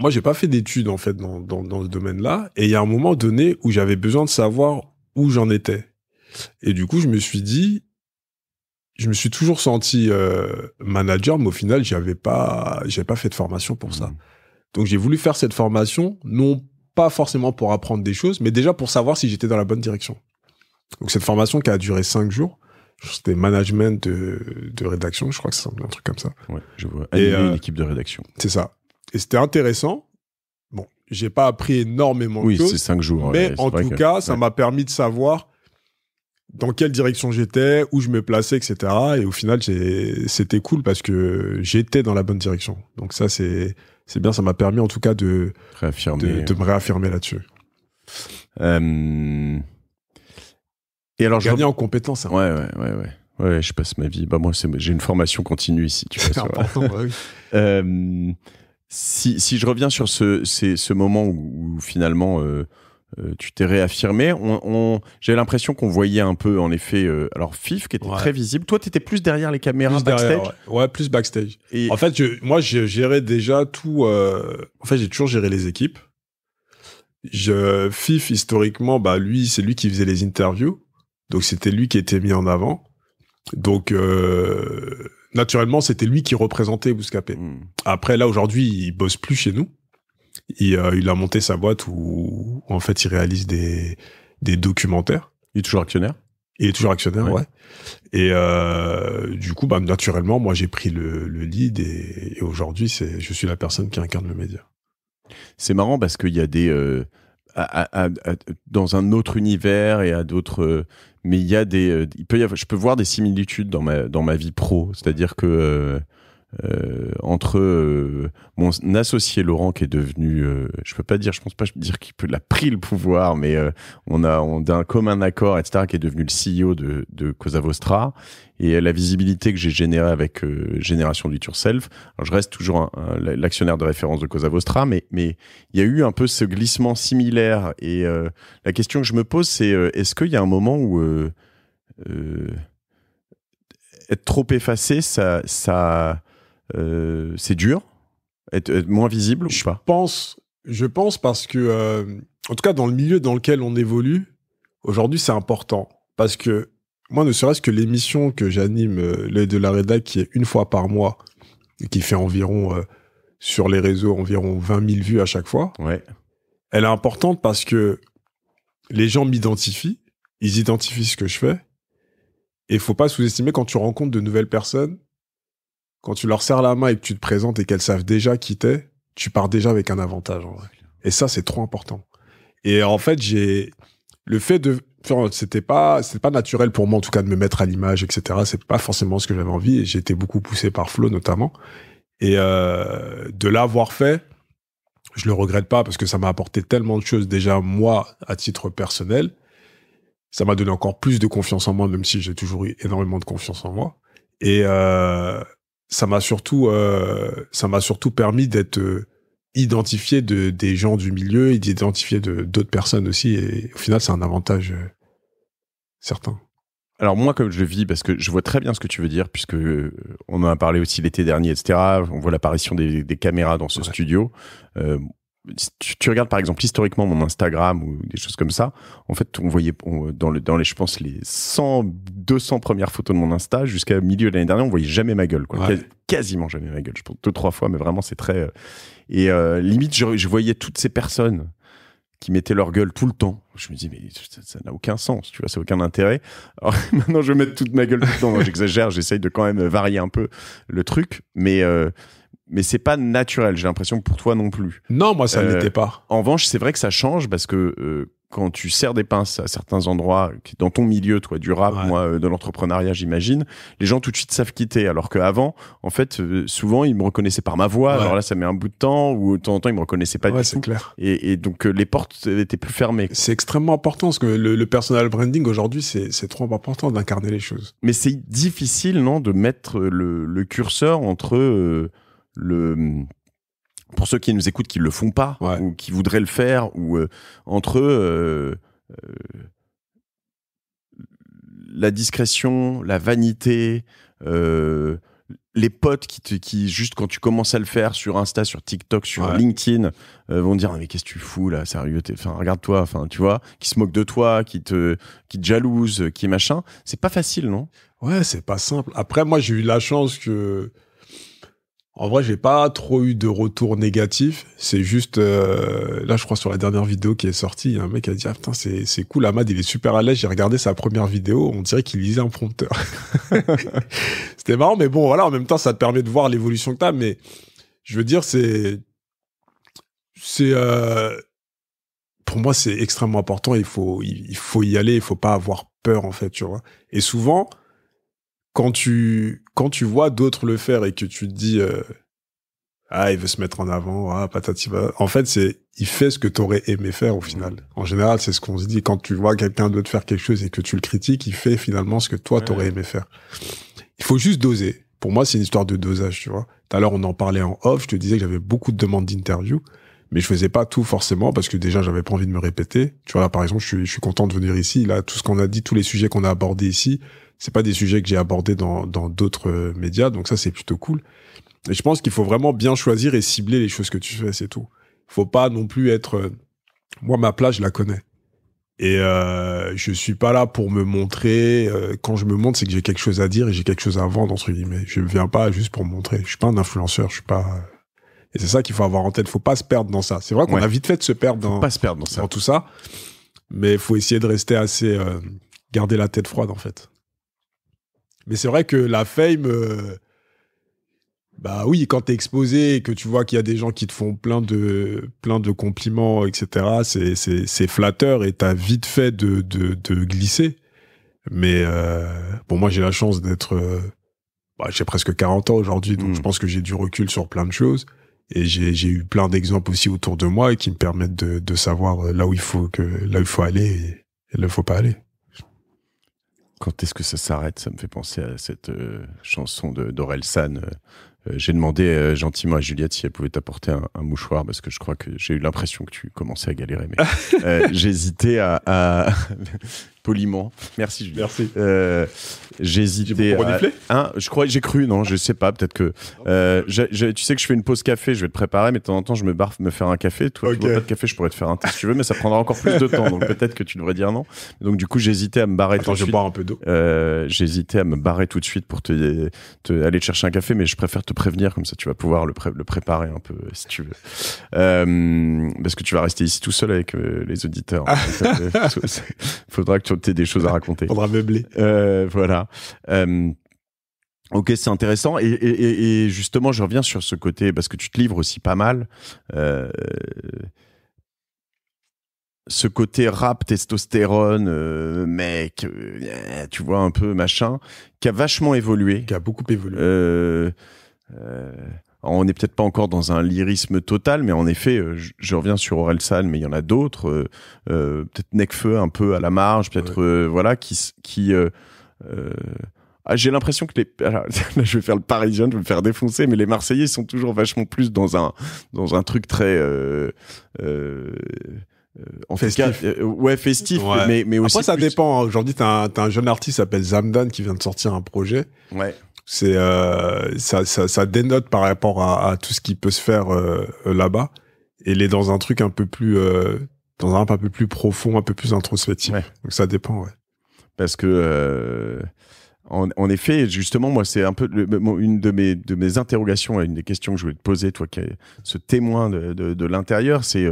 moi, j'ai pas fait d'études en fait dans, dans, dans ce domaine-là. Et il y a un moment donné où j'avais besoin de savoir où j'en étais. Et du coup, je me suis dit, je me suis toujours senti euh, manager, mais au final, j'avais pas, j'avais pas fait de formation pour ça. Mmh. Donc, j'ai voulu faire cette formation, non pas forcément pour apprendre des choses, mais déjà pour savoir si j'étais dans la bonne direction. Donc, cette formation qui a duré cinq jours, c'était management de, de, rédaction, je crois que c'est un truc comme ça. Ouais, je vois. et, euh, une équipe de rédaction. C'est ça. Et c'était intéressant. Bon, j'ai pas appris énormément de choses. Oui, c'est cinq jours. Mais en tout cas, ça m'a permis de savoir dans quelle direction j'étais, où je me plaçais, etc. Et au final, c'était cool parce que j'étais dans la bonne direction. Donc ça, c'est bien. Ça m'a permis en tout cas de, de, me réaffirmer là-dessus. Euh, et alors, je je... en compétence. Hein. Ouais, ouais, ouais, ouais. Ouais, je passe ma vie. Bah moi, j'ai une formation continue ici. C'est important. <laughs> euh, si, si, je reviens sur ce, ce moment où, finalement euh, euh, tu t'es réaffirmé, on, j'ai l'impression qu'on voyait un peu en effet. Euh, alors Fif qui était très visible. Toi, tu étais plus derrière les caméras backstage. ouais. plus backstage. Et... En fait, je, moi, j'ai géré déjà tout. En fait, j'ai toujours géré les équipes. Je, Fif historiquement, bah lui, c'est lui qui faisait les interviews, donc c'était lui qui était mis en avant. Donc naturellement, c'était lui qui représentait Bouscapé. Hmm. Après, là, aujourd'hui, il bosse plus chez nous. Il, euh, il a monté sa boîte où, en fait, il réalise des, des documentaires. Il est toujours actionnaire Il est toujours actionnaire, ouais. Et euh, du coup, bah, naturellement, moi, j'ai pris le, le, lead et, aujourd'hui, c'est, je suis la personne qui incarne le média. C'est marrant parce qu'il y a des... Euh, dans un autre univers et à d'autres euh, mais il y a des, euh, il peut y je peux voir des similitudes dans ma dans ma vie pro, c'est-à-dire que euh, euh, entre euh, mon associé Laurent qui est devenu, euh, je peux pas dire, je pense pas dire qu'il peut pris le pouvoir, mais euh, on a on d'un commun accord, etc., qui est devenu le CEO de, de Cosa et euh, la visibilité que j'ai générée avec Génération du self Alors je reste toujours l'actionnaire de référence de Cosa mais mais il y a eu un peu ce glissement similaire et la question que je me pose c'est est-ce qu'il y a un moment où être trop effacé, ça, ça, euh, c'est dur être, moins visible je pense, Je pense parce que, euh, en tout cas, dans le milieu dans lequel on évolue, aujourd'hui, c'est important. Parce que moi, ne serait-ce que l'émission que j'anime, euh, le de la rédac, qui est une fois par mois, et qui fait environ, sur les réseaux, environ 20 000 vues à chaque fois. Elle est importante parce que les gens m'identifient, ils identifient ce que je fais. Et il faut pas sous-estimer quand tu rencontres de nouvelles personnes, quand tu leur sers la main et que tu te présentes et qu'elles savent déjà qui t'es, tu pars déjà avec un avantage. En vrai. Et ça, c'est trop important. Et en fait, j'ai le fait de c'était pas c'était pas naturel pour moi en tout cas de me mettre à l'image etc c'est pas forcément ce que j'avais envie et j'ai été beaucoup poussé par Flo notamment et euh, de l'avoir fait je le regrette pas parce que ça m'a apporté tellement de choses déjà moi à titre personnel ça m'a donné encore plus de confiance en moi même si j'ai toujours eu énormément de confiance en moi et euh, ça m'a surtout, euh, ça m'a surtout permis d'être euh, identifié de, des gens du milieu et d'identifier d'autres personnes aussi. Et au final, c'est un avantage euh, certain. Alors moi, comme je le vis, parce que je vois très bien ce que tu veux dire, puisque on en a parlé aussi l'été dernier, etc. On voit l'apparition des, caméras dans ce studio tu, regardes par exemple historiquement mon Instagram ou des choses comme ça, en fait, on voyait dans, les, je pense, les 100, 200 premières photos de mon Insta jusqu'à milieu de l'année dernière, on voyait jamais ma gueule, quasiment jamais ma gueule. Je pense deux, trois fois, mais vraiment, c'est très. Euh, et euh, limite, je, voyais toutes ces personnes qui mettaient leur gueule tout le temps. Je me dis, mais ça n'a aucun sens, tu vois, c'est aucun intérêt. <laughs> maintenant, je vais mettre toute ma gueule tout le temps. J'exagère, j'essaye de quand même varier un peu le truc, mais. Euh, mais c'est pas naturel. J'ai l'impression que pour toi non plus. Non, moi ça euh, n'était l'était pas. En revanche, c'est vrai que ça change parce que euh, quand tu sers des pinces à certains endroits, dans ton milieu, toi, du rap, moi, euh, de l'entrepreneuriat, j'imagine, les gens tout de suite savent quitter. Alors qu'avant, en fait, souvent, ils me reconnaissaient par ma voix. Alors là, ça met un bout de temps, ou de temps en temps, ils me reconnaissaient pas ouais, du tout. Clair. Et, donc, les portes étaient plus fermées. C'est extrêmement important, parce que le, personal branding, aujourd'hui, c'est trop important d'incarner les choses. Mais c'est difficile, non, de mettre le, le curseur entre le pour ceux qui nous écoutent qui le font pas ou qui voudraient le faire ou euh, entre eux euh, euh, la discrétion, la vanité, les potes qui, te, qui, juste quand tu commences à le faire sur Insta, sur TikTok, sur LinkedIn, vont dire mais qu'est-ce que tu fous là, sérieux, enfin regarde-toi, enfin tu vois, qui se moque de toi, qui te, qui jalouse, qui machin, c'est pas facile non Ouais, c'est pas simple. Après moi j'ai eu la chance que en vrai, j'ai pas trop eu de retour négatif. C'est juste, euh, là, je crois, sur la dernière vidéo qui est sortie, il y a un mec qui a dit Ah putain, c'est, c'est cool, Ahmad, il est super à l'aise. J'ai regardé sa première vidéo, on dirait qu'il lisait un prompteur. <laughs> C'était marrant, mais bon, voilà, en même temps, ça te permet de voir l'évolution que t'as. Mais je veux dire, c'est. C'est. Euh, pour moi, c'est extrêmement important. Il faut, il faut y aller, il faut pas avoir peur, en fait, tu vois. Et souvent, quand tu, quand tu vois d'autres le faire et que tu te dis, euh, ah, il veut se mettre en avant, ah, patati En fait, c'est, il fait ce que t'aurais aimé faire au mm. final. En général, c'est ce qu'on se dit quand tu vois quelqu'un d'autre faire quelque chose et que tu le critiques, il fait finalement ce que toi t'aurais aimé faire. Il faut juste doser. Pour moi, c'est une histoire de dosage, tu vois. Tout à l'heure, on en parlait en off. Je te disais que j'avais beaucoup de demandes d'interview, mais je faisais pas tout forcément parce que déjà, j'avais pas envie de me répéter. Tu vois, là, par exemple, je suis, je suis content de venir ici. Là, tout ce qu'on a dit, tous les sujets qu'on a abordés ici, c'est pas des sujets que j'ai abordés dans d'autres euh, médias, donc ça c'est plutôt cool. Et je pense qu'il faut vraiment bien choisir et cibler les choses que tu fais, c'est tout. Faut pas non plus être. Euh, moi, ma place, je la connais. Et euh, je suis pas là pour me montrer. Euh, quand je me montre, c'est que j'ai quelque chose à dire et j'ai quelque chose à vendre entre guillemets. Je viens pas juste pour montrer. Je suis pas un influenceur. Je suis pas. Et c'est ça qu'il faut avoir en tête. Faut pas se perdre dans ça. C'est vrai qu'on a vite fait de se perdre dans. pas se perdre dans ça. tout ça. Mais faut essayer de rester assez. garder la tête froide en fait. Mais c'est vrai que la fame, euh, bah oui, quand t'es exposé et que tu vois qu'il y a des gens qui te font plein de, plein de compliments, etc., c'est flatteur et t'as vite fait de, glisser. Mais euh, pour moi, j'ai la chance d'être. Euh, bah, j'ai presque 40 ans aujourd'hui, donc hmm. je pense que j'ai du recul sur plein de choses. Et j'ai eu plein d'exemples aussi autour de moi qui me permettent de, savoir là où il faut que là il faut aller et, là où il ne faut pas aller. Quand est-ce que ça s'arrête Ça me fait penser à cette euh, chanson d'Aurel San. Euh, euh, j'ai demandé gentiment à Juliette si elle pouvait t'apporter un, mouchoir parce que je crois que j'ai eu l'impression que tu commençais à galérer. Mais <laughs> j'hésitais à poliment. Merci Julien. Merci. Euh, j'ai hein, je crois, j'ai cru, non, je sais pas, peut-être que. Euh, tu sais que je fais une pause café, je vais te préparer, mais de temps en temps, je me barre me faire un café. Toi, pas de café, je pourrais te faire un thé si tu veux, mais ça prendra encore plus de temps, donc peut-être que tu devrais dire non. Donc du coup, j'hésitais à me barrer. Attends, je bois un peu d'eau. Euh, j'hésitais à me barrer tout de suite pour te, aller te chercher un café, mais je préfère te prévenir comme ça, tu vas pouvoir le, le préparer un peu euh, si tu veux, parce que tu vas rester ici tout seul avec les auditeurs. <laughs> Il <laughs> faudra que tu tu des choses à raconter. on va meubler. Euh, voilà. Euh, ok, c'est intéressant. Et, justement, je reviens sur ce côté, parce que tu te livres aussi pas mal. Euh, ce côté rap, testostérone, mec, tu vois, un peu machin, qui a vachement évolué. Qui a beaucoup évolué on n'est peut-être pas encore dans un lyrisme total, mais en effet, euh, je, reviens sur Aurel Salle, mais il y en a d'autres, euh, euh, peut-être Necfeu un peu à la marge, peut-être voilà, qui, qui ah, j'ai l'impression que les, <laughs> là, je vais faire le Parisien, je vais me faire défoncer, mais les Marseillais sont toujours vachement plus dans un dans un truc très en festif. ouais, festif, mais mais aussi. Après, ça dépend. Hein. Aujourd'hui, t'as un, un jeune artiste s'appelle Zamdan qui vient de sortir un projet. Ouais. C'est euh, ça, ça, ça, dénote par rapport à, tout ce qui peut se faire euh, euh, là-bas. Et il est dans un truc un peu plus euh, dans un, peu plus profond, un peu plus introspectif. Donc ça dépend. Ouais. Parce que euh, en, effet, justement, moi, c'est un peu une de mes, de mes interrogations et une des questions que je voulais te poser, toi qui es ce témoin de, de, de l'intérieur, c'est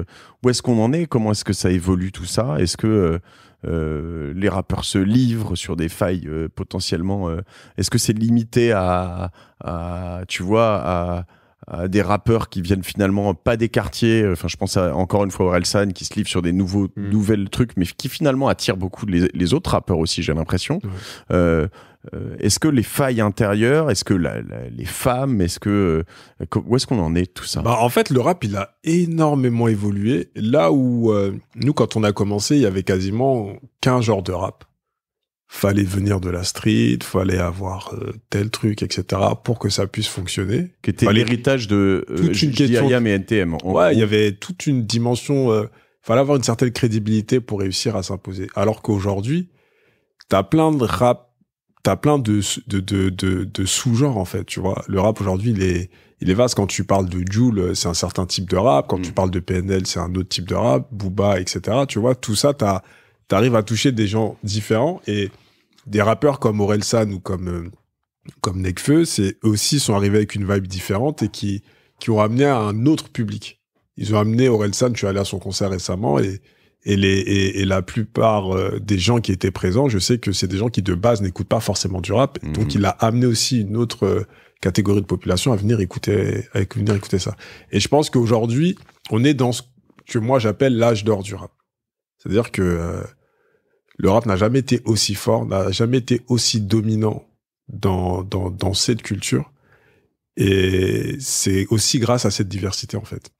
où est-ce qu'on en est Comment est-ce que ça évolue tout ça Est-ce que euh, les rappeurs se livrent sur des failles euh, potentiellement. Euh. Est-ce que c'est limité à, tu vois, à, des rappeurs qui viennent finalement pas des quartiers Enfin, je pense à, encore une fois à Relsan qui se livre sur des nouveaux, mm. nouvelles trucs, mais qui finalement attire beaucoup les, autres rappeurs aussi. J'ai l'impression. euh euh, est-ce que les failles intérieures, est-ce que les femmes, est-ce que euh, où est-ce qu'on en est tout ça bah, En fait, le rap, il a énormément évolué. Là où euh, nous, quand on a commencé, il y avait quasiment qu'un genre de rap. Fallait venir de la street, fallait avoir tel truc, etc. pour que ça puisse fonctionner. Qui était l'héritage de euh, et NTM. ouais, il y avait toute une dimension. fallait avoir une certaine crédibilité pour réussir à s'imposer. Alors qu'aujourd'hui, t'as plein de rap t'as plein de, de, sous-genres, en fait, tu vois. Le rap aujourd'hui, il est, il est vaste. Quand tu parles de Joule, euh, c'est un certain type de rap. Quand tu mm. parles de PNL, c'est un autre type de rap. Booba, etc. Tu vois, tout ça, t'arrives à toucher des gens différents et des rappeurs comme Orelsan ou comme, euh, comme Nekfeu, c'est aussi sont arrivés avec une vibe différente et qui, qui ont amené à un autre public. Ils ont amené Orelsan, tu es allé à son concert récemment et et, les, et, et, la plupart euh, des gens qui étaient présents, je sais que c'est des gens qui de base n'écoutent pas forcément du rap. Mhm. Donc il a amené aussi une autre euh, catégorie de population à venir écouter, à venir écouter ça. Et je pense qu'aujourd'hui, on est dans ce que moi j'appelle l'âge d'or du rap. C'est-à-dire que euh, le rap n'a jamais été aussi fort, n'a jamais été aussi dominant dans, dans, dans cette culture. Et c'est aussi grâce à cette diversité, en fait.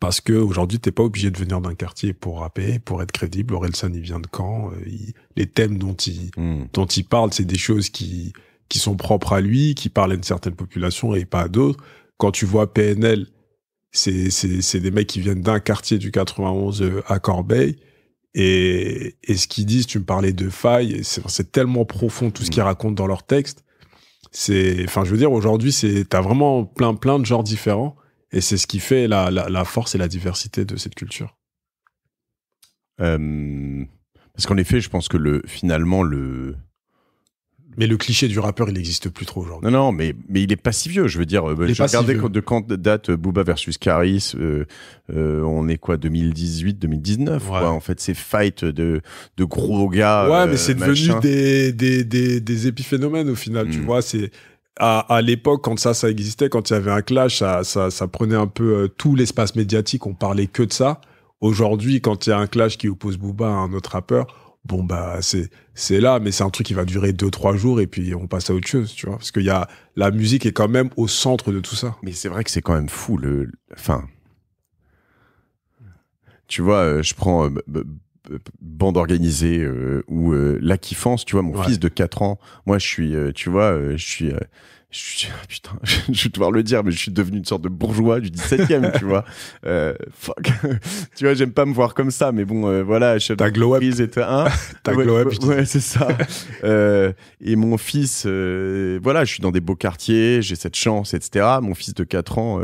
Parce que aujourd'hui, t'es pas obligé de venir d'un quartier pour rapper, pour être crédible. Orelsan, il vient de quand euh, les thèmes dont il, hmm. dont il parle, c'est des choses qui, qui sont propres à lui, qui parlent à une certaine population et pas à d'autres. Quand tu vois PNL, c'est, c'est, c'est des mecs qui viennent d'un quartier du 91 euh, à Corbeil. Et, et ce qu'ils disent, tu me parlais de failles, c'est, c'est tellement profond tout ce qu'ils hmm. racontent dans leurs textes. C'est, enfin, je veux dire, aujourd'hui, c'est, t'as vraiment plein, plein de genres différents. Et c'est ce qui fait la, la, force et la diversité de cette culture. parce qu'en effet, je pense que le, finalement, le, mais le cliché du rappeur, il n'existe plus trop aujourd'hui. Non, non, mais, mais il est pas si vieux. Je veux dire, euh, j'ai regardé de quand date euh, Booba versus Caris. Euh, on est quoi, 2018, 2019 En fait, c'est fight de, de gros gars. Ouais, mais c'est devenu des, des, des, épiphénomènes au final. Tu hmm. vois, c'est à, à l'époque, quand ça, ça existait, quand il y avait un clash, ça, ça, prenait un peu euh, tout l'espace médiatique, on parlait que de ça. Aujourd'hui, quand il y a un clash qui oppose Booba à un autre rappeur, bon, bah, c'est, c'est là, mais c'est un truc qui va durer deux, trois jours et puis on passe à autre chose, tu vois. Parce que y a, la musique est quand même au centre de tout ça. Mais c'est vrai que c'est quand même fou, le, enfin. Tu vois, euh, je prends euh, euh, bande organisée euh, ou euh, la kiffance, tu vois, mon fils de 4 ans, moi je suis, tu vois, je suis, je <laughs> putain, <laughs> je vais devoir le dire, mais je suis devenu une sorte de bourgeois du 17e, tu vois. <laughs> fuck. tu vois, j'aime pas me voir comme ça, mais bon, voilà, je T'as glow un. Hein. ouais, c'est ça. et mon fils, voilà, je suis dans des beaux quartiers, j'ai cette chance, etc. Mon fils de 4 ans,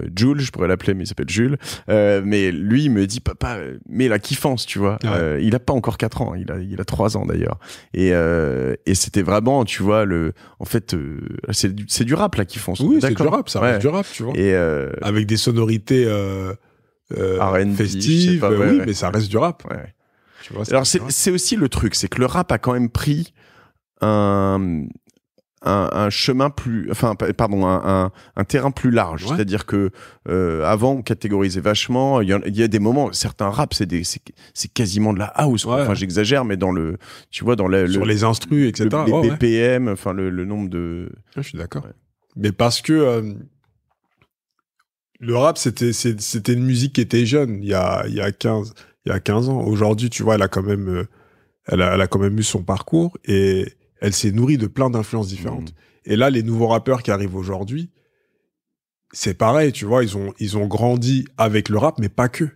euh, Jules, je pourrais l'appeler, mais il s'appelle Jules. Euh, mais lui, il me dit, papa, mais la kiffance, tu vois. Euh, il n'a pas encore 4 ans, il a, il a 3 ans d'ailleurs. Et, et c'était vraiment, tu vois, le, en fait, c'est du, du, rap, la kiffance. Oui, c'est du rap, ça reste du rap, tu vois. Et Avec des sonorités euh, festive, oui, mais ça reste du rap. Alors c'est aussi le truc, c'est que le rap a quand même pris un, un, chemin plus, enfin pardon, un, un, terrain plus large. C'est-à-dire que euh, avant on catégorisait vachement. Il y, a, des moments, certains rap, c'est c'est quasiment de la house. Enfin, j'exagère, mais dans le, tu vois, dans le sur les instrus, etc. les BPM, enfin le, nombre de. Ah, je suis d'accord. Mais parce que euh, le rap, c'était c'était une musique qui était jeune. Il y a il y a 15 il y a 15 ans. Aujourd'hui, tu vois, elle a quand même euh, elle a, elle a quand même eu son parcours et elle s'est nourrie de plein d'influences différentes. Mmh. Et là, les nouveaux rappeurs qui arrivent aujourd'hui, c'est pareil, tu vois, ils ont, ils ont grandi avec le rap, mais pas que.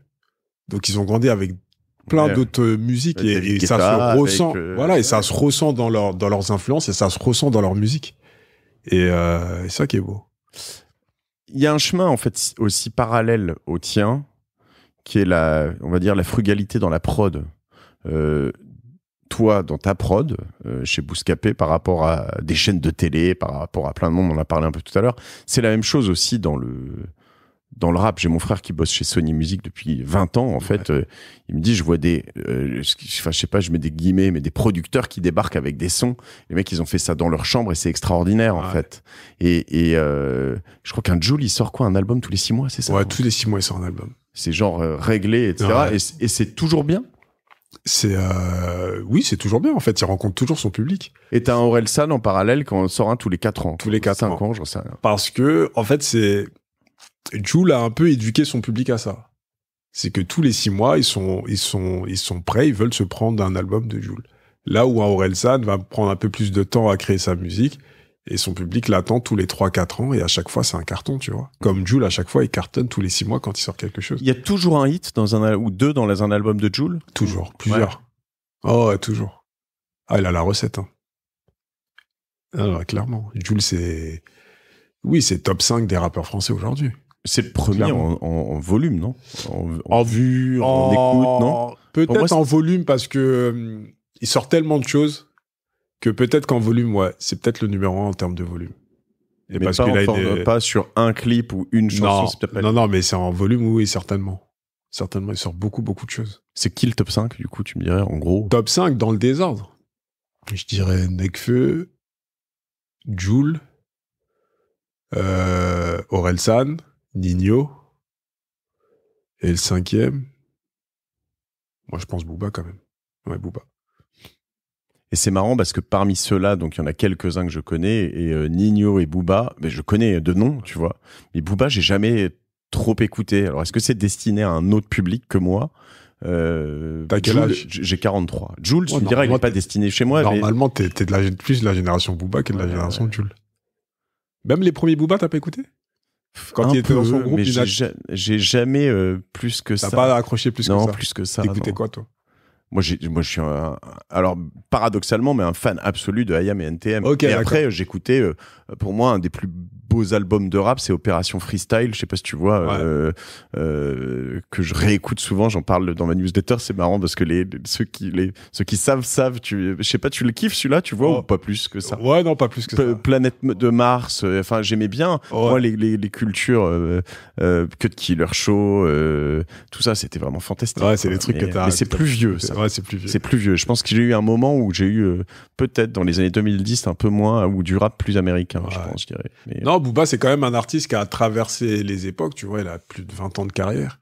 Donc ils ont grandi avec plein d'autres euh, musiques et, ça se ressent, euh, voilà, et ça se ressent dans, leur, dans leurs influences et ça se ressent dans leur musique. Et euh, c'est ça qui est beau. Il y a un chemin en fait aussi parallèle au tien, qui est la, on va dire la frugalité dans la prod. Euh, toi, dans ta prod, euh, chez Bouscapé, par rapport à des chaînes de télé, par rapport à plein de monde, on en a parlé un peu tout à l'heure. C'est la même chose aussi dans le, dans le rap. J'ai mon frère qui bosse chez Sony Music depuis 20 ans, en fait. Euh, il me dit, je vois des, euh, je, sais pas, je mets des guillemets, mais des producteurs qui débarquent avec des sons. Les mecs, ils ont fait ça dans leur chambre et c'est extraordinaire, en fait. Et, je crois qu'un Jules il sort quoi, un album tous les six mois, c'est ça Ouais, tous les six mois, il sort un album. C'est genre réglé, etc. et c'est toujours bien c'est euh... oui, c'est toujours bien en fait. Il rencontre toujours son public. Et t'as un Aurel San en parallèle quand on sort un tous les quatre ans. Tous les 4 ans. ans, j'en sais rien. Parce que en fait, c'est Jules a un peu éduqué son public à ça. C'est que tous les six mois, ils sont ils sont ils sont prêts, ils veulent se prendre un album de Jules. Là où un Aurel San va prendre un peu plus de temps à créer sa musique, et son public l'attend tous les 3-4 ans et à chaque fois c'est un carton, tu vois. Comme Jules, à chaque fois il cartonne tous les 6 mois quand il sort quelque chose. Il y a toujours un hit dans un ou deux dans un album de Jules Toujours, plusieurs. Oh, toujours. Ah, il a la recette. Hein. Alors, ah, clairement, Jules c'est oui, c'est top 5 des rappeurs français aujourd'hui. C'est le premier en, volume, non en, vue, en, écoute, non Peut-être en volume parce que hum, il sort tellement de choses que peut-être qu'en volume, ouais, c'est peut-être le numéro 1 en termes de volume. Et mais parce pas, pas sur un clip ou une chanson. Non, non, non, mais c'est en volume, oui, certainement. Certainement, il sort beaucoup, beaucoup de choses. C'est qui le top 5, du coup, tu me dirais, en gros Top 5 dans le désordre. Je dirais Nekfeu, Joule, euh, Orelsan, Nino. Et le cinquième, moi je pense Booba quand même. Ouais, Booba. Et c'est marrant parce que parmi ceux-là, donc il y en a quelques-uns que je connais, et euh, Nino et Booba, mais ben, je connais de nom, tu vois. Mais Booba, j'ai jamais trop écouté. Alors est-ce que c'est destiné à un autre public que moi euh, T'as quel âge J'ai 43. Jules, tu me diras, qu'il n'est pas destiné chez moi. Normalement, t'es de plus de la génération Booba que de la génération Jules. Même les premiers Booba, t'as pas écouté quand il était dans son groupe, j'ai jamais euh, plus que ça. T'as pas accroché plus que ça. Non, plus que ça. T'écoutais quoi, toi moi, je suis alors paradoxalement, mais un fan absolu de IAM et NTM. et après, j'écoutais, euh, pour moi, un des plus beaux albums de rap, c'est Opération Freestyle. Je sais pas si tu vois, euh, euh, que je réécoute souvent. J'en parle dans ma newsletter. C'est marrant parce que les, ceux qui les ceux qui savent savent. Tu, je sais pas, tu le kiffes celui-là, tu vois, ou oh. pas plus que ça. Ouais, non, pas plus que ça. Planète de Mars. Euh, enfin, j'aimais bien. Moi, les, les, les cultures euh, que de Killer Show, tout ça, c'était vraiment fantastique. Ouais, c'est des trucs que t'as. Mais c'est plus vieux. Ça. Ouais, c'est plus vieux. C'est plus vieux. Je pense que j'ai eu un moment où j'ai eu peut-être dans les années 2010 un peu moins ou du rap plus américain. Je pense, je dirais. Mais, non, Bouba, c'est quand même un artiste qui a traversé les époques, tu vois, il a plus de 20 ans de carrière.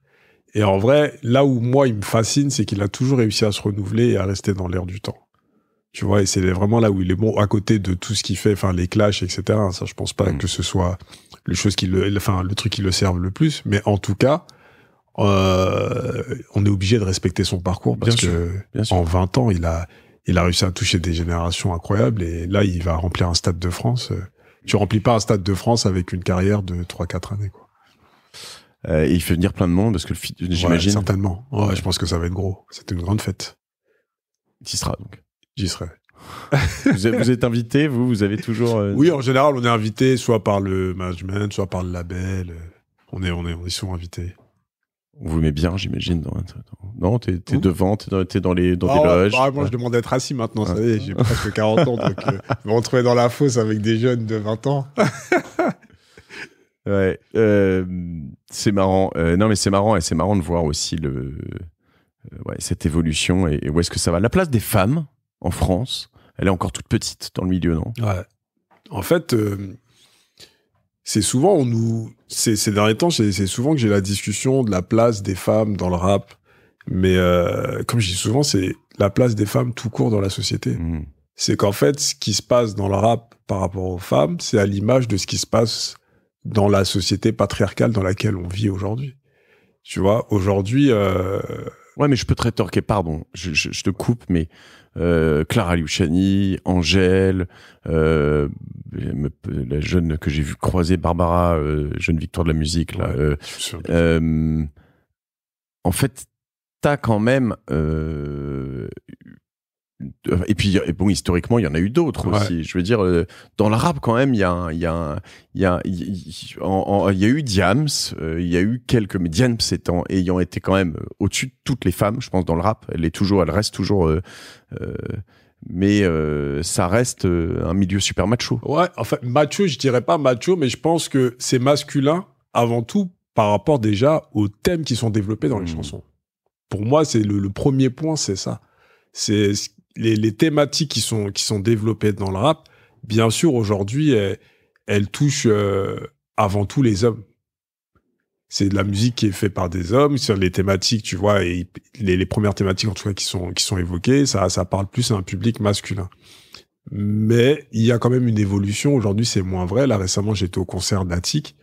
Et en vrai, là où moi, il me fascine, c'est qu'il a toujours réussi à se renouveler et à rester dans l'air du temps. Tu vois, et c'est vraiment là où il est bon, à côté de tout ce qu'il fait, enfin, les clashs, etc. Ça, je pense pas mm. que ce soit le chose qui le, enfin, le truc qui le serve le plus. Mais en tout cas, euh, on est obligé de respecter son parcours parce que en 20 ans, il a, il a réussi à toucher des générations incroyables et là, il va remplir un stade de France. Euh, tu remplis pas un stade de France avec une carrière de 3-4 années. Quoi. Euh, il fait venir plein de monde parce que j'imagine. Ouais, certainement. Ouais, Je pense que ça va être gros. C'est une grande fête. Tu seras donc. J'y serai. <laughs> vous, êtes, invité, vous, vous avez toujours. Euh, oui, en général, on est invité soit par le management, soit par le label. On est, on est, on est souvent invité. On Vous met bien, j'imagine. Dans... Non, t'es devant, t'es dans, dans les ah loges. Bah, moi, je demande d'être assis maintenant. Ça y est, j'ai presque 40 ans, donc euh, me dans la fosse avec des jeunes de 20 ans. ouais, euh, c'est marrant. Euh, non, mais c'est marrant et c'est marrant de voir aussi le euh, ouais, cette évolution et, et où est-ce que ça va. La place des femmes en France, elle est encore toute petite dans le milieu, non Ouais. En fait, c'est souvent, on nous, ces, ces derniers temps, c'est souvent que j'ai la discussion de la place des femmes dans le rap. Mais euh, comme je dis souvent, c'est la place des femmes tout court dans la société. Mmh. C'est qu'en fait, ce qui se passe dans le rap par rapport aux femmes, c'est à l'image de ce qui se passe dans la société patriarcale dans laquelle on vit aujourd'hui. Tu vois, aujourd'hui. Euh... Ouais, mais je peux te rétorquer, pardon, je te coupe, mais euh, Clara Luciani, Angèle, euh, la jeune que j'ai vu croiser, Barbara, euh, jeune victoire de la musique. Là, euh, en fait, t'as quand même et puis bon historiquement il y en a eu d'autres aussi je veux dire euh, dans rap quand même il y a il y a il y a il y a eu Diams euh, il y a eu quelques mais Diams ayant été quand même euh, au-dessus de toutes les femmes je pense dans le rap elle est toujours elle reste toujours mais ça reste un milieu super macho ouais enfin macho je dirais pas macho mais je pense que c'est masculin avant tout par rapport déjà aux thèmes qui sont développés dans les mmh. chansons pour moi c'est le, le premier point c'est ça c'est les, thématiques qui sont, qui sont développées dans le rap, bien sûr, aujourd'hui, elles, touchent euh, avant tout les hommes. C'est de la musique qui est faite par des hommes, sur les thématiques, tu vois, et les, premières thématiques, en tout cas, qui sont, qui sont évoquées, ça, ça parle plus à un public masculin. Mais il y a quand même une évolution. Aujourd'hui, c'est moins vrai. Là, récemment, j'étais au concert d'Attic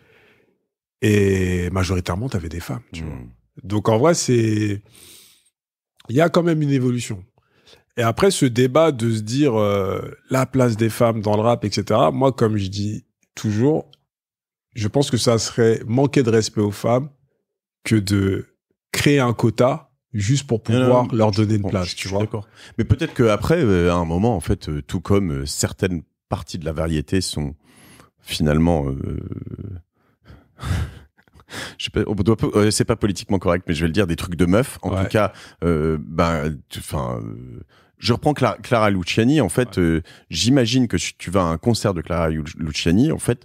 et majoritairement, tu avais des femmes, mmh. Donc, en vrai, c'est. Il y a quand même une évolution. Et après ce débat de se dire euh, la place des femmes dans le rap, etc. Moi, comme je dis toujours, je pense que ça serait manquer de respect aux femmes que de créer un quota juste pour pouvoir leur donner une place, tu vois. D'accord. Mais peut-être qu'après, euh, à un moment, en fait, euh, tout comme certaines parties de la variété sont finalement euh, c'est pas politiquement correct, mais je vais le dire, des trucs de meuf. En tout cas, euh, ben, enfin. Euh, je reprends Clara, Luciani. En fait, j'imagine que si tu vas à un concert de Clara Luciani, en fait,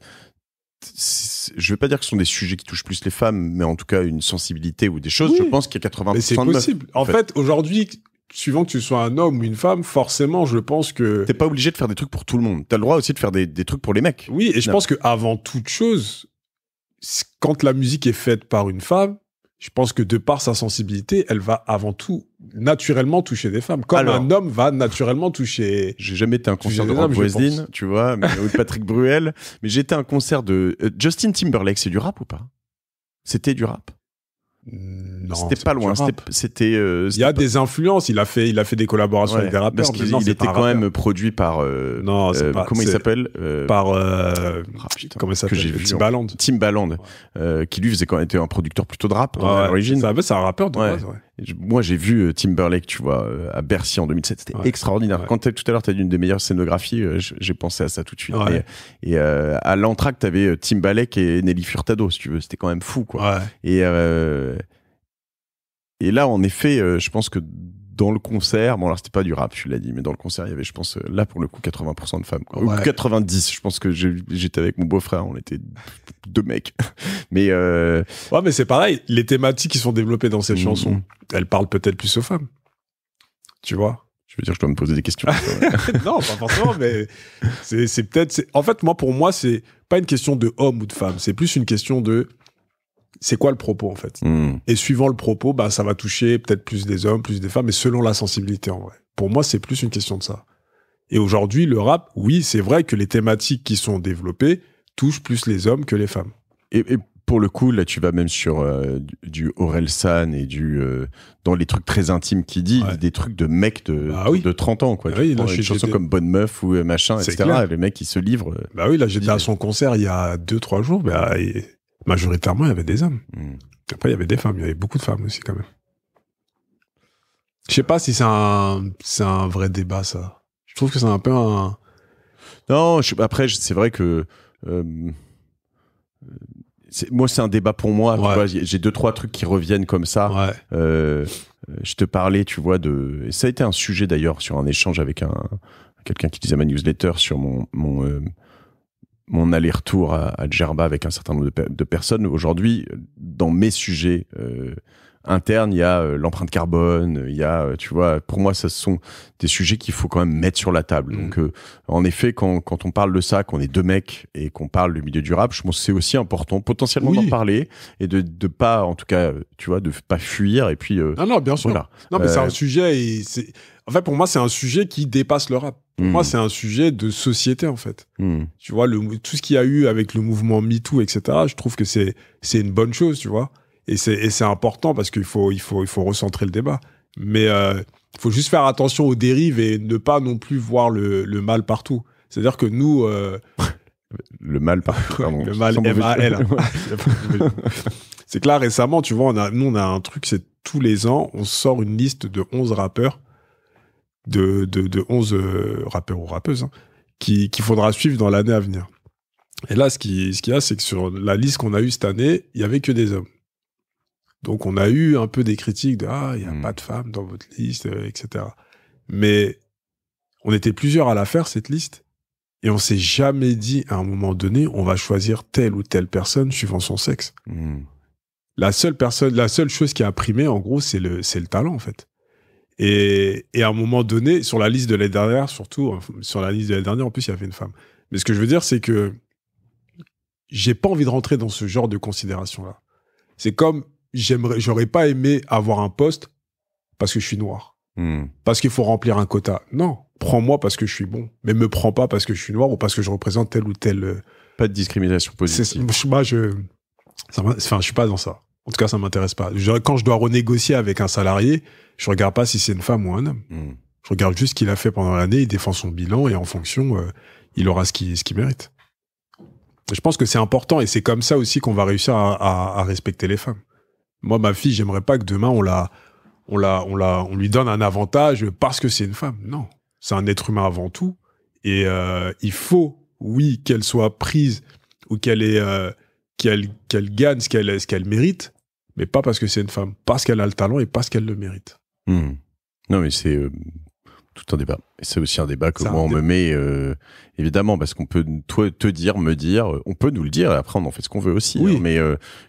je vais pas dire que ce sont des sujets qui touchent plus les femmes, mais en tout cas une sensibilité ou des choses. Je pense qu'il y a 80%. Mais c'est possible. en, fait, aujourd'hui, suivant que tu sois un homme ou une femme, forcément, je pense que. T'es pas obligé de faire des trucs pour tout le monde. T'as le droit aussi de faire des, trucs pour les mecs. Oui, et je pense que avant toute chose, quand la musique est faite par une femme, je pense que de par sa sensibilité, elle va avant tout naturellement toucher des femmes, comme un homme va naturellement toucher. J'ai jamais été <laughs> un concert de Rob tu vois, ou Patrick Bruel, mais j'étais un concert de Justin Timberlake. C'est du rap ou pas C'était du rap. Hmm. C'était pas loin. C'était. Euh, il y a des influences. Il a fait, il a fait des collaborations avec des rappeurs. Parce qu'il était quand même produit par. Euh, non, euh, comment il s'appelle Par. Ah, comment il s'appelle Timbaland. Timbaland, qui lui faisait quand même était un producteur plutôt de rap à l'origine. C'est un rappeur de base. Moi, j'ai vu Timberlake, tu vois, à Bercy en 2007. C'était extraordinaire. Quand tout à l'heure, tu as dit une des meilleures scénographies, j'ai pensé à ça tout de suite. Et, à l'entracte, tu avais et Nelly Furtado, si tu veux. C'était quand même fou, quoi. Et, et là, en effet, euh, je pense que dans le concert, bon alors c'était pas du rap, tu l'ai dit, mais dans le concert, il y avait, je pense, euh, là pour le coup, 80% de femmes. Ou 90, je pense que j'étais avec mon beau-frère, on était deux mecs. <laughs> Mais euh, ouais, mais c'est pareil. Les thématiques qui sont développées dans ces chanson mhm. chansons, elles parlent peut-être plus aux femmes. Tu vois Je veux dire, je dois me poser des questions. <laughs> non, pas forcément, mais c'est peut-être. En fait, moi, pour moi, c'est pas une question de homme ou de femme. C'est plus une question de c'est quoi le propos en fait hmm. Et suivant le propos, bah ça va toucher peut-être plus des hommes, plus des femmes, mais selon la sensibilité en vrai. Pour moi, c'est plus une question de ça. Et aujourd'hui, le rap, oui, c'est vrai que les thématiques qui sont développées touchent plus les hommes que les femmes. Et, pour le coup, là, tu vas même sur euh, du Aurel San et du euh, dans les trucs très intimes qu'il dit, des trucs de mecs de, bah de 30 ans, quoi. Bah oui, là, une chanson comme Bonne Meuf ou euh, machin, etc. Les mecs, qui se livrent. Bah oui, là, j'étais à son concert il y a 2-3 jours. Bah, majoritairement, il y avait des hommes. Hmm. Après, il y avait des femmes. Il y avait beaucoup de femmes aussi, quand même. Je sais pas si c'est un, vrai débat, ça. Je trouve que c'est un peu un. Non, après, c'est vrai que. Euh, moi, c'est un débat pour moi. J'ai deux, trois trucs qui reviennent comme ça. Euh, euh, je te parlais, tu vois, de. ça a été un sujet d'ailleurs sur un échange avec un quelqu'un qui disait ma newsletter sur mon, mon mon aller-retour à, à, Djerba avec un certain nombre de, personnes. Aujourd'hui, dans mes sujets euh, internes, il y a euh, l'empreinte carbone, il y a, euh, tu vois, pour moi, ce sont des sujets qu'il faut quand même mettre sur la table. Mmh. Donc, en effet, quand, quand, on parle de ça, qu'on est deux mecs et qu'on parle du milieu durable, je pense que c'est aussi important potentiellement d'en parler et de, de pas, en tout cas, tu vois, de pas fuir et puis. non, ah non, bien sûr. Non, mais c'est un sujet et c'est en fait, pour moi, c'est un sujet qui dépasse le rap. Pour moi, hmm. c'est un sujet de société, en fait. Hmm. Tu vois, le, tout ce qu'il y a eu avec le mouvement MeToo, etc., je trouve que c'est une bonne chose, tu vois. Et c'est important parce qu'il faut, il faut, il faut recentrer le débat. Mais il euh, faut juste faire attention aux dérives et ne pas non plus voir le, le mal partout. C'est-à-dire que nous... Euh, <laughs> le mal partout, le mal, M-A-L. c'est que là, <laughs> récemment, tu vois, nous, on a un truc, c'est tous les ans, on sort une liste de 11 rappeurs de, de, de 11 euh, rappeurs ou rappeuses hein, qu'il qui faudra suivre dans l'année à venir. Et là, ce qui ce qu'il y a, c'est que sur la liste qu'on a eue cette année, il y avait que des hommes. Donc on a eu un peu des critiques de Ah, il n'y a hmm. pas de femmes dans votre liste, euh, etc. Mais on était plusieurs à la faire, cette liste. Et on s'est jamais dit à un moment donné, on va choisir telle ou telle personne suivant son sexe. Hmm. La seule personne, la seule chose qui a primé, en gros, c'est le, c'est le talent, en fait. Et, et, à un moment donné, sur la liste de l'année dernière, surtout, hein, sur la liste de l'année dernière, en plus, il y avait une femme. Mais ce que je veux dire, c'est que j'ai pas envie de rentrer dans ce genre de considération-là. C'est comme, j'aimerais, j'aurais pas aimé avoir un poste parce que je suis noir. Hmm. Parce qu'il faut remplir un quota. Non, prends-moi parce que je suis bon. Mais me prends pas parce que je suis noir ou parce que je représente tel ou tel. Euh, pas de discrimination positive. Moi, je, enfin, je suis pas dans ça. En tout cas, ça m'intéresse pas. quand je dois renégocier avec un salarié, je regarde pas si c'est une femme ou un homme. Hmm. Je regarde juste ce qu'il a fait pendant l'année, il défend son bilan et en fonction, euh, il aura ce qu'il ce mérite. Je pense que c'est important et c'est comme ça aussi qu'on va réussir à, respecter les femmes. Moi, ma fille, j'aimerais pas que demain on la, on la, on la, on lui donne un avantage parce que c'est une femme. Non, c'est un être humain avant tout et euh, il faut, oui, qu'elle soit prise ou qu'elle est euh, qu'elle, gagne ce qu'elle, ce qu'elle mérite, mais pas parce que c'est une femme, parce qu'elle a le talent et parce qu'elle le mérite. Hmm. Non, mais c'est euh, tout un débat. C'est aussi un débat que moi on me met euh, évidemment parce qu'on peut toi, te dire, me dire, euh, on peut nous le dire et après on en fait ce qu'on veut aussi. Hein. mais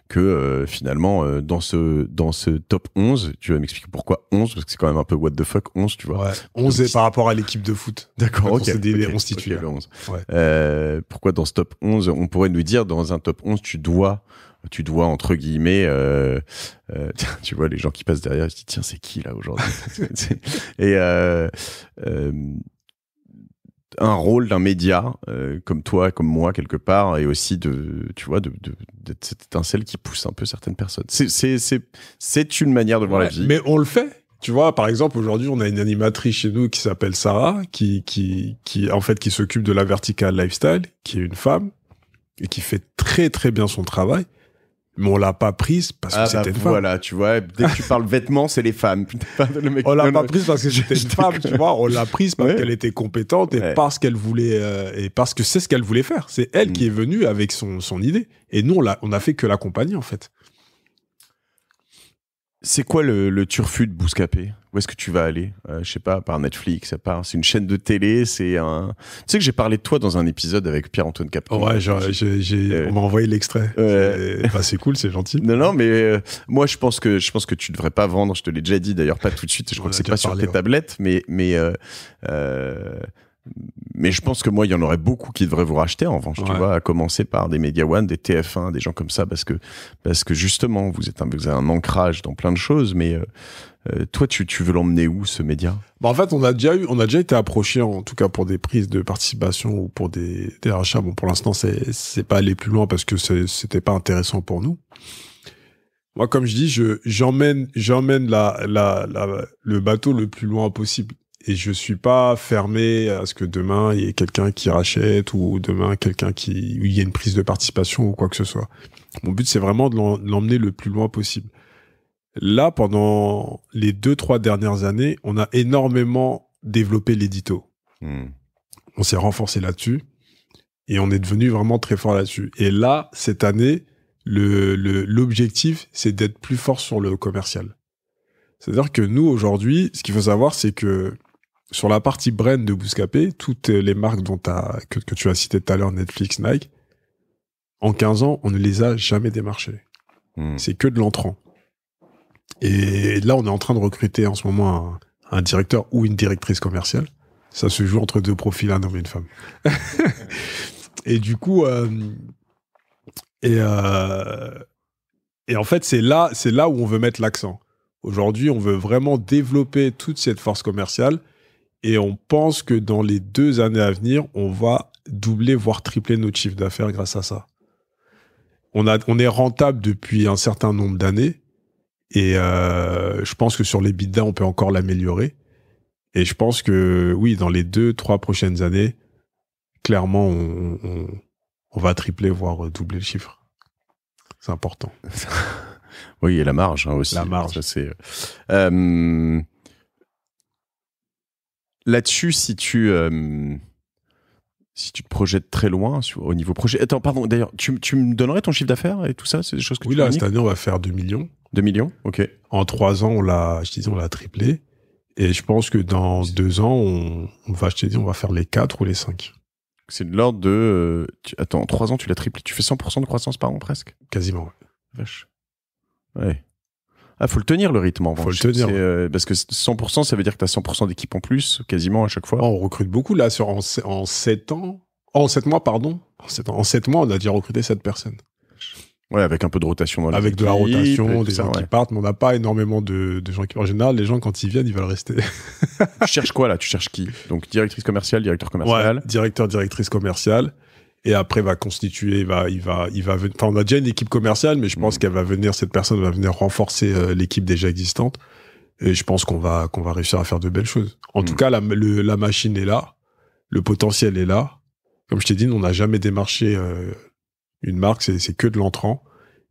que finalement dans ce dans ce top 11, tu vas m'expliquer pourquoi 11 parce que c'est quand même un peu what the fuck 11, tu vois. 11 est par rapport à l'équipe de foot. D'accord. on c'est des okay, 11. pourquoi dans ce top 11, on pourrait nous dire dans un top 11 tu dois tu vois entre guillemets euh, euh, <laughs> tu vois les gens qui passent derrière ils se disent tiens c'est qui là aujourd'hui <laughs> et euh, un rôle d'un média comme toi comme moi quelque part et aussi de tu vois de, d'être cette étincelle qui pousse un peu certaines personnes c'est c'est c'est c'est une manière de voir la vie mais on le fait tu vois, par exemple, aujourd'hui, on a une animatrice chez nous qui s'appelle Sarah, qui, qui, qui, en fait, qui s'occupe de la verticale lifestyle, qui est une femme et qui fait très, très bien son travail mais on l'a pas prise parce que ah bah c'était c'était bah, Voilà, tu vois, dès que tu <laughs> parles vêtements, c'est les femmes. Le mec on l'a pas prise parce que c'était une femme, tu vois. On l'a prise parce qu'elle était compétente et parce qu'elle voulait euh, et parce que c'est ce qu'elle voulait faire. C'est elle qui mm. est venue avec son, son idée. Et nous, on a, on a fait que l'accompagner en fait. C'est quoi le, le turfu de Bouscapé où est-ce que tu vas aller euh, Je sais pas, par Netflix, part... c'est une chaîne de télé, c'est un. Tu sais que j'ai parlé de toi dans un épisode avec Pierre-Antoine Capron. ouais, on m'a envoyé l'extrait. c'est cool, c'est gentil. Non, non, mais euh, moi je pense que je pense que tu devrais pas vendre. Je te l'ai déjà dit d'ailleurs, pas tout de suite. Je crois que c'est pas sur tes tablettes, mais mais euh, euh, mais je pense que moi, il y en aurait beaucoup qui devraient vous racheter, en revanche, tu vois, à commencer par des Media One, des TF1, des gens comme ça, parce que, parce que justement, vous êtes un, vous avez un ancrage dans plein de choses, mais, euh, toi, tu, veux l'emmener où ce média bah, En fait, on a déjà eu, été approché, en tout cas pour des prises de participation ou pour des, rachats. Bon, pour l'instant, c'est pas aller plus loin parce que c'était pas intéressant pour nous. Moi, comme je dis, j'emmène le bateau le plus loin possible et je suis pas fermé à ce que demain il y ait quelqu'un qui rachète ou demain quelqu'un qui il y ait une prise de participation ou quoi que ce soit. Mon but c'est vraiment de l'emmener le plus loin possible. Là, pendant les deux, trois dernières années, on a énormément développé l'édito. Hmm. On s'est renforcé là-dessus et on est devenu vraiment très fort là-dessus. Et là, cette année, l'objectif, c'est d'être plus fort sur le commercial. C'est-à-dire que nous, aujourd'hui, ce qu'il faut savoir, c'est que sur la partie brand de Bouscapé, toutes les marques dont que, tu as citées tout à l'heure, Netflix, Nike, en 15 ans, on ne les a jamais démarchées. Hmm. C'est que de l'entrant. Et là, on est en train de recruter en ce moment un, directeur ou une directrice commerciale. Ça se joue entre deux profils, un homme et une femme. <laughs> et du coup, euh, euh, et, en fait, c'est là, c'est là où on veut mettre l'accent. Aujourd'hui, on veut vraiment développer toute cette force commerciale et on pense que dans les deux années à venir, on va doubler, voire tripler notre chiffre d'affaires grâce à ça. On, a, on est rentable depuis un certain nombre d'années et euh, je pense que sur les on peut encore l'améliorer. Et je pense que oui, dans les deux, trois prochaines années, clairement, on, va tripler, voire doubler le chiffre. C'est important. <laughs> oui, et la marge hein, aussi. La marge. c'est. Euh, hum, Là-dessus, si tu. Hum, si tu te projettes très loin sur, au niveau projet. Attends, pardon, d'ailleurs, tu, tu, me donnerais ton chiffre d'affaires et tout ça C'est choses que oui, là, cette année, on va faire 2 millions. 2 millions, ok. En 3 ans, on l'a, je dis, on l'a triplé. Et je pense que dans 2 ans, on, va, je on va faire les 4 ou les 5. C'est de l'ordre de. Euh, attends, en 3 ans, tu l'as triplé. Tu fais 100% de croissance par an presque Quasiment, ouais. Vache. Ouais. Ah, faut le tenir le rythme en Faut le tenir, euh, parce que 100%, ça veut dire que tu as 100% d'équipe en plus, quasiment à chaque fois. Oh, on recrute beaucoup là sur en, 7 ans. En 7 mois, pardon. En 7, sept mois, on a déjà recruté 7 personnes. Ouais, avec un peu de rotation dans Avec de la rotation, des gens qui partent, mais on n'a pas énormément de, de gens qui En général, les gens, quand ils viennent, ils veulent rester. Tu cherches quoi là Tu cherches qui Donc directrice commerciale, directeur commercial. directeur, directrice commerciale et après va constituer, va, il va, il va, enfin, on a déjà une équipe commerciale, mais je pense mm. qu'elle va venir, cette personne va venir renforcer euh, l'équipe déjà existante. Et je pense qu'on va, qu'on va réussir à faire de belles choses. En tout mm. cas, la, la machine est là, le potentiel est là. Comme je t'ai dit, on n'a jamais démarché euh, une marque, c'est que de l'entrant.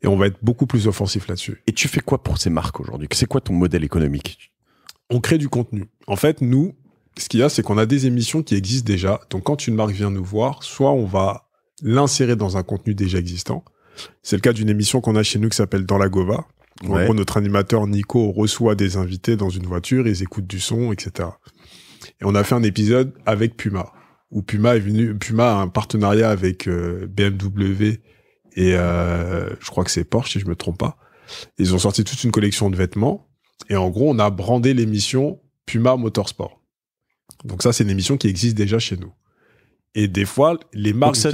Et on va être beaucoup plus offensif là-dessus. Et tu fais quoi pour ces marques aujourd'hui C'est quoi ton modèle économique On crée du contenu. En fait, nous, ce qu'il y a, c'est qu'on a des émissions qui existent déjà. Donc, quand une marque vient nous voir, soit on va l'insérer dans un contenu déjà existant. C'est le cas d'une émission qu'on a chez nous qui s'appelle Dans la Gova. En gros, notre animateur Nico reçoit des invités dans une voiture, ils écoutent du son, etc. Et on a fait un épisode avec Puma, où Puma est venu, Puma a un partenariat avec euh, BMW et euh, je crois que c'est Porsche, si je me trompe pas. Ils ont sorti toute une collection de vêtements et en gros, on a brandé l'émission Puma Motorsport. Donc ça, c'est une émission qui existe déjà chez nous. Et des fois, les marques. C'est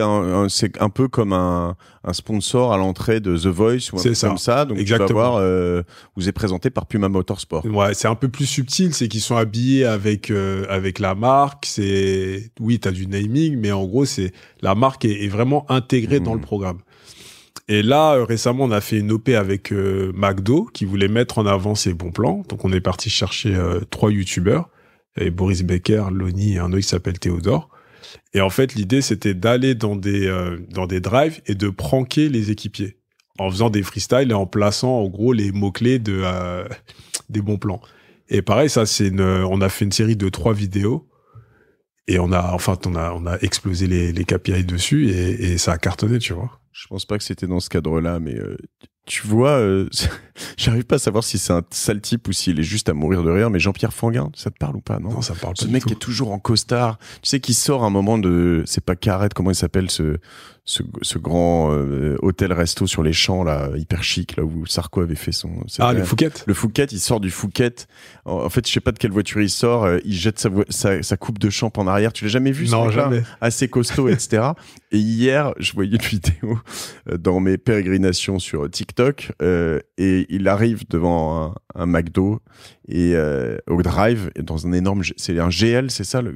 un, c'est un, peu comme un, sponsor à l'entrée de The Voice ou un truc comme ça. Donc, Exactement. voir, euh, vous est présenté par Puma Motorsport. Ouais, c'est un peu plus subtil. C'est qu'ils sont habillés avec, euh, avec la marque. C'est, oui, tu as du naming, mais en gros, c'est, la marque est, vraiment intégrée dans le hmm. programme. Et là, euh, récemment, on a fait une OP avec McDo qui voulait mettre en avant ses bons plans. Donc, on est parti chercher trois YouTubeurs Boris Becker, Loni et un autre qui s'appelle Théodore. Et en fait, l'idée, c'était d'aller dans des euh, dans des drives et de pranker les équipiers en faisant des freestyles et en plaçant en gros les mots clés de euh, des bons plans. Et pareil, ça, c'est euh, on a fait une série de trois vidéos et on a, enfin, on a, on a explosé les, les dessus et, ça a cartonné, tu vois. Je pense pas que c'était dans ce cadre-là, mais tu vois, euh, <laughs> j'arrive pas à savoir si c'est un sale type ou s'il est juste à mourir de rire, mais Jean-Pierre Fanguin, ça te parle ou pas Non, ça parle ce pas. Ce mec Qui est toujours en costard, tu sais, qu'il sort à un moment de. C'est pas Carrette, comment il s'appelle ce, ce, grand euh, hôtel-resto sur les champs, là, hyper chic, là où Sarko avait fait son. Ah, le Fouquet Le Fouquet, il sort du Fouquet. En, fait, je sais pas de quelle voiture il sort, euh, il jette sa, sa, sa, coupe de champ en arrière. Tu l'as jamais vu, non, jamais. Assez costaud, etc. Et hier, je voyais une <laughs> vidéo dans mes pérégrinations sur TikTok euh, et il arrive devant un, McDo et euh, au drive et dans un énorme c'est un GL c'est ça le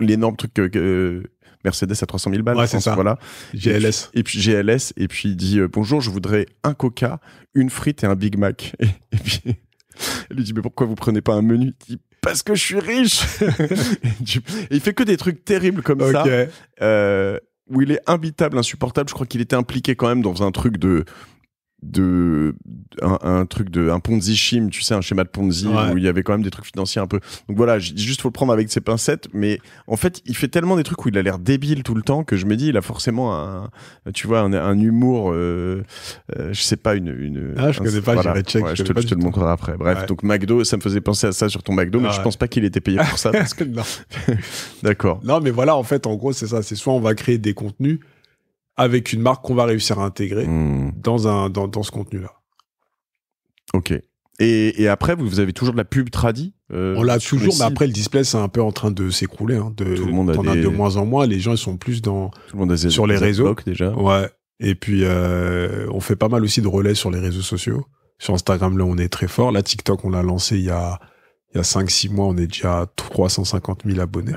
l'énorme truc que, Mercedes à 300 000 balles ouais, voilà GLS et puis, GLS et puis il dit euh, bonjour je voudrais un Coca une frite et un Big Mac <laughs> et, puis il lui dit mais pourquoi vous prenez pas un menu dit parce que je suis riche. <laughs> il fait que des trucs terribles comme ça. où il est imbitable, insupportable. Je crois qu'il était impliqué quand même dans un truc de de un, un, truc de un ponzi scheme tu sais un schéma de ponzi où il y avait quand même des trucs financiers un peu donc voilà juste faut le prendre avec ses pincettes mais en fait il fait tellement des trucs où il a l'air débile tout le temps que je me dis il a forcément un tu vois un, humour euh, euh, je sais pas une, une ah je connais pas je, te, le montrerai après bref donc McDo ça me faisait penser à ça sur ton McDo mais je pense pas qu'il était payé pour ça <laughs> <laughs> d'accord non mais voilà en fait en gros c'est ça c'est soit on va créer des contenus avec une marque qu'on va réussir à intégrer hmm. dans, un, dans, ce contenu-là. Ok. Et, et, après, vous, avez toujours de la pub tradie euh, On l'a toujours, mais après, le display, c'est un peu en train de s'écrouler. Hein, Tout le monde a, des... de moins en moins. Les gens, ils sont plus dans, Tout le monde a des sur les réseaux. déjà. Ouais. Et puis, euh, on fait pas mal aussi de relais sur les réseaux sociaux. Sur Instagram, là, on est très fort. la TikTok, on l'a lancé il y a, il y a 5-6 mois. On est déjà à 350 000 abonnés.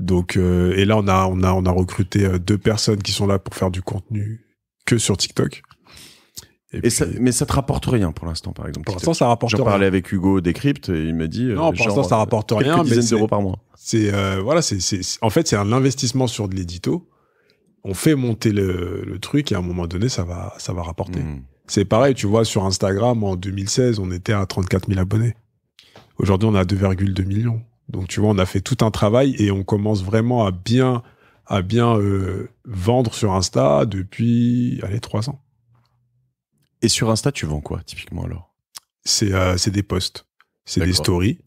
Donc euh, et là on a on a on a recruté euh, deux personnes qui sont là pour faire du contenu que sur TikTok. mais ça te rapporte rien pour l'instant, par exemple. Pour l'instant, ça rapporte. J'en parlais avec Hugo Decrypt et il me dit. Non, pour euh, l'instant, ça rapporte rien. par mois. C'est voilà, c'est en fait c'est un investissement sur de l'édito. On fait monter le, le, truc et à un moment donné, ça va ça va rapporter. Hmm. C'est pareil, tu vois, sur Instagram en 2016, on était à 34 000 abonnés. Aujourd'hui, on a à 2,2 millions. Donc tu vois, on a fait tout un travail et on commence vraiment à bien à bien euh, vendre sur Insta depuis allez trois ans. Et sur Insta, tu vends quoi typiquement alors euh, C'est des posts, c'est des stories,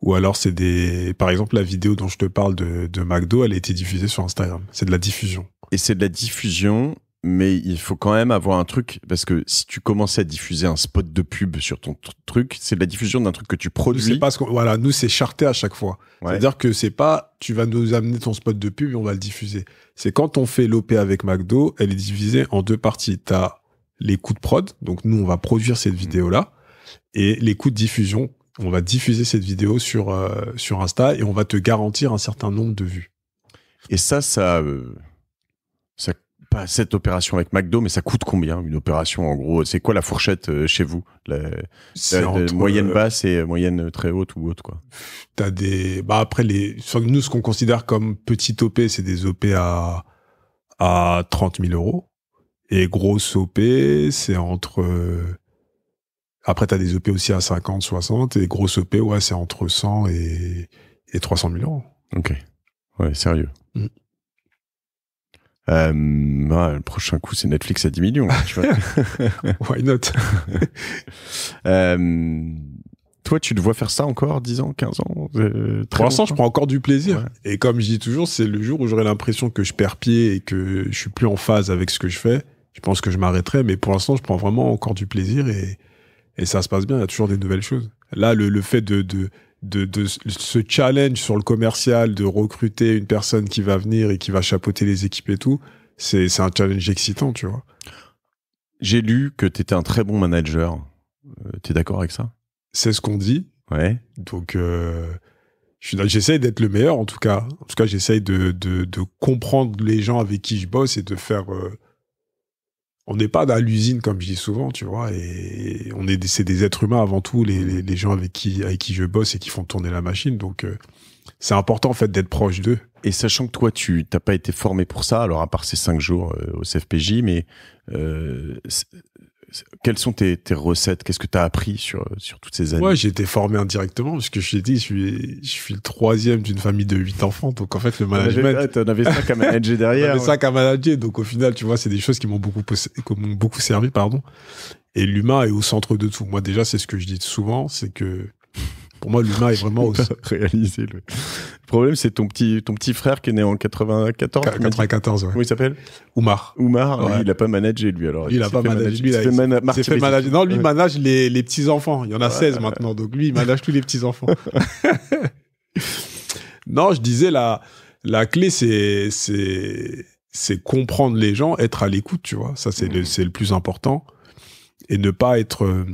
ou alors c'est des. Par exemple, la vidéo dont je te parle de, de McDo, elle a été diffusée sur Instagram. C'est de la diffusion. Et c'est de la diffusion mais il faut quand même avoir un truc parce que si tu commences à diffuser un spot de pub sur ton truc, c'est de la diffusion d'un truc que tu produis. voilà, nous c'est charté à chaque fois. C'est-à-dire que c'est pas tu vas nous amener ton spot de pub et on va le diffuser. C'est quand on fait l'OP avec McDo, elle est divisée en deux parties. Tu as les coûts de prod, donc nous on va produire cette mmh. vidéo là et les coûts de diffusion, on va diffuser cette vidéo sur euh, sur Insta et on va te garantir un certain nombre de vues. Et ça ça euh, ça cette opération avec McDo, mais ça coûte combien une opération en gros C'est quoi la fourchette euh, chez vous la, moyenne euh, basse et euh, moyenne très haute ou haute quoi T'as des bah après les sur nous ce qu'on considère comme petite OP, c'est des OP à à 30 000 euros et grosse OP, c'est entre après t'as des OP aussi à 50, 60 et grosse OP ouais c'est entre 100 et et 300 000 euros. Ok, ouais sérieux. Euh, bah, le prochain coup, c'est Netflix à 10 millions. <laughs> Why not <laughs> euh, Toi, tu te vois faire ça encore 10 ans, 15 ans euh, Pour l'instant, je prends encore du plaisir. Et comme je dis toujours, c'est le jour où j'aurai l'impression que je perds pied et que je suis plus en phase avec ce que je fais. Je pense que je m'arrêterai, mais pour l'instant, je prends vraiment encore du plaisir et, et ça se passe bien. Il y a toujours des nouvelles choses. Là, le, le fait de, de de, de, ce challenge sur le commercial, de recruter une personne qui va venir et qui va chapeauter les équipes et tout, c'est un challenge excitant, tu vois. J'ai lu que tu étais un très bon manager. Euh, tu es d'accord avec ça C'est ce qu'on dit. Ouais. Donc, euh, j'essaie d'être le meilleur, en tout cas. En tout cas, j'essaie de, comprendre les gens avec qui je bosse et de faire euh, on n'est pas dans l'usine comme je dis souvent, tu vois, et on est c'est des êtres humains avant tout, les, les, gens avec qui avec qui je bosse et qui font tourner la machine, donc euh, c'est important en fait d'être proche d'eux. Et sachant que toi tu t'as pas été formé pour ça, alors à part ces cinq jours euh, au CFPJ, mais euh, quelles sont tes, tes recettes Qu'est-ce que tu as appris sur, sur toutes ces années Ouais, j'ai été formé indirectement, parce que je dit, je suis, je suis le troisième d'une famille de huit enfants. Donc, en fait, le management. T'en avais cinq à manager derrière. <laughs> T'en avais cinq manager. Donc, au final, tu vois, c'est des choses qui m'ont beaucoup, m'ont beaucoup servi, pardon. Et l'humain est au centre de tout. Moi, déjà, c'est ce que je dis souvent, c'est que pour moi, l'humain est vraiment <laughs> réalisé. Le... problème, c'est ton petit, ton petit frère qui est né en 94. 94, ouais. Comment il s'appelle Oumar. Oumar, il a pas managé, lui, alors. il n'a pas managé. Lui, il fait, fait manager. Non, lui, manage les, les petits-enfants. Il y en a 16 maintenant. Donc, lui, il manage tous les petits-enfants. <laughs> non, je disais, la, la clé, c'est, c'est, c'est comprendre les gens, être à l'écoute, tu vois. Ça, c'est le, mmh. c'est le plus important. Et ne pas être euh,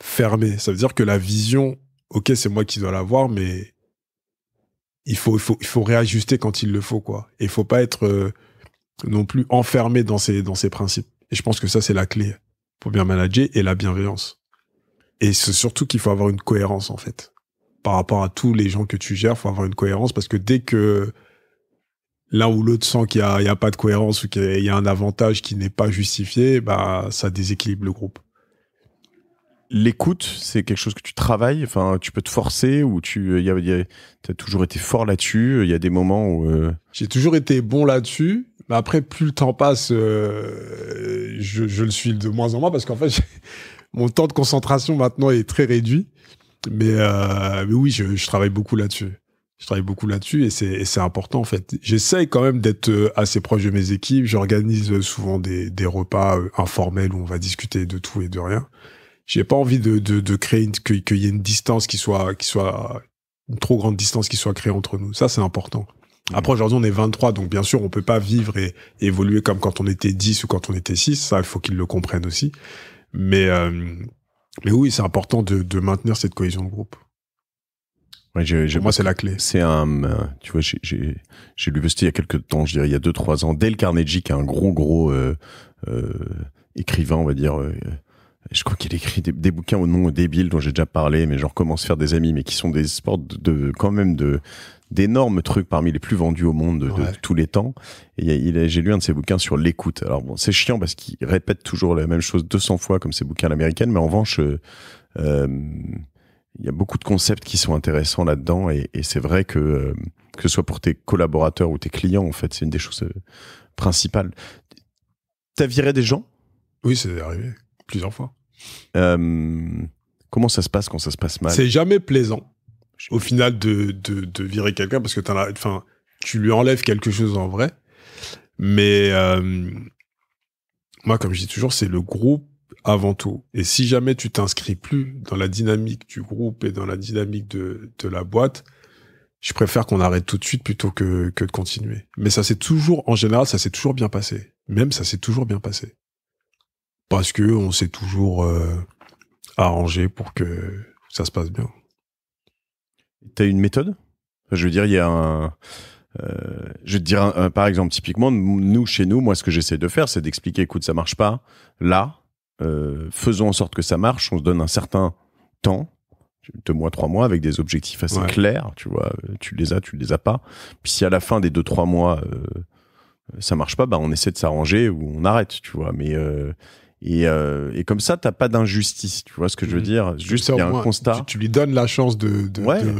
fermé. Ça veut dire que la vision ok, c'est moi qui dois l'avoir, mais il faut, il faut, il faut réajuster quand il le faut, quoi. Et il faut pas être euh, non plus enfermé dans ses, dans ses principes. Et je pense que ça, c'est la clé pour bien manager et la bienveillance. Et c'est surtout qu'il faut avoir une cohérence, en fait. Par rapport à tous les gens que tu gères, faut avoir une cohérence parce que dès que l'un ou l'autre sent qu'il n'y a, a, pas de cohérence ou qu'il y a un avantage qui n'est pas justifié, bah, ça déséquilibre le groupe l'écoute, c'est quelque chose que tu travailles. Enfin, tu peux te forcer ou tu euh, y a, y as toujours été fort là-dessus. Il euh, y a des moments où. Euh, j'ai toujours été bon là-dessus. Mais après, plus le temps passe, je, le suis de moins en moins parce qu'en fait, mon temps de concentration maintenant est très réduit. Mais, mais oui, je, travaille beaucoup là-dessus. Je travaille beaucoup là-dessus et c'est important en fait. J'essaye quand même d'être assez proche de mes équipes. J'organise souvent des repas informels où on va discuter de tout et de rien j'ai pas envie de, de, de créer une, qu'il y ait une distance qui soit, qui soit, une trop grande distance qui soit créée entre nous. Ça, c'est important. Mmh. Après, aujourd'hui, on est 23, donc bien sûr, on peut pas vivre et évoluer comme quand on était 10 ou quand on était 6. Ça, il faut qu'ils le comprennent aussi. Mais, euh, mais oui, c'est important de, de, maintenir cette cohésion de groupe. Ouais, moi, c'est la clé. C'est un, euh, tu vois, j'ai, j'ai, lu il y a quelques temps, je dirais il y a 2-3 ans, Dale Carnegie, qui est un gros, gros euh, euh écrivain, on va dire, je crois qu'il écrit des, bouquins au nom débile dont j'ai déjà parlé, mais genre comment se faire des amis, mais qui sont des sports de, quand même de d'énormes trucs parmi les plus vendus au monde de, tous les temps. Et j'ai lu un de ses bouquins sur l'écoute. Alors bon, c'est chiant parce qu'il répète toujours la même chose 200 fois comme ses bouquins à l'américaine, mais en revanche, euh, euh, il y a beaucoup de concepts qui sont intéressants là-dedans et, c'est vrai que euh, que ce soit pour tes collaborateurs ou tes clients, en fait, c'est une des choses principales. T'as viré des gens Oui, c'est arrivé plusieurs fois. Euh, comment ça se passe quand ça se passe mal C'est jamais plaisant, au final, de, de, virer quelqu'un parce que as, enfin, tu lui enlèves quelque chose en vrai. Mais euh, moi, comme je dis toujours, c'est le groupe avant tout. Et si jamais tu t'inscris plus dans la dynamique du groupe et dans la dynamique de, de la boîte, je préfère qu'on arrête tout de suite plutôt que, que de continuer. Mais ça s'est toujours, en général, ça s'est toujours bien passé. Même ça s'est toujours bien passé parce que on s'est toujours euh, arrangé pour que ça se passe bien. T'as une méthode Je veux dire, il y a un. Euh, je vais te dire, par exemple, typiquement, nous, chez nous, moi, ce que j'essaie de faire, c'est d'expliquer, écoute, ça marche pas. Là, euh, faisons en sorte que ça marche. On se donne un certain temps, deux mois, trois mois, avec des objectifs assez clairs. Tu vois, tu les as, tu les as pas. Puis si à la fin des deux, trois mois, euh, ça marche pas, bah, on essaie de s'arranger ou on arrête, tu vois. Mais et, euh, et, comme ça, t'as pas d'injustice, tu vois ce que je veux mmh. dire Juste, il y a un constat. Tu, lui donnes la chance de,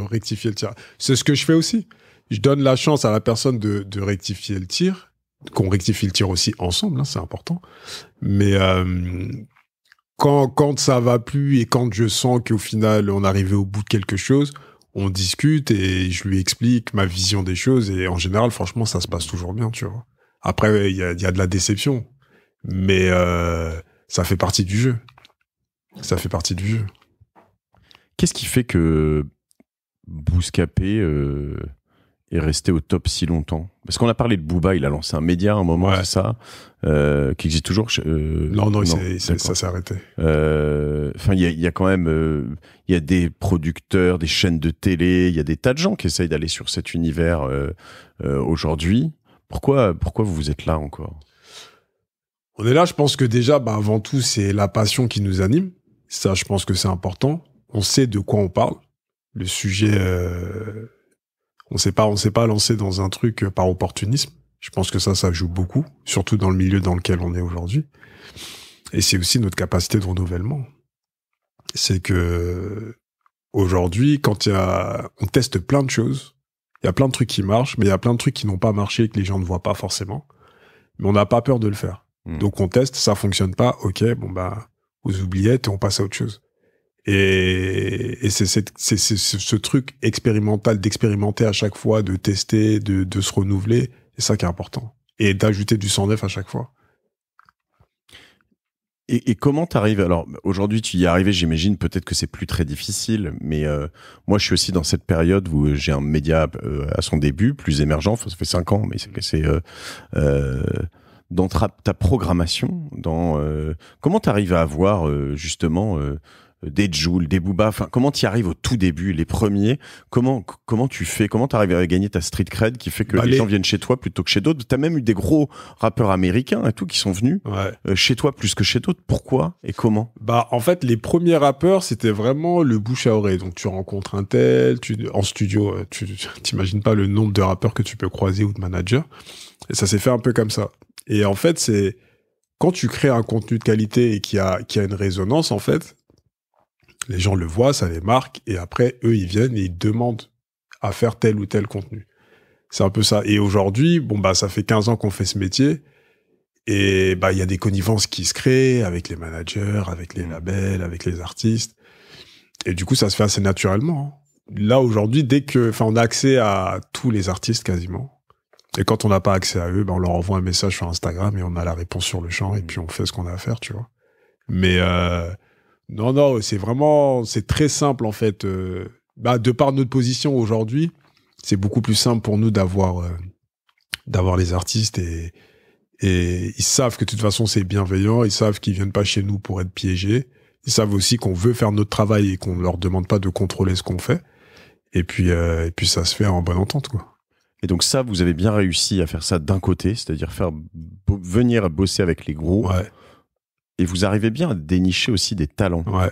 rectifier le tir. C'est ce que je fais aussi. Je donne la chance à la personne de, rectifier le tir, qu'on rectifie le tir aussi ensemble, hein, c'est important. Mais euh, quand, quand ça va plus et quand je sens qu'au final, on arrivait au bout de quelque chose, on discute et je lui explique ma vision des choses. Et en général, franchement, ça se passe toujours bien, tu vois. Après, il y a, de la déception. Mais euh, ça fait partie du jeu. Ça fait partie du jeu. Qu'est-ce qui fait que Bouscapé euh, est resté au top si longtemps Parce qu'on a parlé de Booba, il a lancé un média à un moment, ça euh, Qui existe toujours euh, Non, non, ça s'est arrêté. Enfin, il y, a quand même il y des producteurs, des chaînes de télé, il y a des tas de gens qui essayent d'aller sur cet univers aujourd'hui. Pourquoi, pourquoi vous êtes là encore on est là, je pense que déjà, bah, avant tout, c'est la passion qui nous anime. Ça, je pense que c'est important. On sait de quoi on parle. Le sujet, euh, on sait pas, on s'est pas lancé dans un truc euh, par opportunisme. Je pense que ça, ça joue beaucoup, surtout dans le milieu dans lequel on est aujourd'hui. Et c'est aussi notre capacité de renouvellement. C'est que aujourd'hui, quand il y a, on teste plein de choses. Il y a plein de trucs qui marchent, mais il y a plein de trucs qui n'ont pas marché et que les gens ne voient pas forcément. Mais on n'a pas peur de le faire. Mm. Donc on teste, ça fonctionne pas, ok, bon bah vous oubliez on passe à autre chose. Et, c'est ce truc expérimental d'expérimenter à chaque fois, de tester, de, se renouveler, c'est ça qui est important. Et d'ajouter du sang neuf à chaque fois. Et, et comment t'arrives Alors aujourd'hui, tu y es arrivé, j'imagine. Peut-être que c'est plus très difficile, mais euh, moi, je suis aussi dans cette période où j'ai un média euh, à son début, plus émergent. ça fait cinq ans, mais c'est euh, euh dans ta, programmation, dans euh, comment tu arrives à avoir euh, justement euh, des Jules, des Booba. Enfin, comment tu arrives au tout début, les premiers Comment comment tu fais Comment t'arrives à gagner ta street cred qui fait que bah, les, gens viennent chez toi plutôt que chez d'autres T'as même eu des gros rappeurs américains et tout qui sont venus euh, chez toi plus que chez d'autres. Pourquoi et comment Bah en fait, les premiers rappeurs c'était vraiment le bouche à oreille. Donc tu rencontres un tel, tu en studio, euh, tu <laughs> t'imagines pas le nombre de rappeurs que tu peux croiser ou de managers. Et ça s'est fait un peu comme ça. Et en fait, c'est quand tu crées un contenu de qualité et qui a, qui a une résonance, en fait, les gens le voient, ça les marque, et après, eux, ils viennent et ils demandent à faire tel ou tel contenu. C'est un peu ça. Et aujourd'hui, bon, bah, ça fait 15 ans qu'on fait ce métier. Et bah, il y a des connivences qui se créent avec les managers, avec les mmh. labels, avec les artistes. Et du coup, ça se fait assez naturellement. Hein. Là, aujourd'hui, dès que, enfin, on a accès à tous les artistes quasiment. Et quand on n'a pas accès à eux, bah, on leur envoie un message sur Instagram et on a la réponse sur le champ et mmh. puis on fait ce qu'on a à faire, tu vois. Mais, euh, non, non, c'est vraiment, c'est très simple en fait. Euh, bah, de par notre position aujourd'hui, c'est beaucoup plus simple pour nous d'avoir, euh, d'avoir les artistes et, et ils savent que de toute façon c'est bienveillant, ils savent qu'ils viennent pas chez nous pour être piégés, ils savent aussi qu'on veut faire notre travail et qu'on ne leur demande pas de contrôler ce qu'on fait. Et puis, euh, puis ça se fait en bonne entente quoi. Et donc ça, vous avez bien réussi à faire ça d'un côté, c'est-à-dire faire venir bosser avec les gros. Ouais et vous arrivez bien à dénicher aussi des talents. Ouais.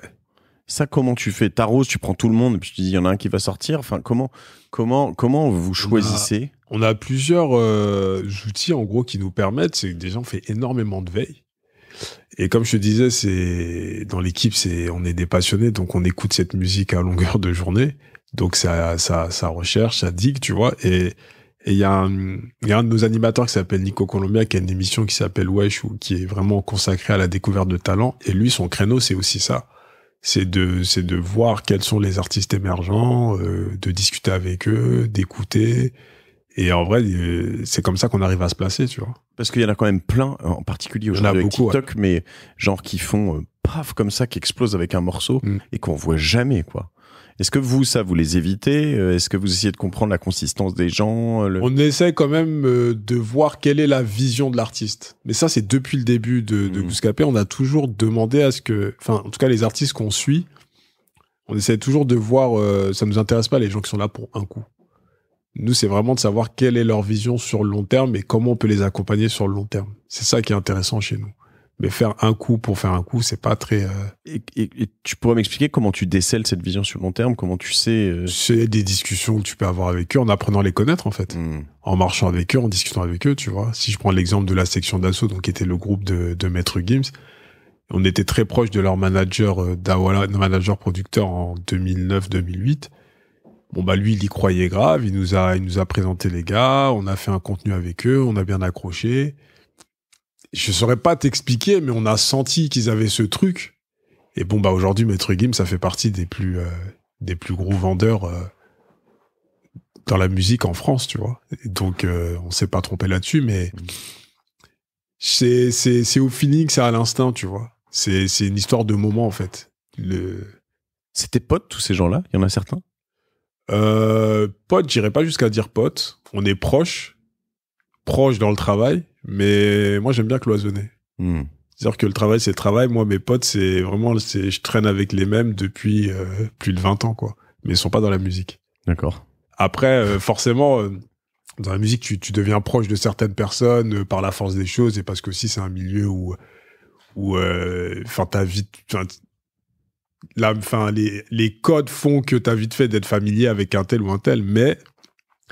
Ça, comment tu fais T'arroses, tu prends tout le monde, puis tu dis, il y en a un qui va sortir. Enfin, comment, comment, comment vous choisissez on a, plusieurs euh, outils, en gros, qui nous permettent. C'est que des gens fait énormément de veille. Et comme je te disais, c'est dans l'équipe, c'est on est des passionnés, donc on écoute cette musique à longueur de journée. Donc ça, ça, ça recherche, ça digue, tu vois. Et et il y, a un de nos animateurs qui s'appelle Nico Colombia, qui a une émission qui s'appelle Wesh, ou qui est vraiment consacrée à la découverte de talents. Et lui, son créneau, c'est aussi ça. C'est de, c'est de voir quels sont les artistes émergents, euh, de discuter avec eux, d'écouter. Et en vrai, euh, c'est comme ça qu'on arrive à se placer, tu vois. Parce qu'il y en a quand même plein, en particulier aujourd'hui avec TikTok, mais genre qui font euh, paf comme ça, qui explosent avec un morceau mm. et qu'on voit jamais, quoi. Est-ce que vous, ça, vous les évitez euh, Est-ce que vous essayez de comprendre la consistance des gens euh, On essaie quand même euh, de voir quelle est la vision de l'artiste. Mais ça, c'est depuis le début de, de mhm. on a toujours demandé à ce que, enfin, en tout cas, les artistes qu'on suit, on essaie toujours de voir. ça nous intéresse pas les gens qui sont là pour un coup. Nous, c'est vraiment de savoir quelle est leur vision sur le long terme et comment on peut les accompagner sur le long terme. C'est ça qui est intéressant chez nous mais faire un coup pour faire un coup, c'est pas très. Euh, et, tu pourrais m'expliquer comment tu décèles cette vision sur long terme Comment tu sais euh, C'est des discussions que tu peux avoir avec eux en apprenant à les connaître en fait, hmm. en marchant avec eux, en discutant avec eux, tu vois. Si je prends l'exemple de la section d'assaut, donc qui était le groupe de, de Maître Gims, on était très proche de leur manager euh, manager producteur en 2009-2008. Bon bah lui, il y croyait grave. Il nous a, il nous a présenté les gars. On a fait un contenu avec eux. On a bien accroché je saurais pas t'expliquer, mais on a senti qu'ils avaient ce truc. Et bon, bah aujourd'hui, Maître Gim, ça fait partie des plus, euh, des plus gros vendeurs euh, dans la musique en France, tu vois. donc, euh, on s'est pas trompé là-dessus, mais mm. c'est au feeling, c'est à l'instinct, tu vois. C'est une histoire de moment, en fait. Le... C'était potes, tous ces gens-là Il y en a certains euh, Potes, j'irais pas jusqu'à dire potes. On est proches. Proches dans le travail, mais moi, j'aime bien cloisonner. Hmm. C'est-à-dire que le travail, c'est le travail. Moi, mes potes, c'est vraiment, c'est, je traîne avec les mêmes depuis euh, plus de 20 ans, quoi. Mais ils sont pas dans la musique. D'accord. Après, euh, forcément, euh, dans la musique, tu, deviens proche de certaines personnes par la force des choses et parce que aussi, c'est un milieu où, où, enfin, ta vie, les, les, codes font que tu as vite fait d'être familier avec un tel ou un tel, mais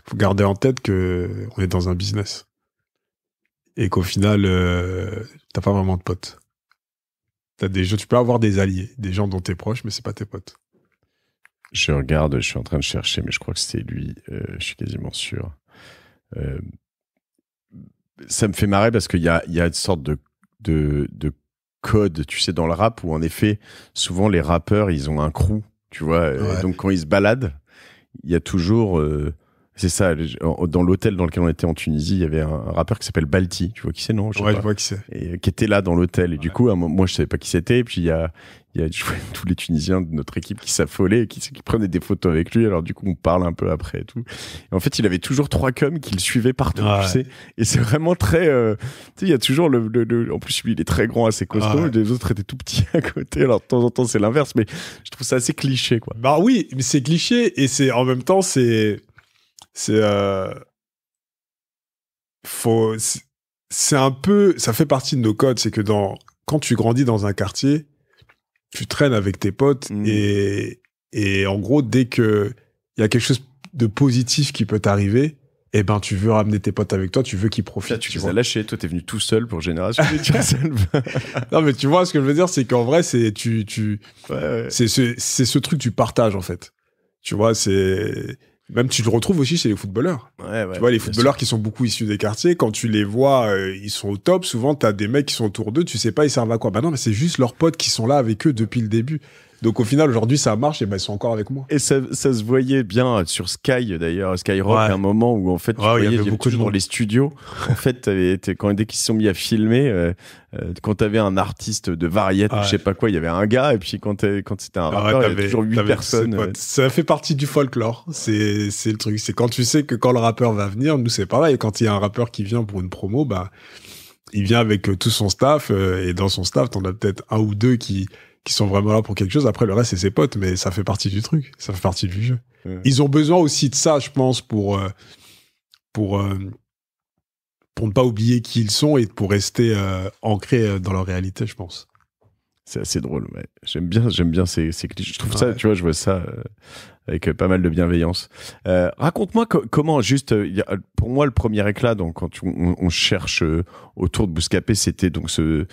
faut garder en tête que on est dans un business et qu'au final, euh, t'as pas vraiment de potes. T'as des tu peux avoir des alliés, des gens dont t'es proche, mais c'est pas tes potes. Je regarde, je suis en train de chercher, mais je crois que c'est lui. Euh, je suis quasiment sûr. Euh, ça me fait marrer parce qu'il y a, y a, une sorte de, de, code, tu sais, dans le rap où en effet, souvent les rappeurs, ils ont un crew, tu vois. Euh, donc quand ils se baladent, il y a toujours. C'est ça. Dans l'hôtel dans lequel on était en Tunisie, il y avait un, rappeur qui s'appelle Balti. Tu vois qui c'est, non je je vois qui c'est. Et euh, qui était là dans l'hôtel. Et du coup, moi, je savais pas qui c'était. Et puis, il y a, il y a <laughs> tous les Tunisiens de notre équipe qui s'affolaient, qui, qui prenaient des photos avec lui. Alors, du coup, on parle un peu après et tout. en fait, il avait toujours trois coms qui le suivaient partout, tu sais. Et c'est vraiment très, euh, tu sais, il y a toujours le, le, en plus, lui, il est très grand, assez costaud. Les autres étaient tout petits <laughs> à côté. Alors, de temps en temps, c'est l'inverse. Mais je trouve ça assez cliché, quoi. Bah oui, mais c'est cliché. Et c'est, en même temps, c'est, c'est. Euh, c'est un peu. Ça fait partie de nos codes. C'est que dans. Quand tu grandis dans un quartier, tu traînes avec tes potes mmh. et. Et en gros, dès que. Il y a quelque chose de positif qui peut t'arriver, et eh ben, tu veux ramener tes potes avec toi, tu veux qu'ils profitent. tu, les as lâchés, toi, t'es venu tout seul pour Génération <laughs> non, mais tu vois, ce que je veux dire, c'est qu'en vrai, c'est tu, tu, c'est ce, truc tu partages, en fait. Tu vois, c'est, même tu le retrouves aussi chez les footballeurs. tu vois, les footballeurs qui sont beaucoup issus des quartiers, quand tu les vois, euh, ils sont au top. Souvent, tu as des mecs qui sont autour d'eux, tu sais pas, ils servent à quoi. Bah non, mais c'est juste leurs potes qui sont là avec eux depuis le début. Donc au final, aujourd'hui, ça marche et ben, ils sont encore avec moi. Et ça, se voyait bien sur Sky d'ailleurs, Skyrock, à un moment où en fait, tu voyais, beaucoup de dans les studios. en fait, quand, dès qu'ils se sont mis à filmer, euh, euh, quand tu quand un artiste de variété, ouais. je sais pas quoi, il y avait un gars, et puis quand, quand c'était un ah rappeur, il y avait toujours huit personnes. Euh. Ça fait partie du folklore. C'est le truc. C'est quand tu sais que quand le rappeur va venir, nous c'est pareil. Quand il y a un rappeur qui vient pour une promo, bah il vient avec tout son staff et dans son staff, tu en as peut-être un ou deux qui qui sont vraiment là pour quelque chose. Après, le reste, c'est ses potes, mais ça fait partie du truc. Ça fait partie du jeu. Ils ont besoin aussi de ça, je pense, pour, euh, pour, euh, pour ne pas oublier qui ils sont et pour rester euh, ancrés dans leur réalité, je pense. C'est assez drôle. mais J'aime bien, j'aime bien ces, ces Je trouve ça, tu vois, je vois ça euh, avec euh, pas mal de bienveillance. Euh, raconte-moi comment, juste, pour moi, le premier éclat, donc quand on, cherche autour de Bouscapé, c'était donc ce,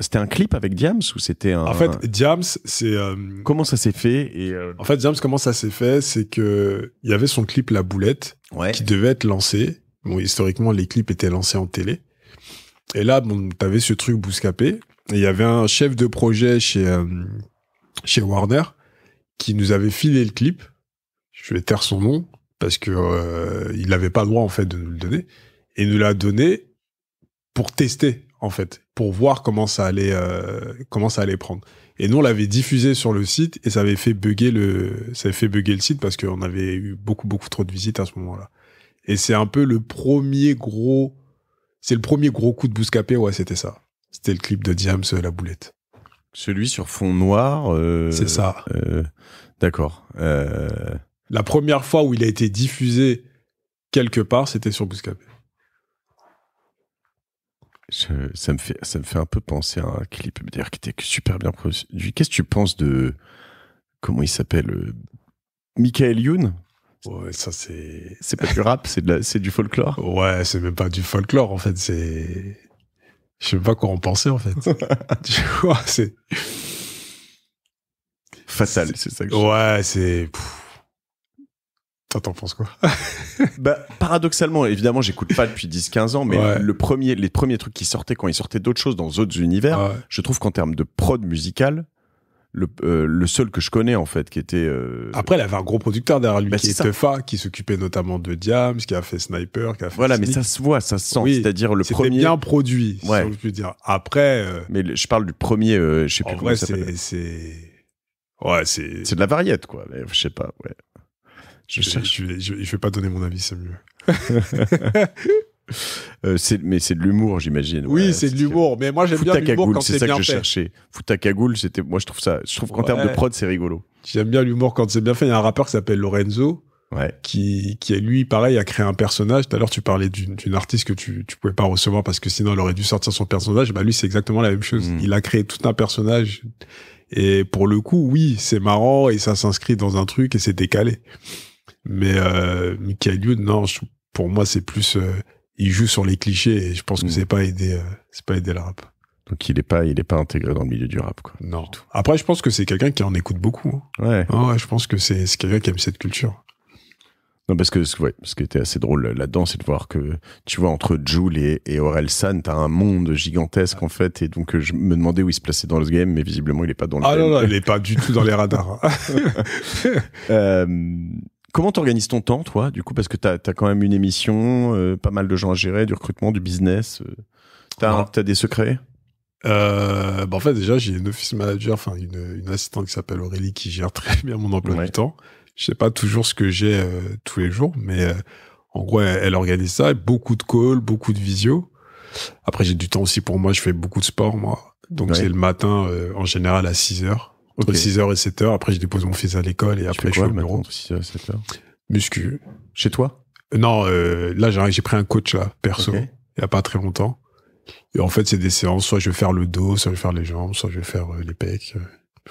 c'était un clip avec Diams ou c'était un. En fait, Diams, c'est. comment ça s'est fait et. En fait, Diams, comment ça s'est fait, c'est que il y avait son clip La Boulette qui devait être lancé. Bon, historiquement, les clips étaient lancés en télé. Et là, bon, t'avais ce truc Bouscapé il y avait un chef de projet chez, euh, chez Warner qui nous avait filé le clip. Je vais taire son nom parce que euh, il n'avait pas le droit en fait de nous le donner et nous l'a donné pour tester en fait, pour voir comment ça allait euh, comment ça allait prendre. Et nous on l'avait diffusé sur le site et ça avait fait bugger le ça avait fait bugger le site parce qu'on avait eu beaucoup beaucoup trop de visites à ce moment-là. Et c'est un peu le premier gros c'est le premier gros coup de bouscapé ouais c'était ça. C'était le clip de Diams, euh, La Boulette. Celui sur fond noir. Euh, c'est ça. Euh, d'accord. La première fois où il a été diffusé quelque part, c'était sur Bouscapé. ça, me fait, ça me fait un peu penser à un clip qui était super bien produit. Qu'est-ce que tu penses de. Comment il s'appelle Michael Youn Ouais, ça c'est. C'est pas du rap, c'est, c'est du folklore. Ouais, c'est même pas du folklore en fait, c'est, je sais pas quoi en penser, en fait. <laughs> tu vois, c'est. Fatal, c'est ça que je... Ouais, c'est. t'en penses quoi <laughs> bah, paradoxalement, évidemment, j'écoute pas depuis 10-15 ans, mais le premier, les premiers trucs qui sortaient quand ils sortaient d'autres choses dans d'autres univers, je trouve qu'en termes de prod musicale, euh, le, seul que je connais en fait qui était euh, après elle avait un gros producteur derrière lui ben, qui qui s'occupait notamment de Diams qui a fait Sniper qui a fait voilà mais ça se voit ça se sent c'est-à-dire le premier bien produit si dire après euh, mais je parle du premier je sais plus comment ça s'appelle c'est ouais c'est c'est de la variette quoi mais, je sais pas ouais je, je, je, vais pas donner mon avis c'est mieux <laughs> Euh, mais c'est de l'humour, j'imagine. Oui, c'est de l'humour. Mais moi, j'aime bien l'humour quand c'est bien fait. C'est ça que je cherchais. Fouta Cagoule, c'était. Moi, je trouve ça. Je trouve qu'en termes de prod, c'est rigolo. J'aime bien l'humour quand c'est bien fait. Il y a un rappeur qui s'appelle Lorenzo. Ouais. Qui, qui est lui, pareil, a créé un personnage. Tout à l'heure, tu parlais d'une artiste que tu, tu pouvais pas recevoir parce que sinon elle aurait dû sortir son personnage. Bah, lui, c'est exactement la même chose. Hmm. Il a créé tout un personnage. Et pour le coup, oui, c'est marrant et ça s'inscrit dans un truc et c'est décalé. Mais, euh, Michael non, pour moi, c'est plus, euh, il joue sur les clichés et je pense que mm. c'est pas aidé, euh, c'est pas aidé la rap. Donc il est pas, il est pas intégré dans le milieu du rap, quoi. Non. Après, je pense que c'est quelqu'un qui en écoute beaucoup. Hein. Ouais. Ah ouais. Je pense que c'est quelqu'un qui aime cette culture. Non, parce que ouais, ce qui était assez drôle là-dedans, c'est de voir que, tu vois, entre Jules et, et Aurel San, t'as un monde gigantesque, en fait, et donc je me demandais où il se plaçait dans le game, mais visiblement, il est pas dans le Ah non, non, il est pas du tout dans les radars. Hein. <laughs> <laughs> euh, Comment t'organises ton temps, toi, du coup, parce que t'as as quand même une émission, euh, pas mal de gens à gérer, du recrutement, du business. Euh. t'as des secrets euh, bah, En fait, déjà, j'ai une office manager, enfin une, assistante qui s'appelle Aurélie qui gère très <laughs> bien mon emploi du temps. Je sais pas toujours ce que j'ai tous les jours, mais en gros, elle, organise ça. Beaucoup de calls, beaucoup de visio. Après, j'ai du temps aussi pour moi. Je fais beaucoup de sport, moi. Donc, c'est le matin, en général, à 6 heures. Entre 6h et 7h. Après, je dépose mon fils à l'école et après, je fais au bureau. Muscu. Chez toi Non, euh, là, j'ai pris un coach, là, perso, il n'y a pas très longtemps. Et en fait, c'est des séances, soit je vais faire le dos, soit je vais faire les jambes, soit je vais faire euh, les pecs.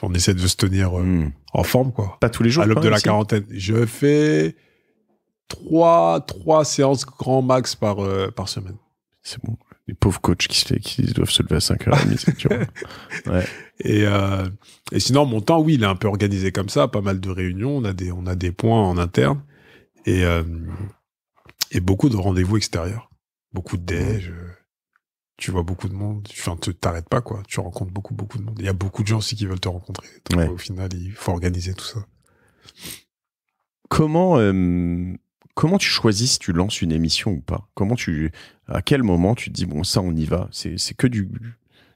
On essaie de se tenir euh, hmm. en forme, quoi. Pas tous les jours. À l'aube de la quarantaine. Je fais trois, trois séances grand max par, par semaine. C'est bon les pauvres coachs qui, se qui doivent se lever à 5h30. <laughs> ouais. et, euh, et sinon, mon temps, oui, il est un peu organisé comme ça, pas mal de réunions, on a des, on a des points en interne et, euh, et beaucoup de rendez-vous extérieurs, beaucoup de déj. Euh, tu vois beaucoup de monde, enfin, tu t'arrêtes pas, quoi. Tu rencontres beaucoup, beaucoup de monde. Il y a beaucoup de gens aussi qui veulent te rencontrer. Donc, Au final, il faut organiser tout ça. Comment euh, comment tu choisis si tu lances une émission ou pas Comment tu, à quel moment tu te dis bon ça on y va C'est que du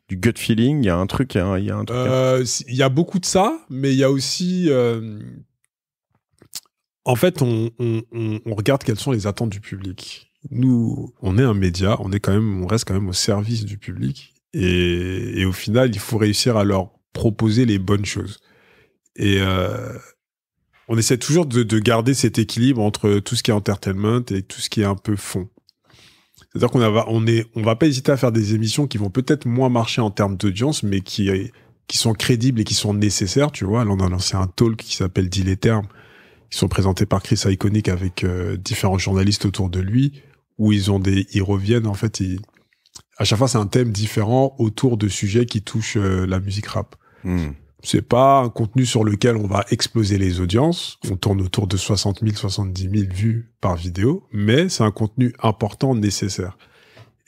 du gut feeling. Il y a un truc, hein, il y, a un, truc. Euh, il y a beaucoup de ça, mais il y a aussi euh, en fait, on, regarde quelles sont les attentes du public. Nous, on est un média, on est quand même, on reste quand même au service du public, et, au final, il faut réussir à leur proposer les bonnes choses. Et, euh, on essaie toujours de, garder cet équilibre entre tout ce qui est entertainment et tout ce qui est un peu fond. C'est-à-dire qu'on va, on est, on va pas hésiter à faire des émissions qui vont peut-être moins marcher en termes d'audience, mais qui, sont crédibles et qui sont nécessaires, tu vois. Là, on a lancé un talk qui s'appelle Dis les termes, qui sont présentés par Chris Iconic avec euh, différents journalistes autour de lui, où ils ont des, ils reviennent, en fait, à chaque fois, c'est un thème différent autour de sujets qui touchent euh, la musique rap. Hmm. C'est pas un contenu sur lequel on va exploser les audiences. On tourne autour de 60 000, 70 000 vues par vidéo, mais c'est un contenu important, nécessaire.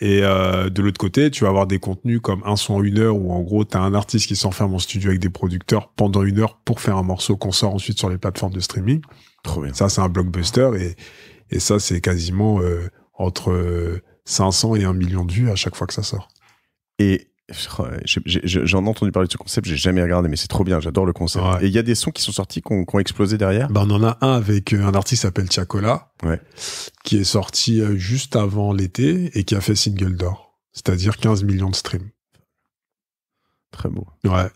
Et euh, de l'autre côté, tu vas avoir des contenus comme un son une heure où en gros, tu as un artiste qui s'enferme en studio avec des producteurs pendant une heure pour faire un morceau qu'on sort ensuite sur les plateformes de streaming. Ça, c'est un blockbuster et, ça, c'est quasiment euh, entre 500 euh, et 1 million de vues à chaque fois que ça sort. Et J'en ai entendu parler de ce concept, j'ai jamais regardé, mais c'est trop bien, j'adore le concept. Et il y a des sons qui sont sortis, qui ont, explosé derrière bah, On en a un avec euh, un artiste qui s'appelle Tiakola, qui est sorti euh, juste avant l'été et qui a fait single d'or, c'est-à-dire 15 millions de streams. Très beau. Ouais.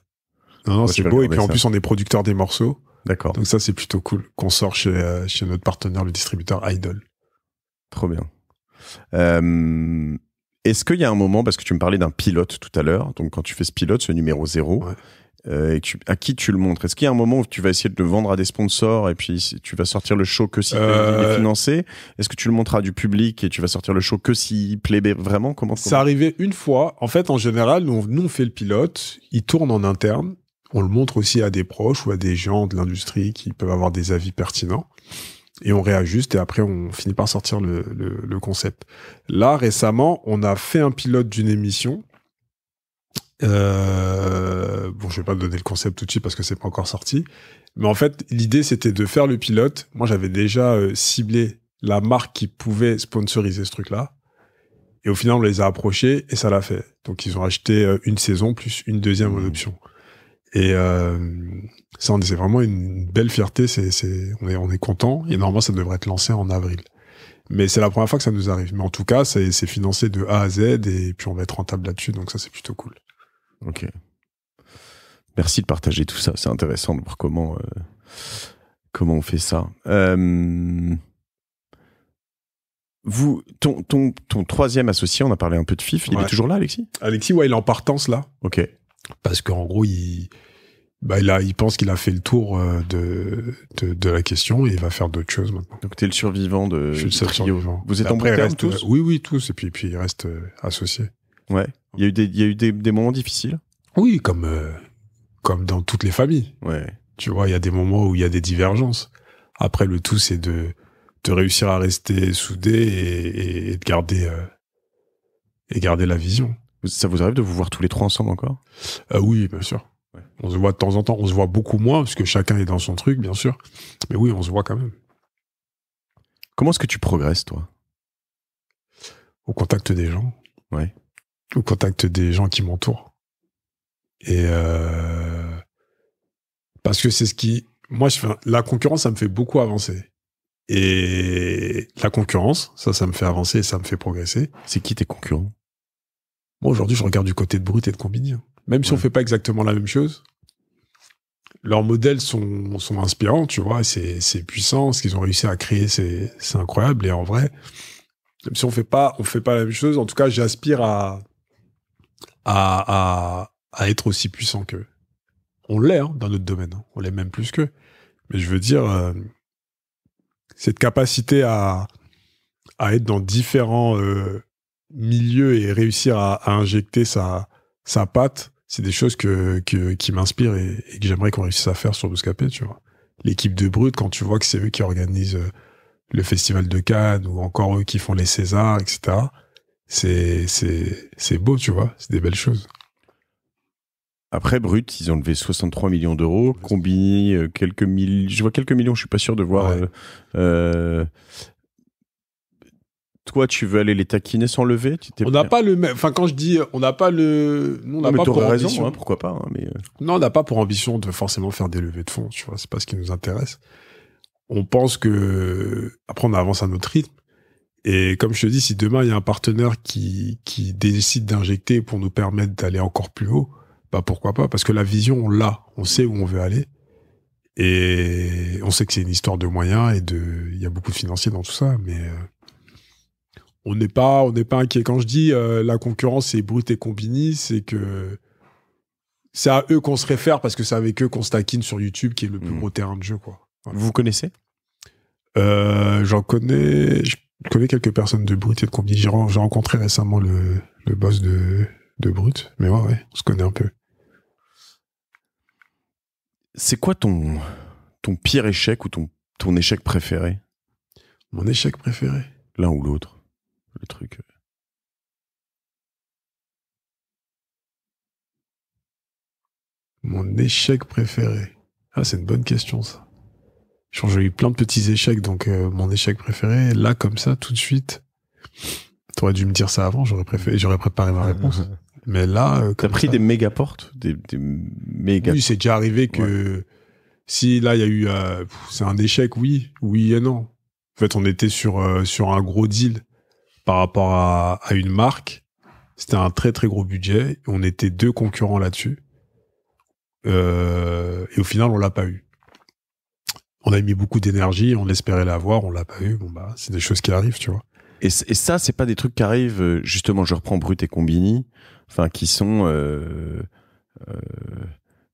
Non, non, c'est beau. Et puis en plus, on est producteur des morceaux. D'accord. Donc ça, c'est plutôt cool qu'on sort chez, euh, notre partenaire, le distributeur Idol. Trop bien. Euh, est-ce qu'il y a un moment, parce que tu me parlais d'un pilote tout à l'heure, donc quand tu fais ce pilote, ce numéro zéro, euh, à qui tu le montres Est-ce qu'il y a un moment où tu vas essayer de le vendre à des sponsors et puis tu vas sortir le show que s'il est euh, financé Est-ce que tu le montras du public et tu vas sortir le show que s'il plaît vraiment Comment ça arrivait une fois. En fait, en général, nous, on fait le pilote, il tourne en interne, on le montre aussi à des proches ou à des gens de l'industrie qui peuvent avoir des avis pertinents et on réajuste et après on finit par sortir le, concept. Là, récemment, on a fait un pilote d'une émission. Euh, bon, je vais pas donner le concept tout de suite parce que c'est pas encore sorti. Mais en fait, l'idée c'était de faire le pilote. Moi, j'avais déjà euh, ciblé la marque qui pouvait sponsoriser ce truc-là. Et au final, on les a approchés et ça l'a fait. Donc, ils ont acheté euh, une saison plus une deuxième en mmh. option. Et euh, ça, c'est vraiment une belle fierté. C'est, on est, on est content. Et normalement, ça devrait être lancé en avril. Mais c'est la première fois que ça nous arrive. Mais en tout cas, c'est, financé de A à Z et puis on va être rentable là-dessus. Donc ça, c'est plutôt cool. Ok. Merci de partager tout ça. C'est intéressant de voir comment, euh, comment on fait ça. Euh, vous, ton, ton, ton troisième associé, on a parlé un peu de FIF. Il est toujours là, Alexis Alexis, ouais, il est en partance là. Ok. Parce qu'en gros, il, bah, il, il pense qu'il a fait le tour euh, de, de, de, la question et il va faire d'autres choses maintenant. Donc t'es le survivant de. Je suis le survivant. Vous êtes en reste, tous euh, Oui, oui, tous. Et puis, puis il reste euh, associé. Ouais. Il y a eu des, il y a eu des, moments difficiles. Oui, comme comme dans toutes les familles. Ouais. Tu vois, il y a des moments où il y a des divergences. Après, le tout, c'est de de réussir à rester soudé et, et, de garder et garder la vision. Ça vous arrive de vous voir tous les trois ensemble encore euh, Oui, bien sûr. On se voit de temps en temps, on se voit beaucoup moins, parce que chacun est dans son truc, bien sûr. Mais oui, on se voit quand même. Comment est-ce que tu progresses, toi Au contact des gens. Ouais. Au contact des gens qui m'entourent. Et euh, parce que c'est ce qui. Moi, la concurrence, ça me fait beaucoup avancer. Et la concurrence, ça, ça me fait avancer et ça me fait progresser. C'est qui tes concurrents aujourd'hui, je regarde du côté de Brut et de Combini. Hein. Même si on fait pas exactement la même chose, leurs modèles sont, inspirants, tu vois, c'est puissant, ce qu'ils ont réussi à créer, c'est incroyable. Et en vrai, même si on fait pas, on fait pas la même chose, en tout cas, j'aspire à, à, être aussi puissant qu'eux. On l'est hein, dans notre domaine, hein. on l'est même plus qu'eux. Mais je veux dire, euh, cette capacité à, à être dans différents euh, milieu et réussir à, injecter sa, sa patte, c'est des choses que, qui m'inspirent et, que j'aimerais qu'on réussisse à faire sur Bouscapé, tu vois. L'équipe de Brut, quand tu vois que c'est eux qui organisent euh, le festival de Cannes ou encore eux qui font les Césars, etc., c'est, beau, tu vois. C'est des belles choses. Après, Brut, ils ont levé 63 millions d'euros. combiné euh, quelques millions. je vois quelques millions, je suis pas sûr de voir euh, toi, tu veux aller les taquiner sans lever On n'a pas le même. Enfin, quand je dis, on n'a pas le. on n'a pas pour ambition. Hein, pourquoi pas hein, mais... Euh. Non, on n'a pas pour ambition de forcément faire des levées de fonds. Tu vois, c'est pas ce qui nous intéresse. On pense que après, on avance à notre rythme. Et comme je te dis, si demain il y a un partenaire qui qui décide d'injecter pour nous permettre d'aller encore plus haut, bah pourquoi pas Parce que la vision, on l'a. On sait où on veut aller. Et on sait que c'est une histoire de moyens et de. Il y a beaucoup de financiers dans tout ça, mais euh, on n'est pas, on n'est pas inquiet. Quand je dis euh, la concurrence, est Brut et Combini, c'est que c'est à eux qu'on se réfère parce que c'est avec eux qu'on se sur YouTube, qui est le plus mhm. gros terrain de jeu, quoi. Vous connaissez euh, J'en connais, je connais quelques personnes de Brut et de Combini. J'ai rencontré récemment le, boss de, Brut, mais ouais, ouais, on se connaît un peu. C'est quoi ton, ton pire échec ou ton échec préféré Mon échec préféré L'un ou l'autre le truc. Mon échec préféré. Ah, c'est une bonne question, ça. J'ai eu plein de petits échecs, donc euh, mon échec préféré, là, comme ça, tout de suite. T'aurais dû me dire ça avant, j'aurais préféré, j'aurais préparé ma réponse. <laughs> Mais là, euh, t'as pris des méga portes, des, Oui, c'est déjà arrivé que si là il y a eu, euh, c'est un échec, oui, oui et non. En fait, on était sur sur un gros deal par rapport à, une marque. C'était un très très gros budget. On était deux concurrents là-dessus. Euh, et au final, on l'a pas eu. On a mis beaucoup d'énergie, on espérait l'avoir, on l'a pas eu. Bon bah, c'est des choses qui arrivent, tu vois. Et, et ça, c'est pas des trucs qui arrivent. Euh, justement, je reprends Brut et Combini, enfin, qui sont euh,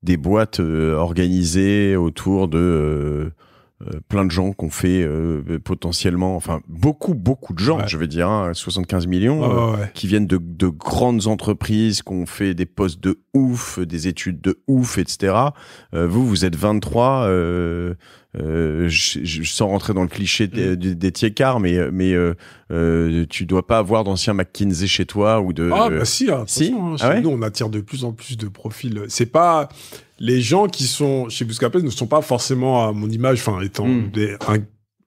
des boîtes organisées autour de euh, plein de gens qu'on fait euh, euh, potentiellement, enfin beaucoup, beaucoup de gens, je vais dire, 75 hein, millions, qui viennent de, de grandes entreprises, qu'on fait des postes de ouf, des études de ouf, etc. vous, vous êtes 23 euh, je, je, sans rentrer dans le cliché des, mm. des tiers mais mais euh, euh, tu dois pas avoir d'anciens McKinsey chez toi ou de ah euh, bah si, hein, hein ah nous on attire de plus en plus de profils. C'est pas les gens qui sont chez Buscapes ne sont pas forcément à mon image, enfin étant mm. des,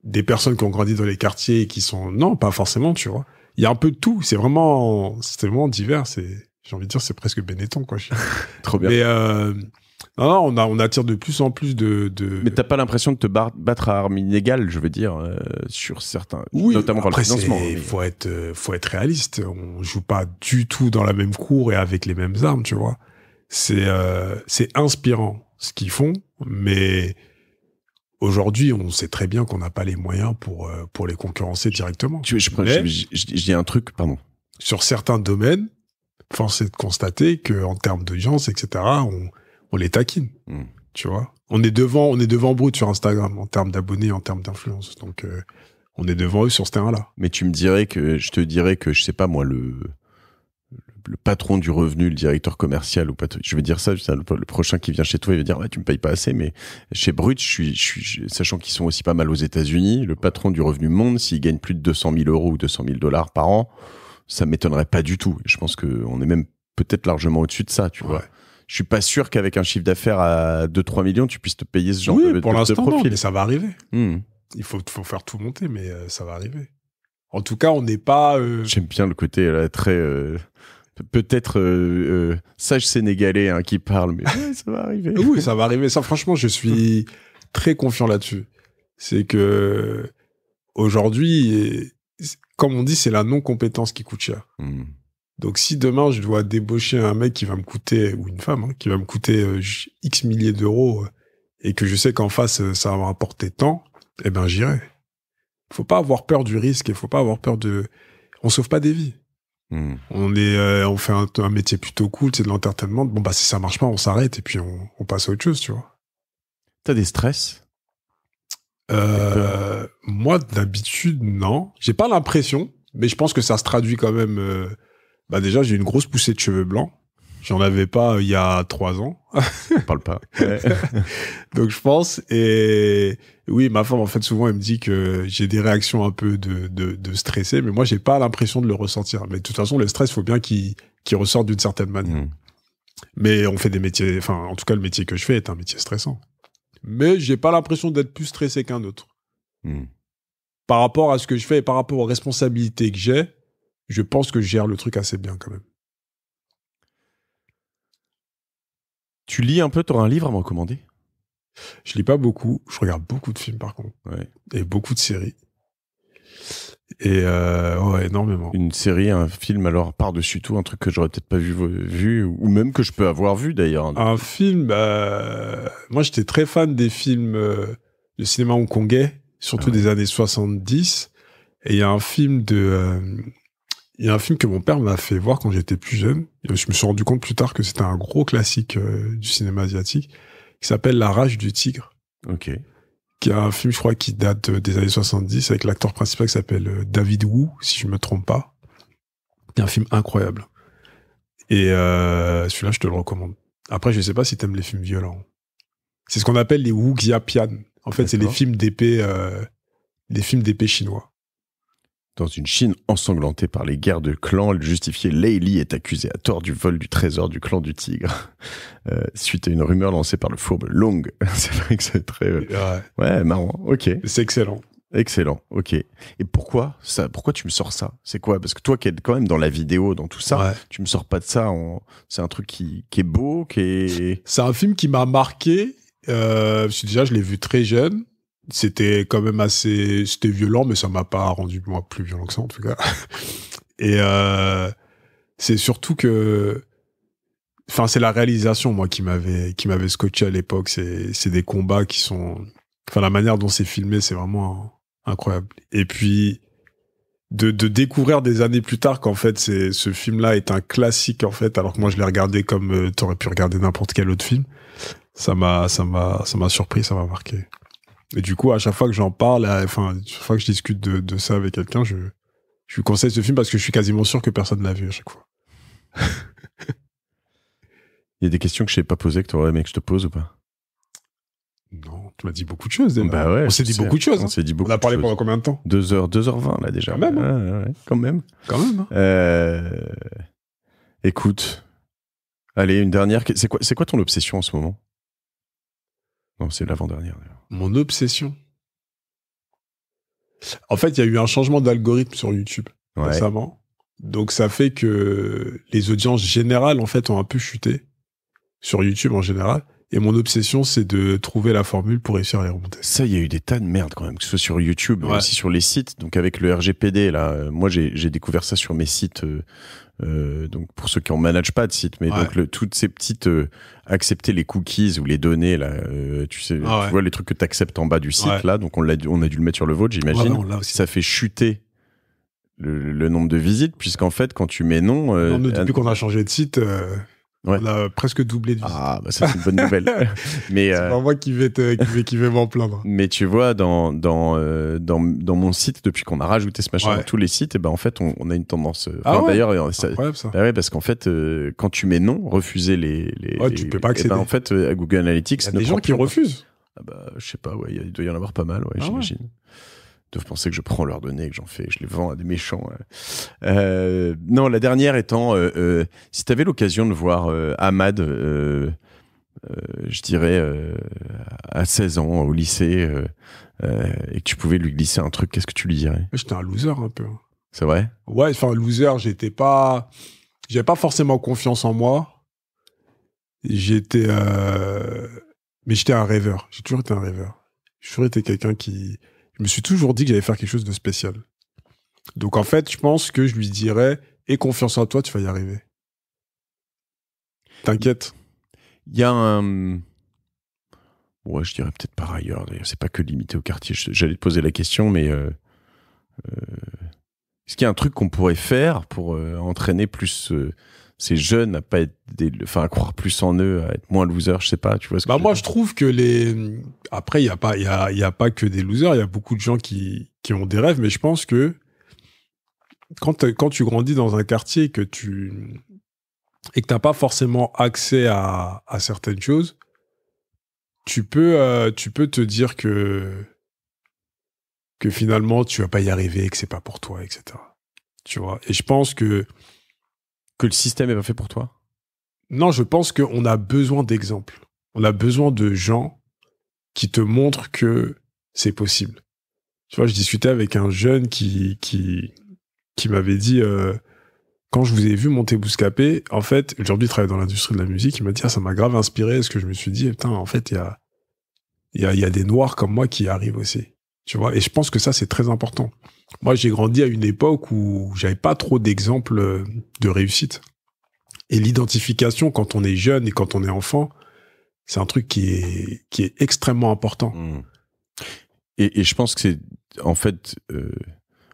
des personnes qui ont grandi dans les quartiers et qui sont non pas forcément tu vois. Il y a un peu de tout. C'est vraiment c'est vraiment divers. j'ai envie de dire c'est presque Benetton quoi. <laughs> Trop bien. Mais non, on, a, on attire de plus en plus de. de... Mais t'as pas l'impression de te battre à armes inégales, je veux dire, euh, sur certains. Oui, notamment le Il faut, être, euh, faut être réaliste. On joue pas du tout dans la même cour et avec les mêmes armes, tu vois. C'est euh, inspirant ce qu'ils font, mais aujourd'hui, on sait très bien qu'on n'a pas les moyens pour, euh, pour les concurrencer directement. Tu, je, je, je, dis un truc, pardon. Sur certains domaines, force est de constater qu'en termes d'audience, etc., on les taquine. Hmm. Tu vois On est devant, on est devant Brut sur Instagram en termes d'abonnés, en termes d'influence. Donc, euh, on est devant eux sur ce terrain-là. Mais tu me dirais que, je te dirais que, je sais pas moi, le, le patron du revenu, le directeur commercial ou pas, je veux dire ça, le, prochain qui vient chez toi, il va dire tu me payes pas assez, mais chez Brut, je suis, je sachant qu'ils sont aussi pas mal aux États-Unis, le patron du revenu monde, s'il gagne plus de 200 000 euros ou 200 000 dollars par an, ça m'étonnerait pas du tout. Je pense qu'on est même peut-être largement au-dessus de ça, tu vois je suis pas sûr qu'avec un chiffre d'affaires à 2-3 millions, tu puisses te payer ce genre de, pour de, pour profil. Non, mais ça va arriver. Hmm. Il faut, faut, faire tout monter, mais euh, ça va arriver. En tout cas, on n'est pas. Euh, J'aime bien le côté euh, très. Peut-être sage sénégalais hein, qui parle, mais ça va arriver. oui, ça va arriver. Ça, franchement, je suis très confiant là-dessus. C'est que aujourd'hui, comme on dit, c'est la non-compétence qui coûte cher. Hmm. Donc si demain je dois débaucher un mec qui va me coûter, ou une femme, hein, qui va me coûter euh, X milliers d'euros, euh, et que je sais qu'en face euh, ça va me rapporter tant, eh ben j'irai. Faut pas avoir peur du risque il faut pas avoir peur de. On sauve pas des vies. Hmm. On est, on fait un, métier plutôt cool, c'est de l'entertainment. Bon bah si ça marche pas, on s'arrête et puis on, passe à autre chose, tu vois. T'as des stress Moi d'habitude non, j'ai pas l'impression, mais je pense que ça se traduit quand même. Bah déjà, j'ai une grosse poussée de cheveux blancs. J'en avais pas euh, il y a trois ans. <laughs> parle pas. <laughs> Donc je pense. Et oui, ma femme en fait souvent elle me dit que j'ai des réactions un peu de stressé, mais moi j'ai pas l'impression de le ressentir. Mais de toute façon, le stress, il faut bien qu'il ressorte d'une certaine manière. Mmh. Mais on fait des métiers. Enfin, en tout cas, le métier que je fais est un métier stressant. Mais j'ai pas l'impression d'être plus stressé qu'un autre. Mmh. Par rapport à ce que je fais et par rapport aux responsabilités que j'ai, je pense que je gère le truc assez bien quand même. Tu lis un peu, tu un livre à me recommander Je lis pas beaucoup, je regarde beaucoup de films par contre. Et beaucoup de séries. Et euh, énormément. Une série, un film, alors par-dessus tout, un truc que j'aurais peut-être pas vu, euh, vu, ou même que je peux avoir vu d'ailleurs. Un film, bah, moi j'étais très fan des films euh, de cinéma hongkongais, surtout ah des années 70. Et il y a un film de il y a un film que mon père m'a fait voir quand j'étais plus jeune. Je me suis rendu compte plus tard que c'était un gros classique euh, du cinéma asiatique qui s'appelle La rage du tigre. Ok. Qui est un film, je crois, qui date euh, des années 70 avec l'acteur principal qui s'appelle euh, David Wu, si je me trompe pas. C'est un film incroyable. Et celui-là, je te le recommande. Après, je ne sais pas si tu aimes les films violents. C'est ce qu'on appelle les Wuxia Pian. En fait, c'est les films d'épée, les films d'épée chinois. Dans une Chine ensanglantée par les guerres de clans, le justifié Lei Li est accusé à tort du vol du trésor du clan du tigre, euh, suite à une rumeur lancée par le fourbe Long. <laughs> c'est vrai que c'est très... Euh, ouais. marrant, ok. C'est excellent. Excellent, ok. Et pourquoi ça Pourquoi tu me sors ça C'est quoi Parce que toi qui es quand même dans la vidéo, dans tout ça, tu me sors pas de ça. C'est un truc qui, est beau, qui est... C'est un film qui m'a marqué. Euh, déjà, je l'ai vu très jeune c'était quand même assez, c'était violent, mais ça m'a pas rendu moi plus violent que ça en tout cas. <laughs> Et euh, c'est surtout que, enfin, c'est la réalisation moi qui m'avait qui m'avait scotché à l'époque. C'est c'est des combats qui sont, enfin, la manière dont c'est filmé, c'est vraiment incroyable. Et puis de, de découvrir des années plus tard qu'en fait c'est ce film là est un classique en fait alors que moi je l'ai regardé comme euh, tu aurais pu regarder n'importe quel autre film ça m'a ça m'a ça m'a surpris ça m'a marqué et du coup, à chaque fois que j'en parle, enfin, chaque fois que je discute de, ça avec quelqu'un, je, je lui conseille ce film parce que je suis quasiment sûr que personne ne l'a vu à chaque fois. <laughs> Il y a des questions que je n'ai pas posées que tu aurais que je te pose ou pas Non, tu m'as dit beaucoup de choses. Bah on s'est dit beaucoup de choses. On hein. a parlé pendant combien de temps 2 heures, 2h20 là déjà. Quand même. Hein. ouais, quand même. Hein. Euh, écoute, allez, une dernière. C'est quoi, c'est quoi ton obsession en ce moment Non, c'est l'avant-dernière mon obsession. En fait, il y a eu un changement d'algorithme sur YouTube récemment. Donc ça fait que les audiences générales en fait ont un peu chuté sur YouTube en général. Et mon obsession, c'est de trouver la formule pour réussir à les remonter. Ça, il y a eu des tas de merde quand même, que ce soit sur YouTube, aussi sur les sites. Donc avec le RGPD, là, euh, moi j'ai découvert ça sur mes sites. Euh, euh, donc pour ceux qui en managent pas de site, mais donc toutes ces petites accepter les cookies ou les données là, tu sais, ah vois les trucs que tu acceptes en bas du site là. Donc on a, on a dû le mettre sur le vôtre, j'imagine. ça fait chuter le, le nombre de visites, puisqu'en fait quand tu mets non, non depuis qu'on a changé de site. Ouais. On a presque doublé du Ah, bah ça, c'est une bonne nouvelle. <laughs> mais c'est euh, pas moi qui vais, te, qui vais, m'en plaindre. Mais tu vois, dans, dans, euh, dans, dans, mon site, depuis qu'on a rajouté ce machin ouais. dans tous les sites, et eh ben, en fait, on, on a une tendance. Euh, ah ouais D'ailleurs, ça... ça. Bah ouais, parce qu'en fait, quand tu mets non, refuser les. les, ouais, tu peux pas eh ben, accéder. Ben, en fait, à Google Analytics, il y a des gens qui refusent. Ah bah, je sais pas, ouais, il doit y en avoir pas mal, ouais, ah j'imagine doivent penser que je prends leurs données, que j'en fais, je les vends à des méchants. Euh. Euh, non, la dernière étant, euh, si tu avais l'occasion de voir Ahmad, je dirais, à 16 ans, au lycée, et que tu pouvais lui glisser un truc, qu'est-ce que tu lui dirais J'étais un loser un peu. C'est vrai Ouais, enfin, loser, j'étais pas. J'avais pas forcément confiance en moi. J'étais. Mais j'étais un rêveur. J'ai toujours été un rêveur. J'ai toujours été quelqu'un qui je me suis toujours dit que j'allais faire quelque chose de spécial. Donc en fait, je pense que je lui dirais Aie confiance en toi, tu vas y arriver. T'inquiète. Il y a un. Hmm, ouais, je dirais peut-être par ailleurs. C'est pas que limité au quartier. J'allais te poser la question, mais. Euh, euh, est-ce qu'il y a un truc qu'on pourrait faire pour euh, entraîner plus ces jeunes à pas être enfin croire plus en eux, à être moins losers, je sais pas, tu vois ce que Bah moi je trouve que les après il y a pas il y a, pas que des losers, il y a beaucoup de gens qui, ont des rêves mais je pense que quand quand tu grandis dans un quartier que tu et que t'as pas forcément accès à, certaines choses, tu peux euh, tu peux te dire que que finalement tu vas pas y arriver, que c'est pas pour toi, etc. Tu vois. Et je pense que que le système est pas fait pour toi Non, je pense qu'on a besoin d'exemples. On a besoin de gens qui te montrent que c'est possible. Tu vois, je discutais avec un jeune qui, qui, qui m'avait dit euh, quand je vous ai vu monter Bouscapé, en fait, aujourd'hui, il travaille dans l'industrie de la musique. Il m'a dit ah, ça m'a grave inspiré. Est-ce que je me suis dit putain, en fait, il y a, y a des noirs comme moi qui arrivent aussi. Tu vois, et je pense que ça, c'est très important. Moi, j'ai grandi à une époque où j'avais pas trop d'exemples euh, de réussite. Et l'identification, quand on est jeune et quand on est enfant, c'est un truc qui est, extrêmement important. Mmh. Et, je pense que c'est, en fait, euh,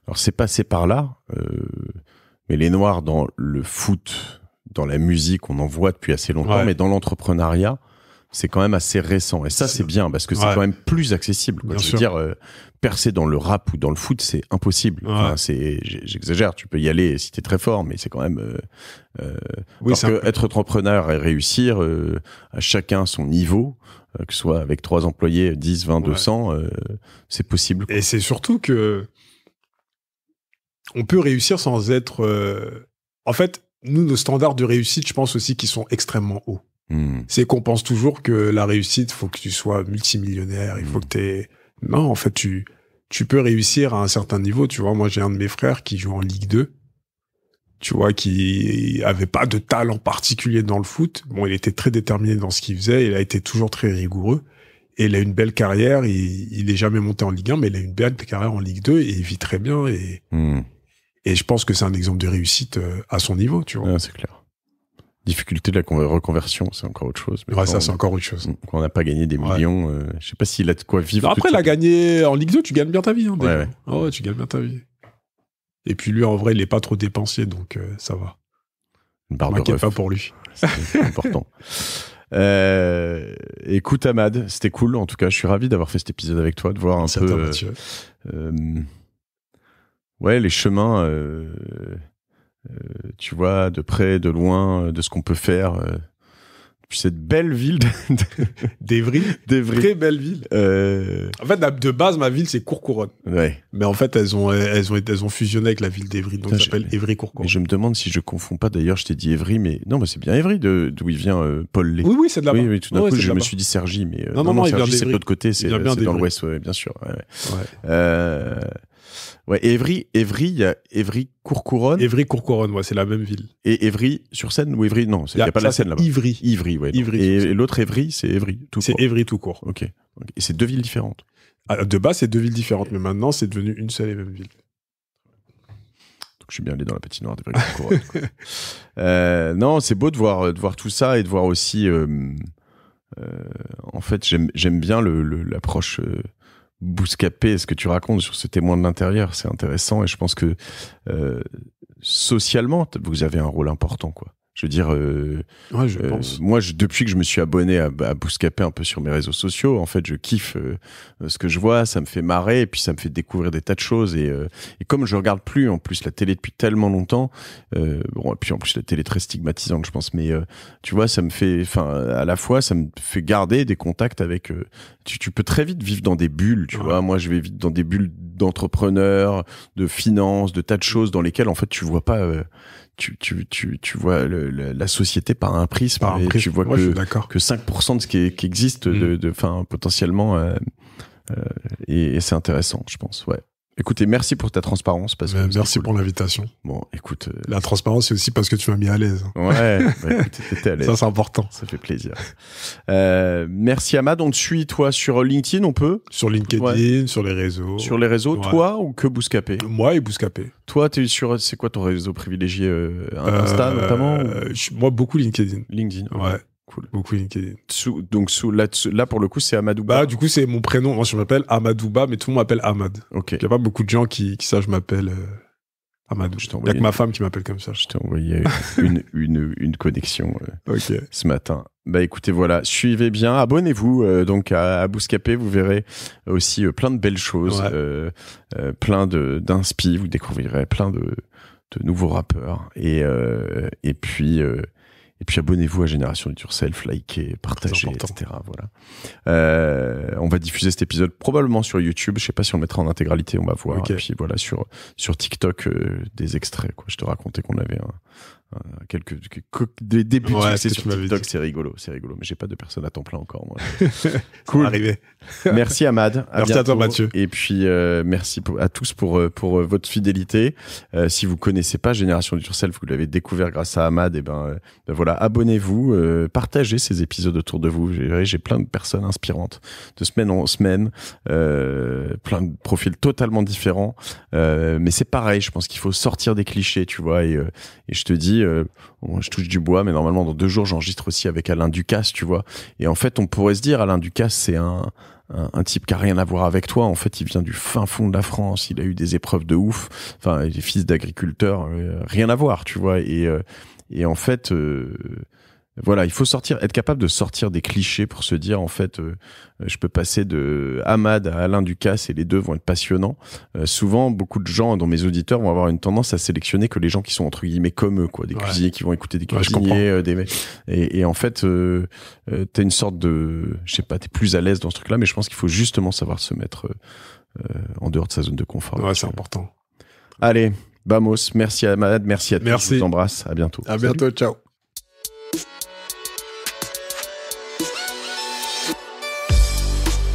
alors c'est passé par là, euh, mais les Noirs dans le foot, dans la musique, on en voit depuis assez longtemps, mais dans l'entrepreneuriat, c'est quand même assez récent. Et ça, c'est bien parce que c'est quand même plus accessible. Je veux dire, euh, percer dans le rap ou dans le foot, c'est impossible. c'est, j'exagère, tu peux y aller si t'es très fort, mais c'est quand même. parce euh, euh, que être entrepreneur et réussir, à chacun son niveau, que ce soit avec trois employés, 10, 20, 200, c'est possible. Et c'est surtout que. On peut réussir sans être. En fait, nous, nos standards de réussite, je pense aussi qu'ils sont extrêmement hauts. Hmm. C'est qu'on pense toujours que la réussite, faut que tu sois multimillionnaire, il faut hmm. que Non, en fait, tu, tu peux réussir à un certain niveau. Tu vois, moi, j'ai un de mes frères qui joue en Ligue 2. Tu vois, qui avait pas de talent particulier dans le foot. Bon, il était très déterminé dans ce qu'il faisait. Il a été toujours très rigoureux. Et il a une belle carrière. Il, il est jamais monté en Ligue 1, mais il a une belle carrière en Ligue 2 et il vit très bien. Et, hmm. et je pense que c'est un exemple de réussite euh, à son niveau, tu vois. c'est clair. Difficulté de la reconversion, c'est encore autre chose. Mais ouais, ça, c'est encore autre chose. Quand on n'a pas gagné des millions, Je euh, ne je sais pas s'il a de quoi vivre. après, il a gagné en Ligue 2, tu gagnes bien ta vie. Hein, ah ouais, tu gagnes bien ta vie. Et puis lui, en vrai, il n'est pas trop dépensier, donc euh, ça va. Une barbe pas pour lui. C'est <laughs> important. Euh, écoute, Ahmad, c'était cool. En tout cas, je suis ravi d'avoir fait cet épisode avec toi, de voir un peu. ouais, les chemins euh, tu vois, de près, de loin, euh, de ce qu'on peut faire. Euh, Puis cette belle ville d'Evry. Très belle ville. En fait, de base, ma ville, c'est Courcouronne. Mais en fait, elles ont, fusionné avec la ville d'Evry, donc ça s'appelle evry courcouronne Je me demande si je ne confonds pas, d'ailleurs, je t'ai dit Evry, mais non, mais c'est bien Evry d'où il vient Paul Lé. Oui, oui, c'est de là-bas. Oui, oui, tout d'un coup, je me suis dit Sergi, mais non, non, non, Sergi, c'est de l'autre côté, c'est dans l'ouest, bien sûr. Ouais, Ouais, Evry, Evry, il y a Evry Courcouronne. Evry Courcouronne, c'est la même ville. Et Evry sur Seine ou Évry-... Non, il n'y a, pas la Seine là-bas. Ivry. Ivry, et, l'autre Evry, c'est Evry tout court. C'est Evry tout court. Ok. Et c'est deux villes différentes. Ah, de bas, c'est deux villes différentes, mais maintenant, c'est devenu une seule et même ville. Donc, je suis bien allé dans la patinoire d'Evry Courcouronne. <laughs> Euh, non, c'est beau de voir, de voir tout ça et de voir aussi. Euh, euh, en fait, j'aime bien l'approche bouscapé ce que tu racontes sur ce témoin de l'intérieur. C'est intéressant et je pense que euh, socialement, vous avez un rôle important, quoi. Je veux dire, euh, euh, moi, je, depuis que je me suis abonné à, à Bouscapé un peu sur mes réseaux sociaux, en fait, je kiffe euh, ce que je vois, ça me fait marrer, et puis ça me fait découvrir des tas de choses. Et, comme je regarde plus, en plus, la télé depuis tellement longtemps, bon, et puis en plus, la télé est très stigmatisante, je pense, mais tu vois, ça me fait, enfin, à la fois, ça me fait garder des contacts avec. Tu, peux très vite vivre dans des bulles, tu vois. Moi, je vais vite dans des bulles d'entrepreneurs, de finances, de tas de choses dans lesquelles, en fait, tu vois pas tu, tu, tu, tu vois la société par un prisme, par tu vois que, que 5% de ce qui, qui existe, de, mm. de fin, potentiellement, euh, euh, et, et c'est intéressant, je pense. Ouais. Écoutez, merci pour ta transparence. Parce que merci pour l'invitation. Bon, écoute. Euh, la transparence, c'est aussi parce que tu m'as mis à l'aise. Ouais, <laughs> bah, écoute, à l'aise. Ça, c'est important. Ça fait plaisir. Euh, merci, Amad. On te suit, toi, sur LinkedIn, on peut Sur LinkedIn, sur les réseaux. Sur les réseaux, toi ou que Bouscapé Moi et Bouscapé. Toi, es sur. C'est quoi ton réseau privilégié euh, Insta, euh, notamment Moi, beaucoup LinkedIn. LinkedIn. ouais. Beaucoup donc là, pour le coup, c'est Amadouba. Bah, du coup, c'est mon prénom. Moi, je m'appelle Amadouba, mais tout le monde m'appelle Ahmad. Il n'y a pas beaucoup de gens qui, qui savent je m'appelle euh, Amadou. Il n'y a que ma femme qui m'appelle comme ça. Je t'ai envoyé <laughs> une, une, une, connexion euh, ce matin. Bah écoutez, voilà, suivez bien, abonnez-vous euh, donc à, Bouscapé, vous verrez aussi plein de belles choses, plein d'inspi, vous découvrirez plein de, de nouveaux rappeurs. Et, et puis. Et puis abonnez-vous à Génération du Self, likez, partagez, etc. Voilà. Euh, on va diffuser cet épisode probablement sur YouTube. Je sais pas si on le mettra en intégralité, on va voir. Et puis voilà, sur, sur TikTok, euh, des extraits. Quoi. Je te racontais qu'on avait un, euh, quelques, des débuts c'est sur TikTok, c'est rigolo, c'est rigolo. Mais j'ai pas de personne à temps plein encore. Moi. <laughs> cool. Arrivé. <laughs> merci Ahmad. merci à toi Mathieu. Et puis euh, merci à tous pour euh, pour votre fidélité. si vous connaissez pas Génération du Self, vous l'avez découvert grâce à Ahmad. Et eh ben, ben, voilà, abonnez-vous, partagez ces épisodes autour de vous. J'ai plein de personnes inspirantes de semaine en semaine, plein de profils totalement différents. mais c'est pareil, je pense qu'il faut sortir des clichés, tu vois. et je te dis euh, je touche du bois, mais normalement dans deux jours, j'enregistre aussi avec Alain Ducasse, tu vois. Et en fait, on pourrait se dire, Alain Ducasse, c'est un, type qui a rien à voir avec toi. En fait, il vient du fin fond de la France, il a eu des épreuves de ouf. Enfin, il est fils d'agriculteur, euh, rien à voir, tu vois. Et, euh, et en fait voilà, il faut sortir, être capable de sortir des clichés pour se dire en fait, euh, je peux passer de Ahmad à Alain Ducasse et les deux vont être passionnants. Euh, souvent, beaucoup de gens dont mes auditeurs vont avoir une tendance à sélectionner que les gens qui sont entre guillemets comme eux, quoi, des cuisiniers qui vont écouter des cuisiniers, euh, et, en fait, tu t'as une sorte de, je sais pas, t'es plus à l'aise dans ce truc-là, mais je pense qu'il faut justement savoir se mettre en dehors de sa zone de confort. Ouais, c'est important. Allez, Bamos, merci à Ahmad, merci à tous, merci. je vous embrasse, à bientôt. À bientôt, ciao.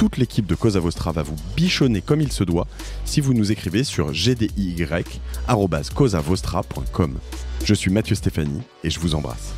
toute l'équipe de Cosa va vous bichonner comme il se doit si vous nous écrivez sur gdy.causavostra.com. Je suis Mathieu Stéphanie et je vous embrasse.